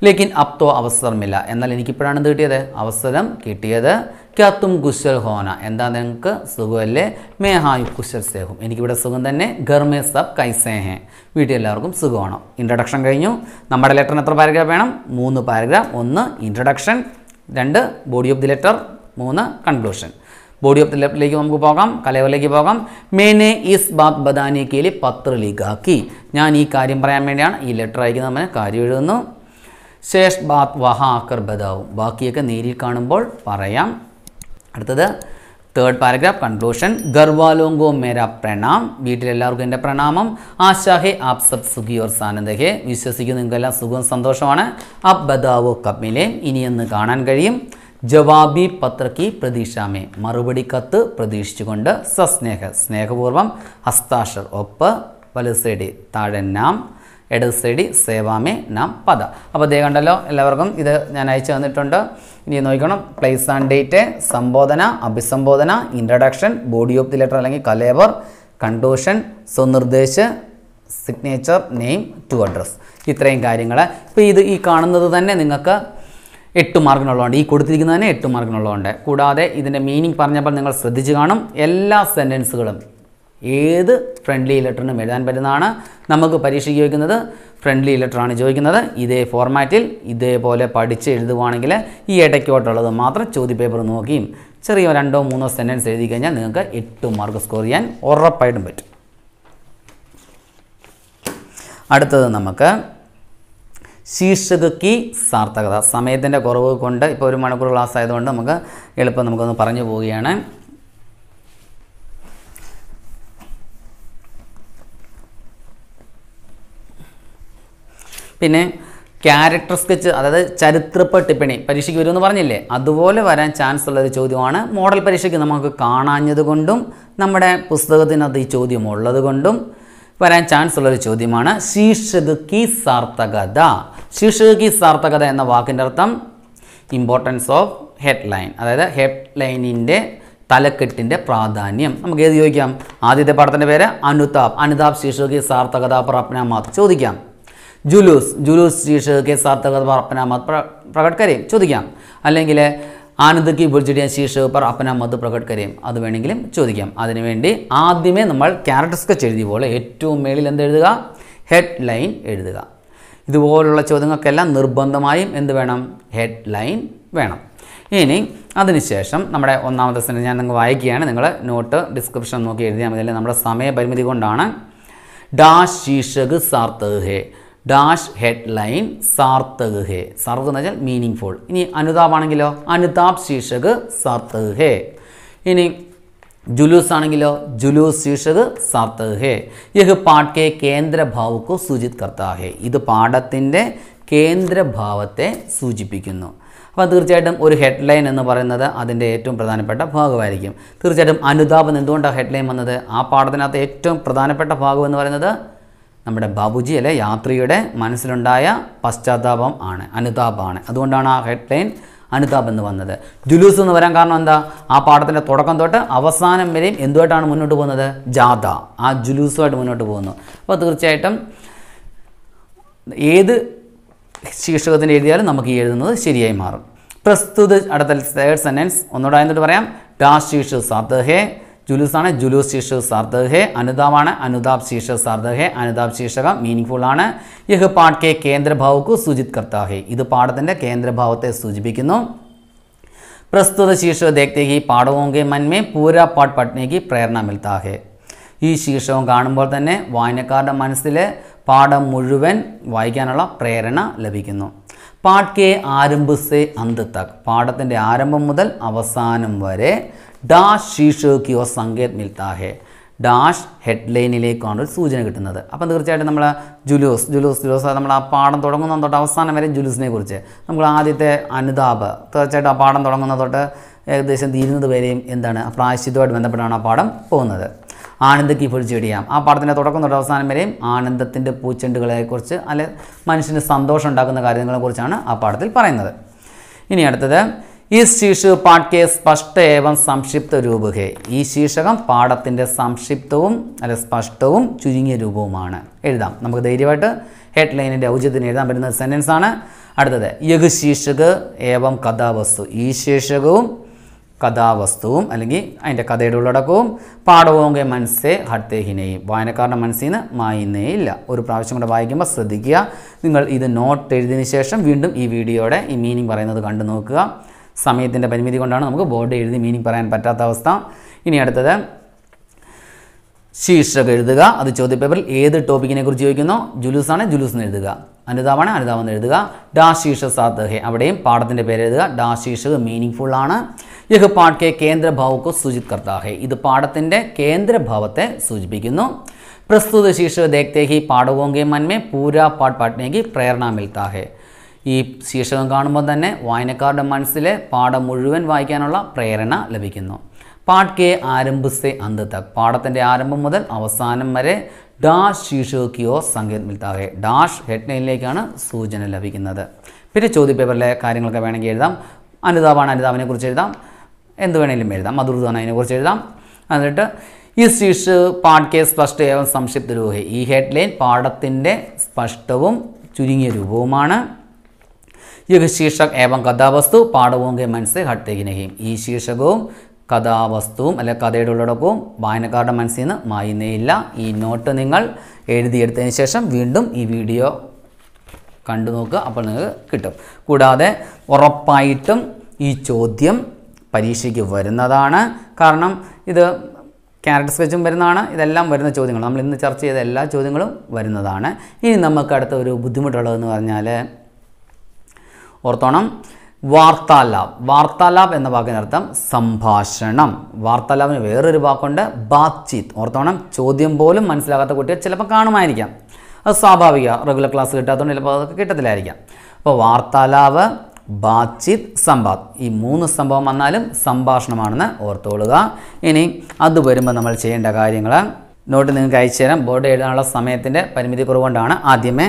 ലേക്കിൻ അപ്തോ അവസരമില്ല എന്നാൽ എനിക്കിപ്പോഴാണ് ഇത് കിട്ടിയത് അവസരം കിട്ടിയത് ക്യാത്തും കുശൽ ഹോന എന്താ നിങ്ങൾക്ക് സുഖമല്ലേ മേ ഹായ് കുശൽ സേഹും എനിക്കിവിടെ സുഖം തന്നെ ഗർമേ സബ് കൈസേഹേ വീട്ടിൽ എല്ലാവർക്കും സുഖമാണ് ഇൻട്രഡക്ഷൻ കഴിഞ്ഞു നമ്മുടെ ലെറ്ററിന് എത്ര പാരഗ്രാഫ് വേണം മൂന്ന് പാരഗ്രാഫ് ഒന്ന് ഇൻട്രഡക്ഷൻ രണ്ട് ബോഡി ഓഫ് ദി ലെറ്റർ മൂന്ന് കൺക്ലൂഷൻ ബോഡി ഓഫ് ദി ലെറ്ററിലേക്ക് നമുക്ക് പോകാം കലയോലേക്ക് പോകാം മേനെ ഈസ് ബാത് ബദാനി കീലി പത്ര ലീഗാക്കി ഞാൻ ഈ കാര്യം പറയാൻ വേണ്ടിയാണ് ഈ ലെറ്റർ അയക്കുന്ന നമ്മൾ കാര്യം എഴുതുന്നു ശേഷ് ബാത് വഹ അക്കർ ബദാവും ബാക്കിയൊക്കെ നേരിൽ കാണുമ്പോൾ പറയാം അടുത്തത് തേർഡ് പാരഗ്രാഫ് കൺക്ലൂഷൻ ഗർവാലോങ്കോ മേര പ്രണാം വീട്ടിലെല്ലാവർക്കും എൻ്റെ പ്രണാമം ആശാഹെ ആപ് സബ് സുഖി ഓർ സാനന്ദഹെ വിശ്വസിക്കുന്നു നിങ്ങൾക്കെല്ലാം സുഖവും സന്തോഷമാണ് അബ് ബദാവോ കപ്പിലെ ഇനിയെന്ന് കാണാൻ കഴിയും ജവാബി പത്രക്കി പ്രതീക്ഷാമേ മറുപടി കത്ത് പ്രതീക്ഷിച്ചുകൊണ്ട് സസ്നേഹ സ്നേഹപൂർവം ഹസ്താക്ഷർ ഒപ്പ് വലുസേടി താഴെ നാം എടത് സേവാമേ നാം പദ അപ്പോൾ ഇതേ കണ്ടല്ലോ എല്ലാവർക്കും ഇത് ഞാൻ അയച്ചു തന്നിട്ടുണ്ട് ഇനി നോക്കണം പ്ലേസ് ആൻഡ് ഡേറ്റ് സംബോധന അഭിസംബോധന introduction body of the letter അല്ലെങ്കിൽ കലേവർ കൺക്ലൂഷൻ സ്വനിർദ്ദേശ് സിഗ്നേച്ചർ നെയിം ടു അഡ്രസ് ഇത്രയും കാര്യങ്ങൾ ഇപ്പോൾ ഇത് ഈ കാണുന്നത് തന്നെ നിങ്ങൾക്ക് എട്ട് മാർക്കിനുള്ളതുണ്ട് ഈ കൊടുത്തിരിക്കുന്നതന്നെ എട്ട് മാർക്കിനുള്ളതുണ്ട് കൂടാതെ ഇതിൻ്റെ മീനിങ് പറഞ്ഞപ്പോൾ നിങ്ങൾ ശ്രദ്ധിച്ചു കാണും എല്ലാ സെൻറ്റൻസുകളും ഏത് ഫ്രണ്ട്ലി ലെറ്ററിനും എഴുതാൻ പറ്റുന്നതാണ് നമുക്ക് പരീക്ഷയ്ക്ക് ചോദിക്കുന്നത് ഫ്രണ്ട്ലി ലെറ്ററാണ് ചോദിക്കുന്നത് ഇതേ ഫോർമാറ്റിൽ ഇതേപോലെ പഠിച്ച് എഴുതുവാണെങ്കിൽ ഈ ഇടയ്ക്കോട്ടുള്ളത് മാത്രം ചോദ്യപേപ്പർ നോക്കിയും ചെറിയ രണ്ടോ മൂന്നോ സെൻറ്റൻസ് എഴുതി കഴിഞ്ഞാൽ നിങ്ങൾക്ക് എട്ട് മാർക്ക് സ്കോർ ചെയ്യാൻ ഉറപ്പായിട്ടും പറ്റും അടുത്തത് നമുക്ക് ശീർഷകക്ക് സാർത്ഥകത സമയത്തിൻ്റെ കുറവ് കൊണ്ട് ഇപ്പോൾ ഒരു മണിക്കൂർ ക്ലാസ് ആയതുകൊണ്ട് നമുക്ക് എളുപ്പം നമുക്കൊന്ന് പറഞ്ഞു പോവുകയാണ് പിന്നെ ക്യാരക്ടർ സ്കെച്ച് അതായത് ടിപ്പണി പരീക്ഷയ്ക്ക് വരുമെന്ന് പറഞ്ഞില്ലേ അതുപോലെ വരാൻ ചാൻസ് ഉള്ള ഒരു ചോദ്യമാണ് മോഡൽ പരീക്ഷയ്ക്ക് നമുക്ക് കാണാഞ്ഞതുകൊണ്ടും നമ്മുടെ പുസ്തകത്തിനകത്ത് ഈ ചോദ്യം ഉള്ളത് കൊണ്ടും വരാൻ ചാൻസ് ഉള്ളൊരു ചോദ്യമാണ് ശീർഷക കി സാർത്ഥകത ശീർഷക കി സാർത്ഥകത എന്ന വാക്കിൻ്റെ അർത്ഥം ഇമ്പോർട്ടൻസ് ഓഫ് ഹെഡ്ലൈൻ അതായത് ഹെഡ്ലൈനിൻ്റെ തലക്കെട്ടിൻ്റെ പ്രാധാന്യം നമുക്ക് ഏത് ചോദിക്കാം ആദ്യത്തെ പാഠത്തിൻ്റെ പേര് അനുതാപ് അനുതാപ് ശീർഷക സാർത്ഥകത പ്രപ്നാമാത് ചോദിക്കാം ജുലൂസ് ജുലൂസ് ശീഷ് കെ സാത്തകത് പറപ്പനാമത് പ്രകട് കരയും ചോദിക്കാം അല്ലെങ്കിൽ ആനന്ദ് കി ബുർജിഡിയ ശീഷ് പർ അപ്പനാമത് പ്രകട് കരയും അത് വേണമെങ്കിലും ചോദിക്കാം അതിനുവേണ്ടി ആദ്യമേ നമ്മൾ ക്യാരക്ടർ സ്കെച്ച് എഴുതിയ പോലെ ഏറ്റവും മേളിൽ എഴുതുക ഹെഡ് ലൈൻ എഴുതുക ഇതുപോലുള്ള ചോദ്യങ്ങൾക്കെല്ലാം നിർബന്ധമായും എന്ത് വേണം ഹെഡ് ലൈൻ വേണം ഇനി അതിനുശേഷം നമ്മുടെ ഒന്നാമത്തെ സെൻറ്റൻസ് ഞാൻ നിങ്ങൾ വായിക്കുകയാണ് നിങ്ങൾ നോട്ട് ഡിസ്ക്രിപ്ഷൻ നോക്കി എഴുതിയാൽ മതി അല്ലെങ്കിൽ നമ്മുടെ സമയപരിമിതി കൊണ്ടാണ് ഡാ ശീർഷക് സാർത്തഹ് ഡാഷ് ഹെഡ്ലൈൻ സാർത്തക് ഹേ സാർത്തക് എന്ന് വെച്ചാൽ മീനിങ് ഫുൾ ഇനി അനുതാപ് ആണെങ്കിലോ അനുതാപ് ശീർഷക് സാർത്തക് ഹേ ഇനി ജുലൂസ് ആണെങ്കിലോ ജുലൂസ് ശീർഷക് സാർത്തക് ഹേ യഹ് കേന്ദ്ര ഭാവുക്കു സൂചിത് കർത്താ ഹേ ഇത് പാഠത്തിൻ്റെ കേന്ദ്രഭാവത്തെ സൂചിപ്പിക്കുന്നു അപ്പോൾ തീർച്ചയായിട്ടും ഒരു ഹെഡ്ലൈൻ എന്ന് പറയുന്നത് അതിൻ്റെ ഏറ്റവും പ്രധാനപ്പെട്ട ഭാഗമായിരിക്കും തീർച്ചയായിട്ടും അനുതാപം എന്തുകൊണ്ടാണ് ഹെഡ്ലൈൻ വന്നത് ആ പാഠത്തിനകത്ത് ഏറ്റവും പ്രധാനപ്പെട്ട ഭാഗം എന്ന് പറയുന്നത് നമ്മുടെ ബാബുജി അല്ലെ യാത്രിയുടെ മനസ്സിലുണ്ടായ പശ്ചാത്താപം ആണ് അനുതാപമാണ് അതുകൊണ്ടാണ് ആ ഹെഡ്ലൈൻ അനുതാപം എന്ന് വന്നത് ജുലൂസ് എന്ന് വരാൻ കാരണം എന്താ ആ പാഠത്തിൻ്റെ തുടക്കം തൊട്ട് അവസാനം വരെയും എന്തുമായിട്ടാണ് മുന്നോട്ട് പോകുന്നത് ജാഥ ആ ജുലൂസുമായിട്ട് മുന്നോട്ട് പോകുന്നു അപ്പോൾ തീർച്ചയായിട്ടും ഏത് ശീർഷകത്തിന് എഴുതിയാലും നമുക്ക് ഈ എഴുതുന്നത് ശരിയായി മാറും പ്രസ്തുത അടുത്ത തേർഡ് സെൻറ്റൻസ് ഒന്നുകൂടെ എന്നിട്ട് പറയാം ഡാഷ് ശീർഷ സതഹേ ജുലൂസാണ് ജുലൂസ് ശീർഷ സർദഹേ അനുതാപാണ് അനുതാപ് ശീർഷ സർദഹേ അനുതാപ് ശീർഷകം മീനിങ്ഫുൾ ആണ് യഹ് പാട്ട് കെ കേന്ദ്രഭാവക്കു സൂചിത് കർത്താഹെ ഇത് പാഠത്തിൻ്റെ കേന്ദ്രഭാവത്തെ സൂചിപ്പിക്കുന്നു പ്രസ്തുത ശീർഷ ദേഖത്തെ ഹി പാഠവോങ്കെ മന്മേ പൂരാ പാട്ട് പഠനയ്ക്ക് പ്രേരണ മിൽത്താഹെ ഈ ശീർഷകം കാണുമ്പോൾ തന്നെ വായനക്കാരുടെ മനസ്സിൽ പാഠം മുഴുവൻ വായിക്കാനുള്ള പ്രേരണ ലഭിക്കുന്നു പാട്ട് കെ ആരംഭ സെ അന്ത് തക് പാഠത്തിൻ്റെ ആരംഭം മുതൽ അവസാനം വരെ ഡാഷ് ശീർഷകിയോ സങ്കേത് സംഗേത് മിൽത്താ ഹെ ഡാഷ് ഹെഡ്ലൈനിലേക്കാണ് ഒരു സൂചന കിട്ടുന്നത് അപ്പം തീർച്ചയായിട്ടും നമ്മൾ ജുലൂസ് ജുലൂസ് ജുലൂസ് നമ്മൾ ആ പാഠം തുടങ്ങുന്ന തൊട്ട് അവസാനം വരെ ജുലൂസിനെ കുറിച്ച് നമ്മൾ ആദ്യത്തെ അനുതാപ് തീർച്ചയായിട്ടും ആ പാഠം തുടങ്ങുന്ന തൊട്ട് ഏകദേശം തീരുന്നത് വരെയും എന്താണ് പ്രായശ്ചിതമായിട്ട് ബന്ധപ്പെട്ടാണ് ആ പാഠം പോകുന്നത് ആനന്ദക്ക് ഇപ്പോൾ ചെടിയാം ആ പാഠത്തിൻ്റെ തുടക്കം തൊട്ട് അവസാനം വരെയും ആനന്ദത്തിൻ്റെ പൂച്ചെണ്ടുകളെക്കുറിച്ച് അല്ലെ മനുഷ്യന് സന്തോഷം ഉണ്ടാക്കുന്ന കാര്യങ്ങളെക്കുറിച്ചാണ് ആ പാഠത്തിൽ പറയുന്നത് ഇനി അടുത്തത് ഈ ശീർഷക പാഠ്യേ സ്പഷ്ട ഏവം സംക്ഷിപ്ത രൂപകെ ഈ ശീർഷകം പാഠത്തിൻ്റെ സംക്ഷിപ്തവും അല്ലെ സ്പഷ്ടവും ചുരുങ്ങിയ രൂപവുമാണ് എഴുതാം നമുക്ക് ധൈര്യമായിട്ട് ഹെഡ്ലൈനിൻ്റെ ഔചിത്യത്തിന് എഴുതാൻ പറ്റുന്ന സെൻറ്റൻസ് ആണ് അടുത്തത് യഗ് ശീർഷക ഏവം കഥാവസ്തു ഈ ശീർഷകവും കഥാവസ്തുവും അല്ലെങ്കിൽ അതിൻ്റെ കഥയുടെ ഉള്ളടക്കവും പാഠവും മനസ്സേ ഹട്ടേഹിനെയും വായനക്കാരുടെ മനസ്സിൽ നിന്ന് മായുന്നേ ഇല്ല ഒരു പ്രാവശ്യം കൂടെ വായിക്കുമ്പോൾ ശ്രദ്ധിക്കുക നിങ്ങൾ ഇത് നോട്ട് എഴുതിയതിന് ശേഷം വീണ്ടും ഈ വീഡിയോയുടെ ഈ മീനിങ് പറയുന്നത് കണ്ടു നോക്കുക സമയത്തിൻ്റെ പരിമിതി കൊണ്ടാണ് നമുക്ക് ബോർഡ് എഴുതി മീനിങ് പറയാൻ പറ്റാത്ത അവസ്ഥ ഇനി അടുത്തത് ശീർഷകം എഴുതുക അത് ചോദ്യപേപ്പറിൽ ഏത് ടോപ്പിക്കിനെ കുറിച്ച് ചോദിക്കുന്നോ ജുലൂസാണ് ആണ് ജുലൂസ് എന്ന് എഴുതുക അനുതാവാണ് അനുതാവെന്ന് എന്ന് എഴുതുക ഡാ ശീർഷ സാത്ത് അവിടെയും പാഠത്തിൻ്റെ പേര് എഴുതുക ഡാ ശീർഷക മീനിങ് ഫുൾ ആണ് യഹ് പാട്ട് കേന്ദ്ര കേന്ദ്രഭാവക്കു സൂചിത് കർത്താഹെ ഇത് പാഠത്തിൻ്റെ കേന്ദ്രഭാവത്തെ സൂചിപ്പിക്കുന്നു പ്രസ്തുത ശീർഷക ദേഖ്തേഹി പാഠവോങ്കേ മന്മേ പൂരാ പാട്ട് പാട്ടിനേക്ക് പ്രേരണ മിൽത്താഹെ ഈ ശീർഷകം കാണുമ്പോൾ തന്നെ വായനക്കാരുടെ മനസ്സിലെ പാഠം മുഴുവൻ വായിക്കാനുള്ള പ്രേരണ ലഭിക്കുന്നു പാട്ട് കെ ആരംഭസെ അന്ത് തക് പാഠത്തിൻ്റെ ആരംഭം മുതൽ അവസാനം വരെ ഡാഷ് ശീർഷകിയോ സംഗീത് മിൽത്താകെ ഡാഷ് ഹെഡ്ലൈനിലേക്കാണ് സൂചന ലഭിക്കുന്നത് പിന്നെ ചോദ്യ പേപ്പറിലെ കാര്യങ്ങളൊക്കെ വേണമെങ്കിൽ എഴുതാം അനുതാപാണ് അനുതാപിനെ കുറിച്ച് എഴുതാം എന്ത് വേണമെങ്കിലും എഴുതാം മധുർദാനതിനെ കുറിച്ച് എഴുതാം എന്നിട്ട് ഈ ശീർഷ് പാട്ട് കെ സ്പഷ്ട ഏവം സംക്ഷിപ്ത രൂപ ഈ ഹെഡ്ലൈൻ പാഠത്തിൻ്റെ സ്പഷ്ടവും ചുരുങ്ങിയ രൂപവുമാണ് യുഗ് ശീർഷക് ഏവം കഥാവസ്തു പാഠവുങ്കെ മനസ്സ് ഹട്ടേകിനെയും ഈ ശീർഷകവും കഥാവസ്തുവും അല്ലെ കഥയുടെ ഉള്ളടക്കവും വായനക്കാരുടെ മനസ്സിൽ നിന്ന് മായുന്നേയില്ല ഈ നോട്ട് നിങ്ങൾ എഴുതിയെടുത്തതിന് ശേഷം വീണ്ടും ഈ വീഡിയോ കണ്ടു നോക്കുക അപ്പോൾ നിങ്ങൾക്ക് കിട്ടും കൂടാതെ ഉറപ്പായിട്ടും ഈ ചോദ്യം പരീക്ഷയ്ക്ക് വരുന്നതാണ് കാരണം ഇത് ക്യാരറ്റ് സ്കെച്ചും വരുന്നതാണ് ഇതെല്ലാം വരുന്ന ചോദ്യങ്ങൾ നമ്മൾ ഇന്ന് ചർച്ച ചെയ്ത എല്ലാ ചോദ്യങ്ങളും വരുന്നതാണ് ഇനി നമുക്ക് അടുത്ത ഒരു ബുദ്ധിമുട്ടുള്ളതെന്ന് പറഞ്ഞാൽ ഓർത്തോണം വാർത്താലാപ് വാർത്താലാപ് എന്ന വാക്കിനർത്ഥം സംഭാഷണം വാർത്താലാപിന് വേറൊരു വാക്കുണ്ട് ബാത്ചീത് ഓർത്തോണം ചോദ്യം പോലും മനസ്സിലാകാത്ത കുട്ടിയെ ചിലപ്പോൾ കാണുമായിരിക്കാം അത് സ്വാഭാവിക റെഗുലർ ക്ലാസ് കിട്ടാത്തതുകൊണ്ട് ചിലപ്പോൾ അതൊക്കെ കിട്ടത്തില്ലായിരിക്കാം അപ്പോൾ വാർത്താലാബ് ബാത്ചീത് സംവാദ് ഈ മൂന്ന് സംഭവം വന്നാലും സംഭാഷണമാണെന്ന് ഓർത്തുകൊള്ളുക ഇനി അത് വരുമ്പോൾ നമ്മൾ ചെയ്യേണ്ട കാര്യങ്ങൾ നോട്ട് നിങ്ങൾക്ക് അയച്ചു തരാം ബോർഡ് എഴുതാനുള്ള സമയത്തിൻ്റെ പരിമിതി കുറവുകൊണ്ടാണ് ആദ്യമേ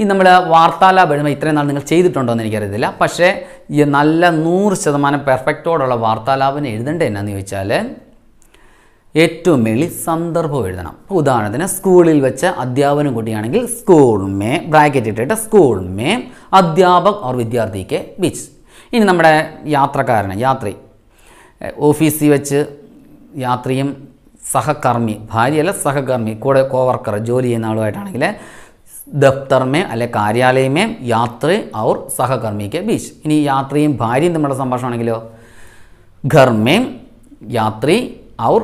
ഈ നമ്മുടെ വാർത്താലാപെഴുമ ഇത്രയും നാൾ നിങ്ങൾ ചെയ്തിട്ടുണ്ടോ എന്ന് എനിക്കറിയത്തില്ല പക്ഷേ ഈ നല്ല നൂറ് ശതമാനം പെർഫെക്റ്റോടുള്ള വാർത്താലാപനം എഴുതേണ്ടത് എന്നാന്ന് ചോദിച്ചാൽ ഏറ്റവും മേളിൽ സന്ദർഭം എഴുതണം ഉദാഹരണത്തിന് സ്കൂളിൽ വെച്ച് അധ്യാപനം കൂടിയാണെങ്കിൽ സ്കൂൾ മേ ബ്രാക്കറ്റ് ഇട്ടിട്ട് സ്കൂൾ മേ അധ്യാപക് ഓർ വിദ്യാർത്ഥിക്ക് ബീച്ച് ഇനി നമ്മുടെ യാത്രക്കാരന് യാത്രി ഓഫീസിൽ വെച്ച് യാത്രിയും സഹകർമ്മി ഭാര്യയല്ല സഹകർമ്മി കൂടെ കോവർക്കർ ജോലി ചെയ്യുന്ന ആളുമായിട്ടാണെങ്കിൽ ദഫ്തർ മേ അല്ലെ കാര്യാലയ മേ യാത്ര ഔർ സഹകർമ്മിക്ക് ബീച്ച് ഇനി യാത്രയും ഭാര്യയും തമ്മിലുള്ള സംഭാഷണം ആണെങ്കിലോ ഘർമ്മേ യാത്രി ഔർ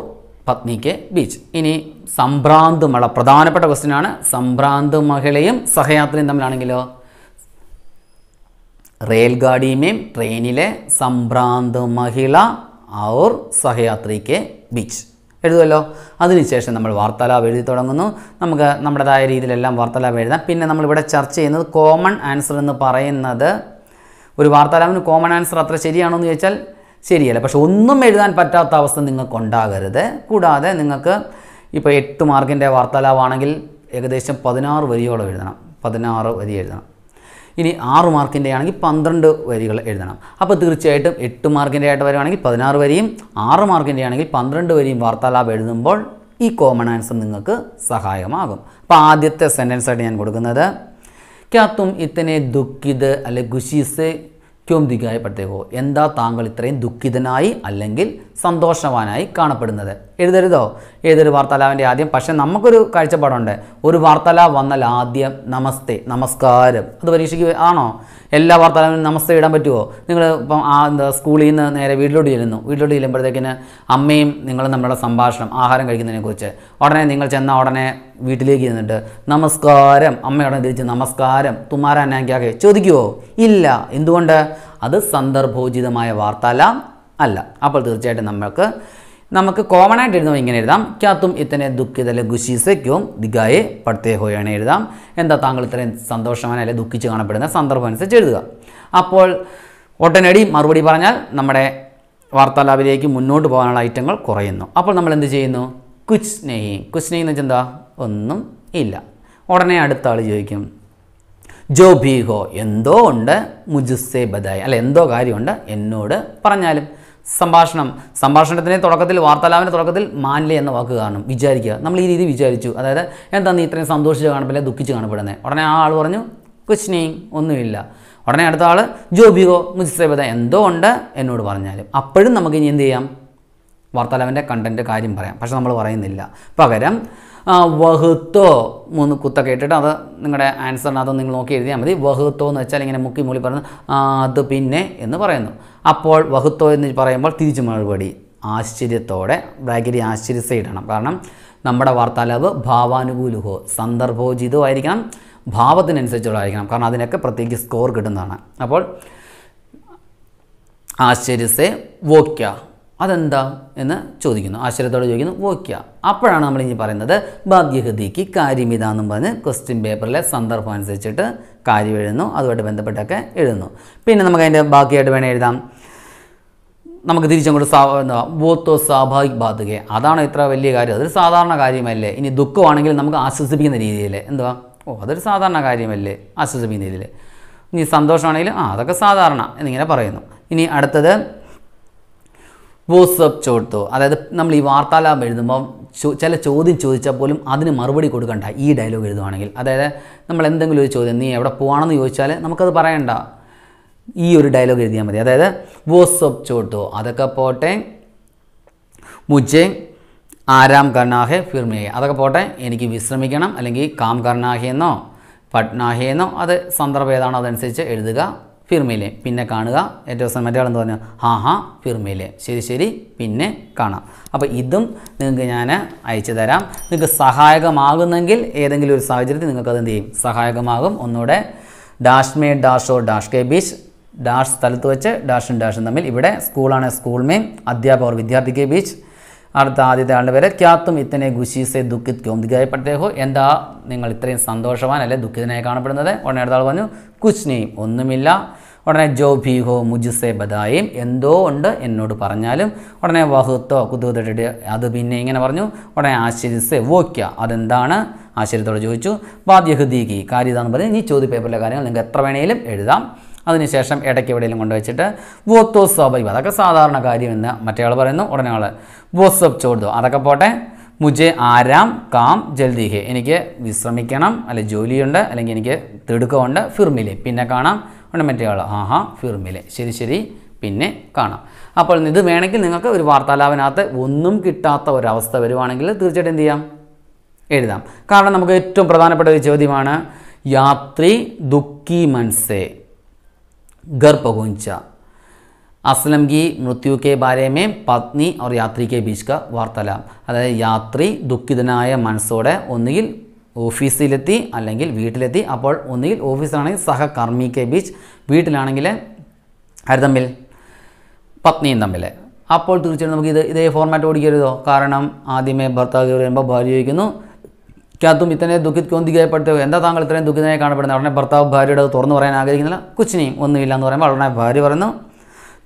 പത്നിക്ക് ബീച്ച് ഇനി സംഭ്രാന്ത് മള പ്രധാനപ്പെട്ട ക്വസ്റ്റ്യൻ ആണ് സംഭ്രാന്ത് മഹിളയും സഹയാത്രയും തമ്മിലാണെങ്കിലോ റെയിൽ ഗാഡിയുമേയും ട്രെയിനിലെ സംഭ്രാന്ത് മഹിള ഔർ സഹയാത്രിക്ക് ബീച്ച് എഴുതുമല്ലോ അതിനുശേഷം നമ്മൾ വാർത്താലാവ് എഴുതി തുടങ്ങുന്നു നമുക്ക് നമ്മുടേതായ രീതിയിലെല്ലാം വാർത്താലാവ് എഴുതാം പിന്നെ നമ്മളിവിടെ ചർച്ച ചെയ്യുന്നത് കോമൺ ആൻസർ എന്ന് പറയുന്നത് ഒരു വാർത്താലാവിന് കോമൺ ആൻസർ അത്ര ശരിയാണോ എന്ന് ചോദിച്ചാൽ ശരിയല്ല പക്ഷെ ഒന്നും എഴുതാൻ പറ്റാത്ത അവസ്ഥ നിങ്ങൾക്ക് ഉണ്ടാകരുത് കൂടാതെ നിങ്ങൾക്ക് ഇപ്പോൾ എട്ട് മാർക്കിൻ്റെ വാർത്താലാവാണെങ്കിൽ ഏകദേശം പതിനാറ് വരിയോളം എഴുതണം പതിനാറ് വരി എഴുതണം ഇനി ആറ് മാർക്കിൻ്റെ ആണെങ്കിൽ പന്ത്രണ്ട് വരികൾ എഴുതണം അപ്പോൾ തീർച്ചയായിട്ടും എട്ട് മാർക്കിൻ്റെ ആയിട്ട് വരുവാണെങ്കിൽ പതിനാറ് വരിയും ആറ് മാർക്കിൻ്റെ ആണെങ്കിൽ പന്ത്രണ്ട് വരിയും വാർത്താലാഭം എഴുതുമ്പോൾ ഈ കോമൺ ആൻസർ നിങ്ങൾക്ക് സഹായമാകും അപ്പോൾ ആദ്യത്തെ സെൻറ്റൻസ് ആയിട്ട് ഞാൻ കൊടുക്കുന്നത് ക്യാ തും ഇത്തനെ ദുഃഖിത് അല്ലെ ഖുശീസ് ക്യോം ദിഗായ പഠിത്തേക്കോ എന്താ താങ്കൾ ഇത്രയും ദുഃഖിതനായി അല്ലെങ്കിൽ സന്തോഷവാനായി കാണപ്പെടുന്നത് എഴുതരുതോ ഏതൊരു വാർത്താലാവിൻ്റെ ആദ്യം പക്ഷേ നമുക്കൊരു കാഴ്ചപ്പാടുണ്ട് ഒരു വാർത്താലാവ് വന്നാൽ ആദ്യം നമസ്തേ നമസ്കാരം അത് പരീക്ഷയ്ക്ക് ആണോ എല്ലാ വാർത്താലാവിനും നമസ്തേ ഇടാൻ പറ്റുമോ നിങ്ങൾ ഇപ്പം ആ എന്താ സ്കൂളിൽ നിന്ന് നേരെ വീട്ടിലോട്ട് ചെല്ലുന്നു വീട്ടിലോട്ട് ചെല്ലുമ്പോഴത്തേക്കിന് അമ്മയും നിങ്ങളും നമ്മളുടെ സംഭാഷണം ആഹാരം കഴിക്കുന്നതിനെക്കുറിച്ച് ഉടനെ നിങ്ങൾ ചെന്ന ഉടനെ വീട്ടിലേക്ക് ചെന്നിട്ട് നമസ്കാരം അമ്മയുടനെ തിരിച്ച് നമസ്കാരം തുമാരാനാക്കിയാകെ ചോദിക്കുമോ ഇല്ല എന്തുകൊണ്ട് അത് സന്ദർഭോചിതമായ വാർത്താലാം അല്ല അപ്പോൾ തീർച്ചയായിട്ടും നമുക്ക് നമുക്ക് കോമൺ ആയിട്ട് എഴുതുമ്പോൾ ഇങ്ങനെ എഴുതാം ക്യാത്തും ഇത്തനെ ദുഃഖിത ഗുശീസയ്ക്കും ദിഗായെ പഠിത്തേ ഹോയാണ് എഴുതാം എന്താ താങ്കൾ ഇത്രയും സന്തോഷവാൻ അല്ലെ ദുഃഖിച്ച് കാണപ്പെടുന്ന സന്ദർഭം അനുസരിച്ച് എഴുതുക അപ്പോൾ ഒട്ടനടി മറുപടി പറഞ്ഞാൽ നമ്മുടെ വാർത്താലാപിലേക്ക് മുന്നോട്ട് പോകാനുള്ള ഐറ്റങ്ങൾ കുറയുന്നു അപ്പോൾ നമ്മൾ എന്ത് ചെയ്യുന്നു കുച്ച് സ്നേഹി കുച്ച് നെയ്യെന്ന് വെച്ചാൽ എന്താ ഒന്നും ഇല്ല ഉടനെ അടുത്ത ആൾ ചോദിക്കും ജോ ഭീഹോ എന്തോ ഉണ്ട് മുജുസെ ബദായി അല്ല എന്തോ കാര്യമുണ്ട് എന്നോട് പറഞ്ഞാലും സംഭാഷണം സംഭാഷണത്തിന് തുടക്കത്തിൽ വാർത്താലാപിൻ്റെ തുടക്കത്തിൽ മാൻലെ എന്ന വാക്ക് കാണും വിചാരിക്കുക നമ്മൾ ഈ രീതി വിചാരിച്ചു അതായത് എന്താ നീ ഇത്രയും സന്തോഷിച്ച് കാണപ്പെടില്ല ദുഃഖിച്ച് കാണപ്പെടുന്നത് ഉടനെ ആ ആൾ പറഞ്ഞു ക്വസ്റ്റിനെയും ഒന്നുമില്ല ഉടനെ അടുത്ത ആൾ ജോബിയോ മുജിസേബത എന്തോ ഉണ്ട് എന്നോട് പറഞ്ഞാലും അപ്പോഴും നമുക്ക് ഇനി എന്ത് ചെയ്യാം വാർത്താലാപിൻ്റെ കണ്ടൻറ്റ് കാര്യം പറയാം പക്ഷെ നമ്മൾ പറയുന്നില്ല പകരം വഹുത്തോ മൂന്ന് കുത്തൊക്കെ ഇട്ടിട്ട് അത് നിങ്ങളുടെ ആൻസറിനകത്ത് നിങ്ങൾ നോക്കി എഴുതിയാൽ മതി വഹുത്തോ എന്ന് വെച്ചാൽ ഇങ്ങനെ മുക്കി മൂളി പറഞ്ഞു അത് പിന്നെ എന്ന് പറയുന്നു അപ്പോൾ വഹുത്തോ എന്ന് പറയുമ്പോൾ തിരിച്ചു മറുപടി ആശ്ചര്യത്തോടെ ബ്രാഗരി ആശ്ചര്യ സൈഡാണ് കാരണം നമ്മുടെ വാർത്താലാവ് ഭാവാനുകൂലുഹോ സന്ദർഭോചിതോ ആയിരിക്കണം ഭാവത്തിനനുസരിച്ചുള്ളതായിരിക്കണം കാരണം അതിനൊക്കെ പ്രത്യേകിച്ച് സ്കോർ കിട്ടുന്നതാണ് അപ്പോൾ ആശ്ചര്യസെ വോക്ക അതെന്താ എന്ന് ചോദിക്കുന്നു ആശ്ചര്യത്തോട് ചോദിക്കുന്നു വോക്യ അപ്പോഴാണ് നമ്മൾ ഇനി പറയുന്നത് ഭാഗ്യഹൃതിക്ക് കാര്യമിത എന്നും പറഞ്ഞ് ക്വസ്റ്റ്യൻ പേപ്പറിലെ സന്ദർഭം അനുസരിച്ചിട്ട് കാര്യം എഴുതുന്നു അതുമായിട്ട് ബന്ധപ്പെട്ടൊക്കെ എഴുതുന്നു പിന്നെ നമുക്ക് അതിൻ്റെ ബാക്കിയായിട്ട് വേണേൽ എഴുതാം നമുക്ക് തിരിച്ചങ്ങോട്ട് എന്താ ബോത്തോ സ്വാഭാവിക് ബാധകെ അതാണ് ഇത്ര വലിയ കാര്യം അതൊരു സാധാരണ കാര്യമല്ലേ ഇനി ദുഃഖമാണെങ്കിൽ നമുക്ക് ആശ്വസിപ്പിക്കുന്ന രീതിയിൽ എന്തുവാ ഓ അതൊരു സാധാരണ കാര്യമല്ലേ ആശ്വസിപ്പിക്കുന്ന രീതിയിൽ ഇനി സന്തോഷമാണെങ്കിൽ ആ അതൊക്കെ സാധാരണ എന്നിങ്ങനെ പറയുന്നു ഇനി അടുത്തത് വാട്സപ്പ് ചോട്ടോ അതായത് നമ്മൾ ഈ വാർത്താലാപം എഴുതുമ്പോൾ ചില ചോദ്യം ചോദിച്ചാൽ പോലും അതിന് മറുപടി കൊടുക്കണ്ട ഈ ഡയലോഗ് എഴുതുവാണെങ്കിൽ അതായത് നമ്മൾ എന്തെങ്കിലും ഒരു ചോദ്യം നീ എവിടെ പോവാണെന്ന് ചോദിച്ചാൽ നമുക്കത് പറയണ്ട ഈ ഒരു ഡയലോഗ് എഴുതിയാൽ മതി അതായത് വാട്സപ്പ് ചോട്ടോ അതൊക്കെ പോട്ടെ മുജേ ആരാം കർണാഹെ ഫിർമിയെ അതൊക്കെ പോട്ടെ എനിക്ക് വിശ്രമിക്കണം അല്ലെങ്കിൽ കാം കർണാഹെന്നോ പട്നാഹെന്നോ അത് സന്ദർഭം ഏതാണോ അതനുസരിച്ച് എഴുതുക ഫിർമിലെ പിന്നെ കാണുക ഏറ്റവും അവസാനം മറ്റേ എന്ന് പറഞ്ഞു ഹാ ഹാ ഫിർമിലെ ശരി ശരി പിന്നെ കാണാം അപ്പോൾ ഇതും നിങ്ങൾക്ക് ഞാൻ അയച്ചു തരാം നിങ്ങൾക്ക് സഹായകമാകുന്നെങ്കിൽ ഏതെങ്കിലും ഒരു സാഹചര്യത്തിൽ നിങ്ങൾക്ക് അത് എന്ത് ചെയ്യും സഹായകമാകും ഒന്നുകൂടെ ഡാഷ് മേ ഡാഷ് ഓ ഡാഷ് കെ ബീച്ച് ഡാഷ് സ്ഥലത്ത് വെച്ച് ഡാഷും ഡാഷും തമ്മിൽ ഇവിടെ സ്കൂളാണ് സ്കൂൾ മെയിം അധ്യാപകർ കെ ബീച്ച് അടുത്ത ആദ്യത്തെ ആളുടെ പേര് ക്യാത്തും ഇത്തനെ ഗുശീസെ ദുഃഖിത് ക്യോം ദിഖായി പട്ടേ എന്താ നിങ്ങൾ ഇത്രയും സന്തോഷവാൻ അല്ലെ ദുഃഖിതനായി കാണപ്പെടുന്നത് ഉടനെ അടുത്ത ആൾ പറഞ്ഞു കുശ്നെയും ഒന്നുമില്ല ഉടനെ ജോ ഭീഹോ മുജുസെ ബദായും എന്തോ ഉണ്ട് എന്നോട് പറഞ്ഞാലും ഉടനെ വഹുത്തോ കുതുകുതട്ടിട്ട് അത് പിന്നെ ഇങ്ങനെ പറഞ്ഞു ഉടനെ ആശ്ചര്യസെ വോക്യ അതെന്താണ് ആശ്ചര്യത്തോട് ചോദിച്ചു ബാദ്യഹുദീകി കാര്യം ഇതാണെന്ന് പറഞ്ഞ് ഈ ചോദ്യ പേപ്പറിലെ കാര്യങ്ങൾ നിങ്ങൾക്ക് എത്ര വേണേലും എഴുതാം അതിനുശേഷം ഇടയ്ക്ക് എവിടെയെങ്കിലും കൊണ്ടുവച്ചിട്ട് വോത്തോ സ്വാഭാവിക അതൊക്കെ സാധാരണ കാര്യമെന്ന് മറ്റേ പറയുന്നു ഉടനെ ആൾ വോസ്വപ് ചോർദോ അതൊക്കെ പോട്ടെ മുജെ ആരാം കാം ജൽദിഹെ എനിക്ക് വിശ്രമിക്കണം അല്ലെ ജോലിയുണ്ട് അല്ലെങ്കിൽ എനിക്ക് തിടുക്കമുണ്ട് ഫിർമിലെ പിന്നെ കാണാം ഉണ്ട് മറ്റേ ആൾ ആഹാ ഫിർമിലെ ശരി ശരി പിന്നെ കാണാം അപ്പോൾ ഇത് വേണമെങ്കിൽ നിങ്ങൾക്ക് ഒരു വാർത്താലാപനകത്ത് ഒന്നും കിട്ടാത്ത ഒരവസ്ഥ വരുവാണെങ്കിൽ തീർച്ചയായിട്ടും എന്ത് ചെയ്യാം എഴുതാം കാരണം നമുക്ക് ഏറ്റവും പ്രധാനപ്പെട്ട ഒരു ചോദ്യമാണ് യാത്രി ദുഃഖി മൻസേ घर पहुंचा असलम की मृत्यु के बारे में പത്നി और യാത്രി കെ ബീച്ച് ക വാർത്തലാം അതായത് യാത്രി ദുഃഖിതനായ മനസ്സോടെ ഒന്നുകിൽ ഓഫീസിലെത്തി അല്ലെങ്കിൽ വീട്ടിലെത്തി അപ്പോൾ ഒന്നുകിൽ ഓഫീസിലാണെങ്കിൽ സഹകർമ്മി കെ ബീച്ച് വീട്ടിലാണെങ്കിൽ ആര് തമ്മിൽ പത്നിയും തമ്മിൽ അപ്പോൾ തീർച്ചയായിട്ടും നമുക്ക് ഇത് ഇതേ ഫോർമാറ്റ് ഓടിക്കരുതോ കാരണം ആദ്യമേ ഭർത്താവ് കയറി ഭാര്യ ചോദിക്കുന്നു ക്യാ തും ഇത്തനെ ദുഃഖിത് ക്യോം ദിഖായി എന്താ താങ്കൾ ഇത്രയും ദുഃഖിതനായി കാണപ്പെടുന്നത് ഉടനെ ഭർത്താവ് ഭാര്യയുടെ തുറന്നു പറയാൻ ആഗ്രഹിക്കുന്നില്ല കുച്ചിനെയും ഒന്നുമില്ല എന്ന് പറയുമ്പോൾ ഉടനെ ഭാര്യ പറയുന്നു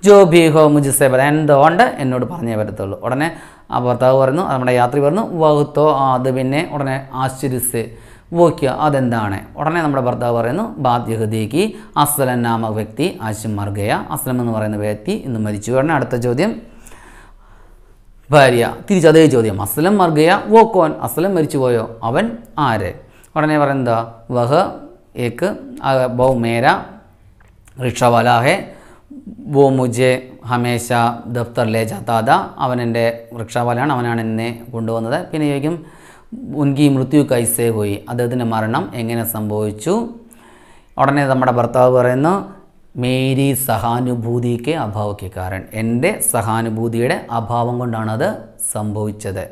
ജോ ബി ഹോ മുജിസേ പറ എന്തുകൊണ്ട് എന്നോട് പറഞ്ഞേ പറ്റത്തുള്ളൂ ഉടനെ ആ ഭർത്താവ് പറഞ്ഞു നമ്മുടെ യാത്രി പറഞ്ഞു വഹുത്തോ അത് പിന്നെ ഉടനെ ആശ്ചര്യസ് വോക്കിയ അതെന്താണ് ഉടനെ നമ്മുടെ ഭർത്താവ് പറയുന്നു ബാദ്യഹൃദിക്ക് അസ്ലൻ നാമ വ്യക്തി ആശിം മർഗയ അസ്ലം എന്ന് പറയുന്ന വ്യക്തി ഇന്ന് മരിച്ചു ഉടനെ അടുത്ത ചോദ്യം ഭാര്യ അതേ ചോദ്യം അസ്ലം മർഗയ വോക്കോൻ അസ്ലം മരിച്ചു പോയോ അവൻ ആര് ഉടനെ പറയുന്നതാ വഹ ഏക്ക് ബൗമേര മേര റിക്ഷവാലാഹെ വോ ഹമേശ ദഫ്തർ ലേ ജാതാദ അവൻ എൻ്റെ റിക്ഷാവാലാണ് അവനാണ് എന്നെ കൊണ്ടുവന്നത് പിന്നെ ചോദിക്കും മുൻകി മൃത്യു കൈസേ പോയി അദ്ദേഹത്തിൻ്റെ മരണം എങ്ങനെ സംഭവിച്ചു ഉടനെ നമ്മുടെ ഭർത്താവ് പറയുന്നു മേരി സഹാനുഭൂതിക്ക് അഭാവക്കാരൻ എൻ്റെ സഹാനുഭൂതിയുടെ അഭാവം കൊണ്ടാണത് സംഭവിച്ചത്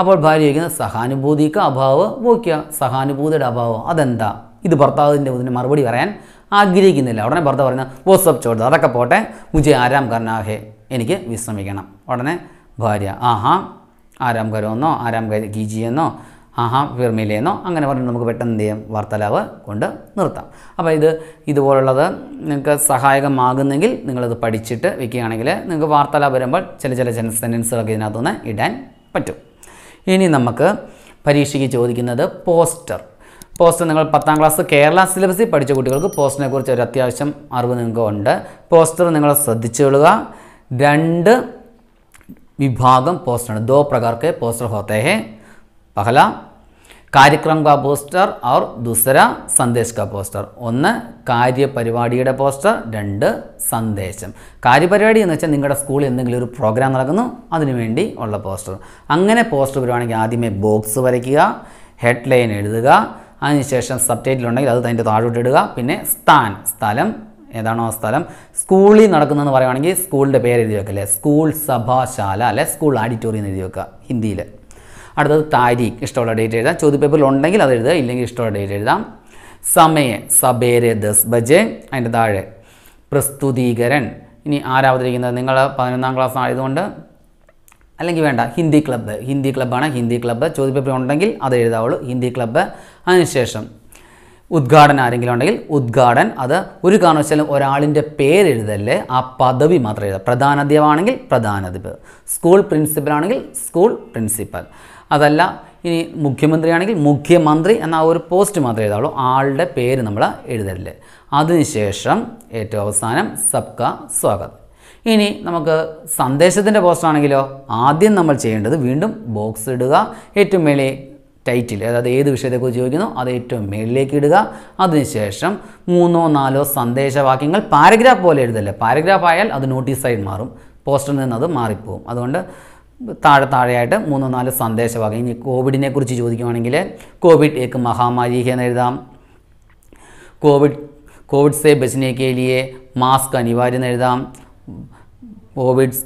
അപ്പോൾ ഭാര്യ ചോദിക്കുന്നത് സഹാനുഭൂതിക്ക് അഭാവ് വയ്ക്കുക സഹാനുഭൂതിയുടെ അഭാവം അതെന്താ ഇത് ഭർത്താവിൻ്റെ ഇതിന് മറുപടി പറയാൻ ആഗ്രഹിക്കുന്നില്ല ഉടനെ ഭർത്താവ് പറയുന്നത് വോസപ്പ് ചോദിച്ചത് അതൊക്കെ പോട്ടെ മുജെ ആരാം കർണാഹേ എനിക്ക് വിശ്രമിക്കണം ഉടനെ ഭാര്യ ആഹാ ആരാം കരുമെന്നോ ആരാം കീജിയെന്നോ ആഹാ ഫിർമിലേന്നോ അങ്ങനെ പറഞ്ഞ് നമുക്ക് പെട്ടെന്ന് എന്ത് ചെയ്യാം വാർത്താലാവ് കൊണ്ട് നിർത്താം അപ്പോൾ ഇത് ഇതുപോലുള്ളത് നിങ്ങൾക്ക് സഹായകമാകുന്നെങ്കിൽ നിങ്ങളത് പഠിച്ചിട്ട് വെക്കുകയാണെങ്കിൽ നിങ്ങൾക്ക് വാർത്താലാവ് വരുമ്പോൾ ചില ചില സെൻറ്റൻസുകളൊക്കെ ഇതിനകത്തുനിന്ന് ഇടാൻ പറ്റും ഇനി നമുക്ക് പരീക്ഷയ്ക്ക് ചോദിക്കുന്നത് പോസ്റ്റർ പോസ്റ്റർ നിങ്ങൾ പത്താം ക്ലാസ് കേരള സിലബസിൽ പഠിച്ച കുട്ടികൾക്ക് പോസ്റ്ററിനെ കുറിച്ച് ഒരു അത്യാവശ്യം അറിവ് നിങ്ങൾക്ക് ഉണ്ട് പോസ്റ്റർ നിങ്ങൾ ശ്രദ്ധിച്ചുകൊള്ളുക രണ്ട് വിഭാഗം പോസ്റ്ററാണ് ദോ പ്രകാർക്ക് പോസ്റ്റർ ഹോത്തേഹേ पहला കാര്യക്രം കാ പോസ്റ്റർ ഓർ ദുസര സന്ദേശ് കാ പോസ്റ്റർ ഒന്ന് കാര്യപരിപാടിയുടെ പോസ്റ്റർ രണ്ട് സന്ദേശം കാര്യപരിപാടി എന്ന് വെച്ചാൽ നിങ്ങളുടെ സ്കൂളിൽ എന്തെങ്കിലും ഒരു പ്രോഗ്രാം നടക്കുന്നു അതിനുവേണ്ടി ഉള്ള പോസ്റ്റർ അങ്ങനെ പോസ്റ്റർ വരുവാണെങ്കിൽ ആദ്യമേ ബോക്സ് വരയ്ക്കുക ഹെഡ് ലൈൻ എഴുതുക അതിനുശേഷം സബ് ടൈറ്റിൽ ഉണ്ടെങ്കിൽ അത് അതിൻ്റെ താഴോട്ട് ഇടുക പിന്നെ സ്ഥാൻ സ്ഥലം ഏതാണോ സ്ഥലം സ്കൂളിൽ നടക്കുന്നതെന്ന് പറയുവാണെങ്കിൽ സ്കൂളിൻ്റെ പേര് എഴുതി വെക്കല്ലേ സ്കൂൾ സഭാശാല അല്ലെ സ്കൂൾ ഓഡിറ്റോറിയം എഴുതി വെക്കുക ഹിന്ദിയിൽ അടുത്തത് താരീഖ് ഇഷ്ടമുള്ള ഡേറ്റ് എഴുതാം ചോദ്യപേപ്പറിൽ ഉണ്ടെങ്കിൽ അത് എഴുതുക ഇല്ലെങ്കിൽ ഇഷ്ടമുള്ള ഡേറ്റ് എഴുതാം സമയം സബേരെ ദസ് ബജെ അതിൻ്റെ താഴെ പ്രസ്തുതീകരൻ ഇനി ആരാവതിരിക്കുന്നത് നിങ്ങൾ പതിനൊന്നാം ക്ലാസ് ആയതുകൊണ്ട് അല്ലെങ്കിൽ വേണ്ട ഹിന്ദി ക്ലബ്ബ് ഹിന്ദി ക്ലബ്ബാണ് ഹിന്ദി ക്ലബ്ബ് ചോദ്യപേപ്പർ ഉണ്ടെങ്കിൽ അത് എഴുതാവുള്ളൂ ഹിന്ദി ക്ലബ്ബ് അതിനുശേഷം ഉദ്ഘാടനം ആരെങ്കിലും ഉണ്ടെങ്കിൽ ഉദ്ഘാടൻ അത് ഒരു കാരണവശാലും ഒരാളിൻ്റെ പേരെഴുതല്ലേ ആ പദവി മാത്രം എഴുതുക പ്രധാനാധ്യാപകമാണെങ്കിൽ പ്രധാനാധ്യാപകർ സ്കൂൾ പ്രിൻസിപ്പൽ ആണെങ്കിൽ സ്കൂൾ പ്രിൻസിപ്പൽ അതല്ല ഇനി മുഖ്യമന്ത്രിയാണെങ്കിൽ മുഖ്യമന്ത്രി എന്ന ആ ഒരു പോസ്റ്റ് മാത്രമേ എഴുതാവുള്ളൂ ആളുടെ പേര് നമ്മൾ എഴുതരുത് അതിനുശേഷം ഏറ്റവും അവസാനം സബ്ക സ്വാഗത് ഇനി നമുക്ക് സന്ദേശത്തിൻ്റെ പോസ്റ്റാണെങ്കിലോ ആദ്യം നമ്മൾ ചെയ്യേണ്ടത് വീണ്ടും ബോക്സ് ഇടുക ഏറ്റവും മേലെ ടൈറ്റിൽ അതായത് ഏത് വിഷയത്തെക്കുറിച്ച് ചോദിക്കുന്നു അത് ഏറ്റവും മേളിലേക്ക് ഇടുക അതിനുശേഷം മൂന്നോ നാലോ സന്ദേശവാക്യങ്ങൾ പാരഗ്രാഫ് പോലെ എഴുതല്ലേ പാരഗ്രാഫ് ആയാൽ അത് നോട്ടീസായി മാറും പോസ്റ്ററിൽ നിന്ന് അത് മാറിപ്പോവും അതുകൊണ്ട് താഴെ താഴെയായിട്ട് മൂന്ന് നാല് സന്ദേശവാക്യം ഇനി കോവിഡിനെ കുറിച്ച് ചോദിക്കുകയാണെങ്കിൽ കോവിഡ് ഏക്ക് മഹാമാരി എന്ന് എഴുതാം കോവിഡ് കോവിഡ് സേ ബച്ചനേക്ക് ലിയെ മാസ്ക് അനിവാര്യം എഴുതാം കോവിഡ്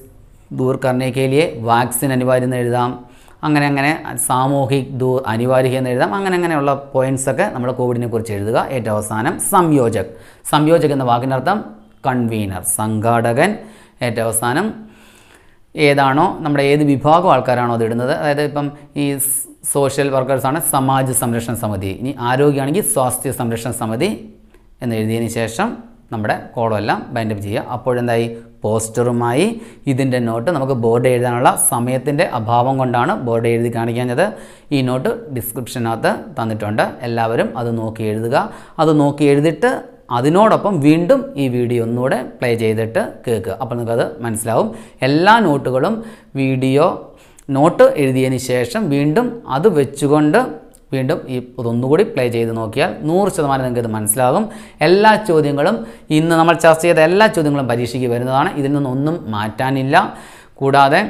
ദൂർ കർണേക്ക് ലിയെ വാക്സിൻ അനിവാര്യം എഴുതാം അങ്ങനെ അങ്ങനെ സാമൂഹിക് ദൂർ അനിവാര്യ എന്ന് എഴുതാം അങ്ങനെ അങ്ങനെയുള്ള പോയിൻസൊക്കെ നമ്മൾ കോവിഡിനെ കുറിച്ച് എഴുതുക ഏറ്റവും അവസാനം സംയോജക് സംയോജക് എന്ന വാക്കിൻ്റെ അർത്ഥം കൺവീനർ സംഘാടകൻ ഏറ്റവും അവസാനം ഏതാണോ നമ്മുടെ ഏത് വിഭാഗം ആൾക്കാരാണോ അത് ഇടുന്നത് അതായത് ഇപ്പം ഈ സോഷ്യൽ വർക്കേഴ്സാണ് സമാജ് സംരക്ഷണ സമിതി ഇനി ആരോഗ്യമാണെങ്കിൽ സ്വാസ്ഥ്യ സംരക്ഷണ സമിതി എന്ന് എഴുതിയതിന് ശേഷം നമ്മുടെ കോളം എല്ലാം ബൈൻഡപ്പ് ചെയ്യുക അപ്പോഴെന്തായി പോസ്റ്ററുമായി ഇതിൻ്റെ നോട്ട് നമുക്ക് ബോർഡ് എഴുതാനുള്ള സമയത്തിൻ്റെ അഭാവം കൊണ്ടാണ് ബോർഡ് എഴുതി കാണിക്കുന്നത് ഈ നോട്ട് ഡിസ്ക്രിപ്ഷനകത്ത് തന്നിട്ടുണ്ട് എല്ലാവരും അത് നോക്കി എഴുതുക അത് നോക്കി എഴുതിയിട്ട് അതിനോടൊപ്പം വീണ്ടും ഈ വീഡിയോ ഒന്നുകൂടെ പ്ലേ ചെയ്തിട്ട് കേൾക്കുക അപ്പോൾ നിങ്ങൾക്കത് മനസ്സിലാവും എല്ലാ നോട്ടുകളും വീഡിയോ നോട്ട് എഴുതിയതിന് ശേഷം വീണ്ടും അത് വെച്ചുകൊണ്ട് വീണ്ടും ഈ ഒന്നുകൂടി പ്ലേ ചെയ്ത് നോക്കിയാൽ നൂറ് ശതമാനം നിങ്ങൾക്ക് ഇത് മനസ്സിലാകും എല്ലാ ചോദ്യങ്ങളും ഇന്ന് നമ്മൾ ചർച്ച ചെയ്ത എല്ലാ ചോദ്യങ്ങളും പരീക്ഷയ്ക്ക് വരുന്നതാണ് ഇതിൽ നിന്നൊന്നും മാറ്റാനില്ല കൂടാതെ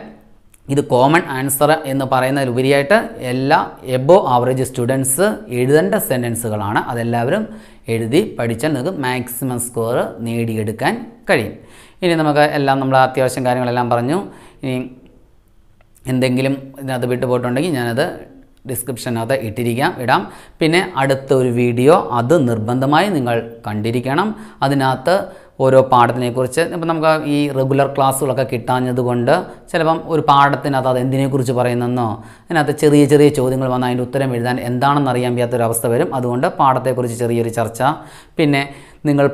ഇത് കോമൺ ആൻസർ എന്ന് പറയുന്നതിലുപരിയായിട്ട് എല്ലാ എബോ ആവറേജ് സ്റ്റുഡൻസ് എഴുതേണ്ട സെൻറ്റൻസുകളാണ് അതെല്ലാവരും എഴുതി പഠിച്ചാൽ നിങ്ങൾക്ക് മാക്സിമം സ്കോർ നേടിയെടുക്കാൻ കഴിയും ഇനി നമുക്ക് എല്ലാം നമ്മൾ അത്യാവശ്യം കാര്യങ്ങളെല്ലാം പറഞ്ഞു ഇനി എന്തെങ്കിലും ഇതിനകത്ത് വിട്ടുപോയിട്ടുണ്ടെങ്കിൽ ഞാനത് ഡിസ്ക്രിപ്ഷനകത്ത് ഇട്ടിരിക്കാം ഇടാം പിന്നെ അടുത്തൊരു വീഡിയോ അത് നിർബന്ധമായി നിങ്ങൾ കണ്ടിരിക്കണം അതിനകത്ത് ഓരോ പാഠത്തിനെക്കുറിച്ച് ഇപ്പം നമുക്ക് ഈ റെഗുലർ ക്ലാസ്സുകളൊക്കെ കിട്ടാഞ്ഞത് കൊണ്ട് ചിലപ്പം ഒരു പാഠത്തിനകത്ത് അത് എന്തിനെക്കുറിച്ച് പറയുന്നെന്നോ അതിനകത്ത് ചെറിയ ചെറിയ ചോദ്യങ്ങൾ വന്ന് അതിൻ്റെ ഉത്തരം എഴുതാൻ എന്താണെന്ന് അറിയാൻ വയ്യാത്തൊരവസ്ഥ വരും അതുകൊണ്ട് പാഠത്തെക്കുറിച്ച് ചെറിയൊരു ചർച്ച പിന്നെ നിങ്ങൾ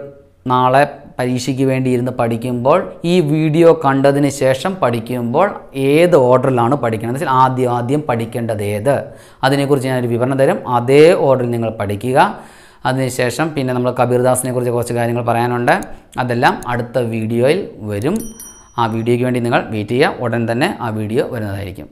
നാളെ പരീക്ഷയ്ക്ക് വേണ്ടി ഇരുന്ന് പഠിക്കുമ്പോൾ ഈ വീഡിയോ കണ്ടതിന് ശേഷം പഠിക്കുമ്പോൾ ഏത് ഓർഡറിലാണ് പഠിക്കുന്നത് വെച്ചാൽ ആദ്യം ആദ്യം പഠിക്കേണ്ടത് ഏത് അതിനെക്കുറിച്ച് ഞാനൊരു വിവരണം തരും അതേ ഓർഡറിൽ നിങ്ങൾ പഠിക്കുക അതിനുശേഷം പിന്നെ നമ്മൾ കബീർദാസിനെ കുറിച്ച് കുറച്ച് കാര്യങ്ങൾ പറയാനുണ്ട് അതെല്ലാം അടുത്ത വീഡിയോയിൽ വരും ആ വീഡിയോയ്ക്ക് വേണ്ടി നിങ്ങൾ വെയിറ്റ് ചെയ്യുക ഉടൻ തന്നെ ആ വീഡിയോ വരുന്നതായിരിക്കും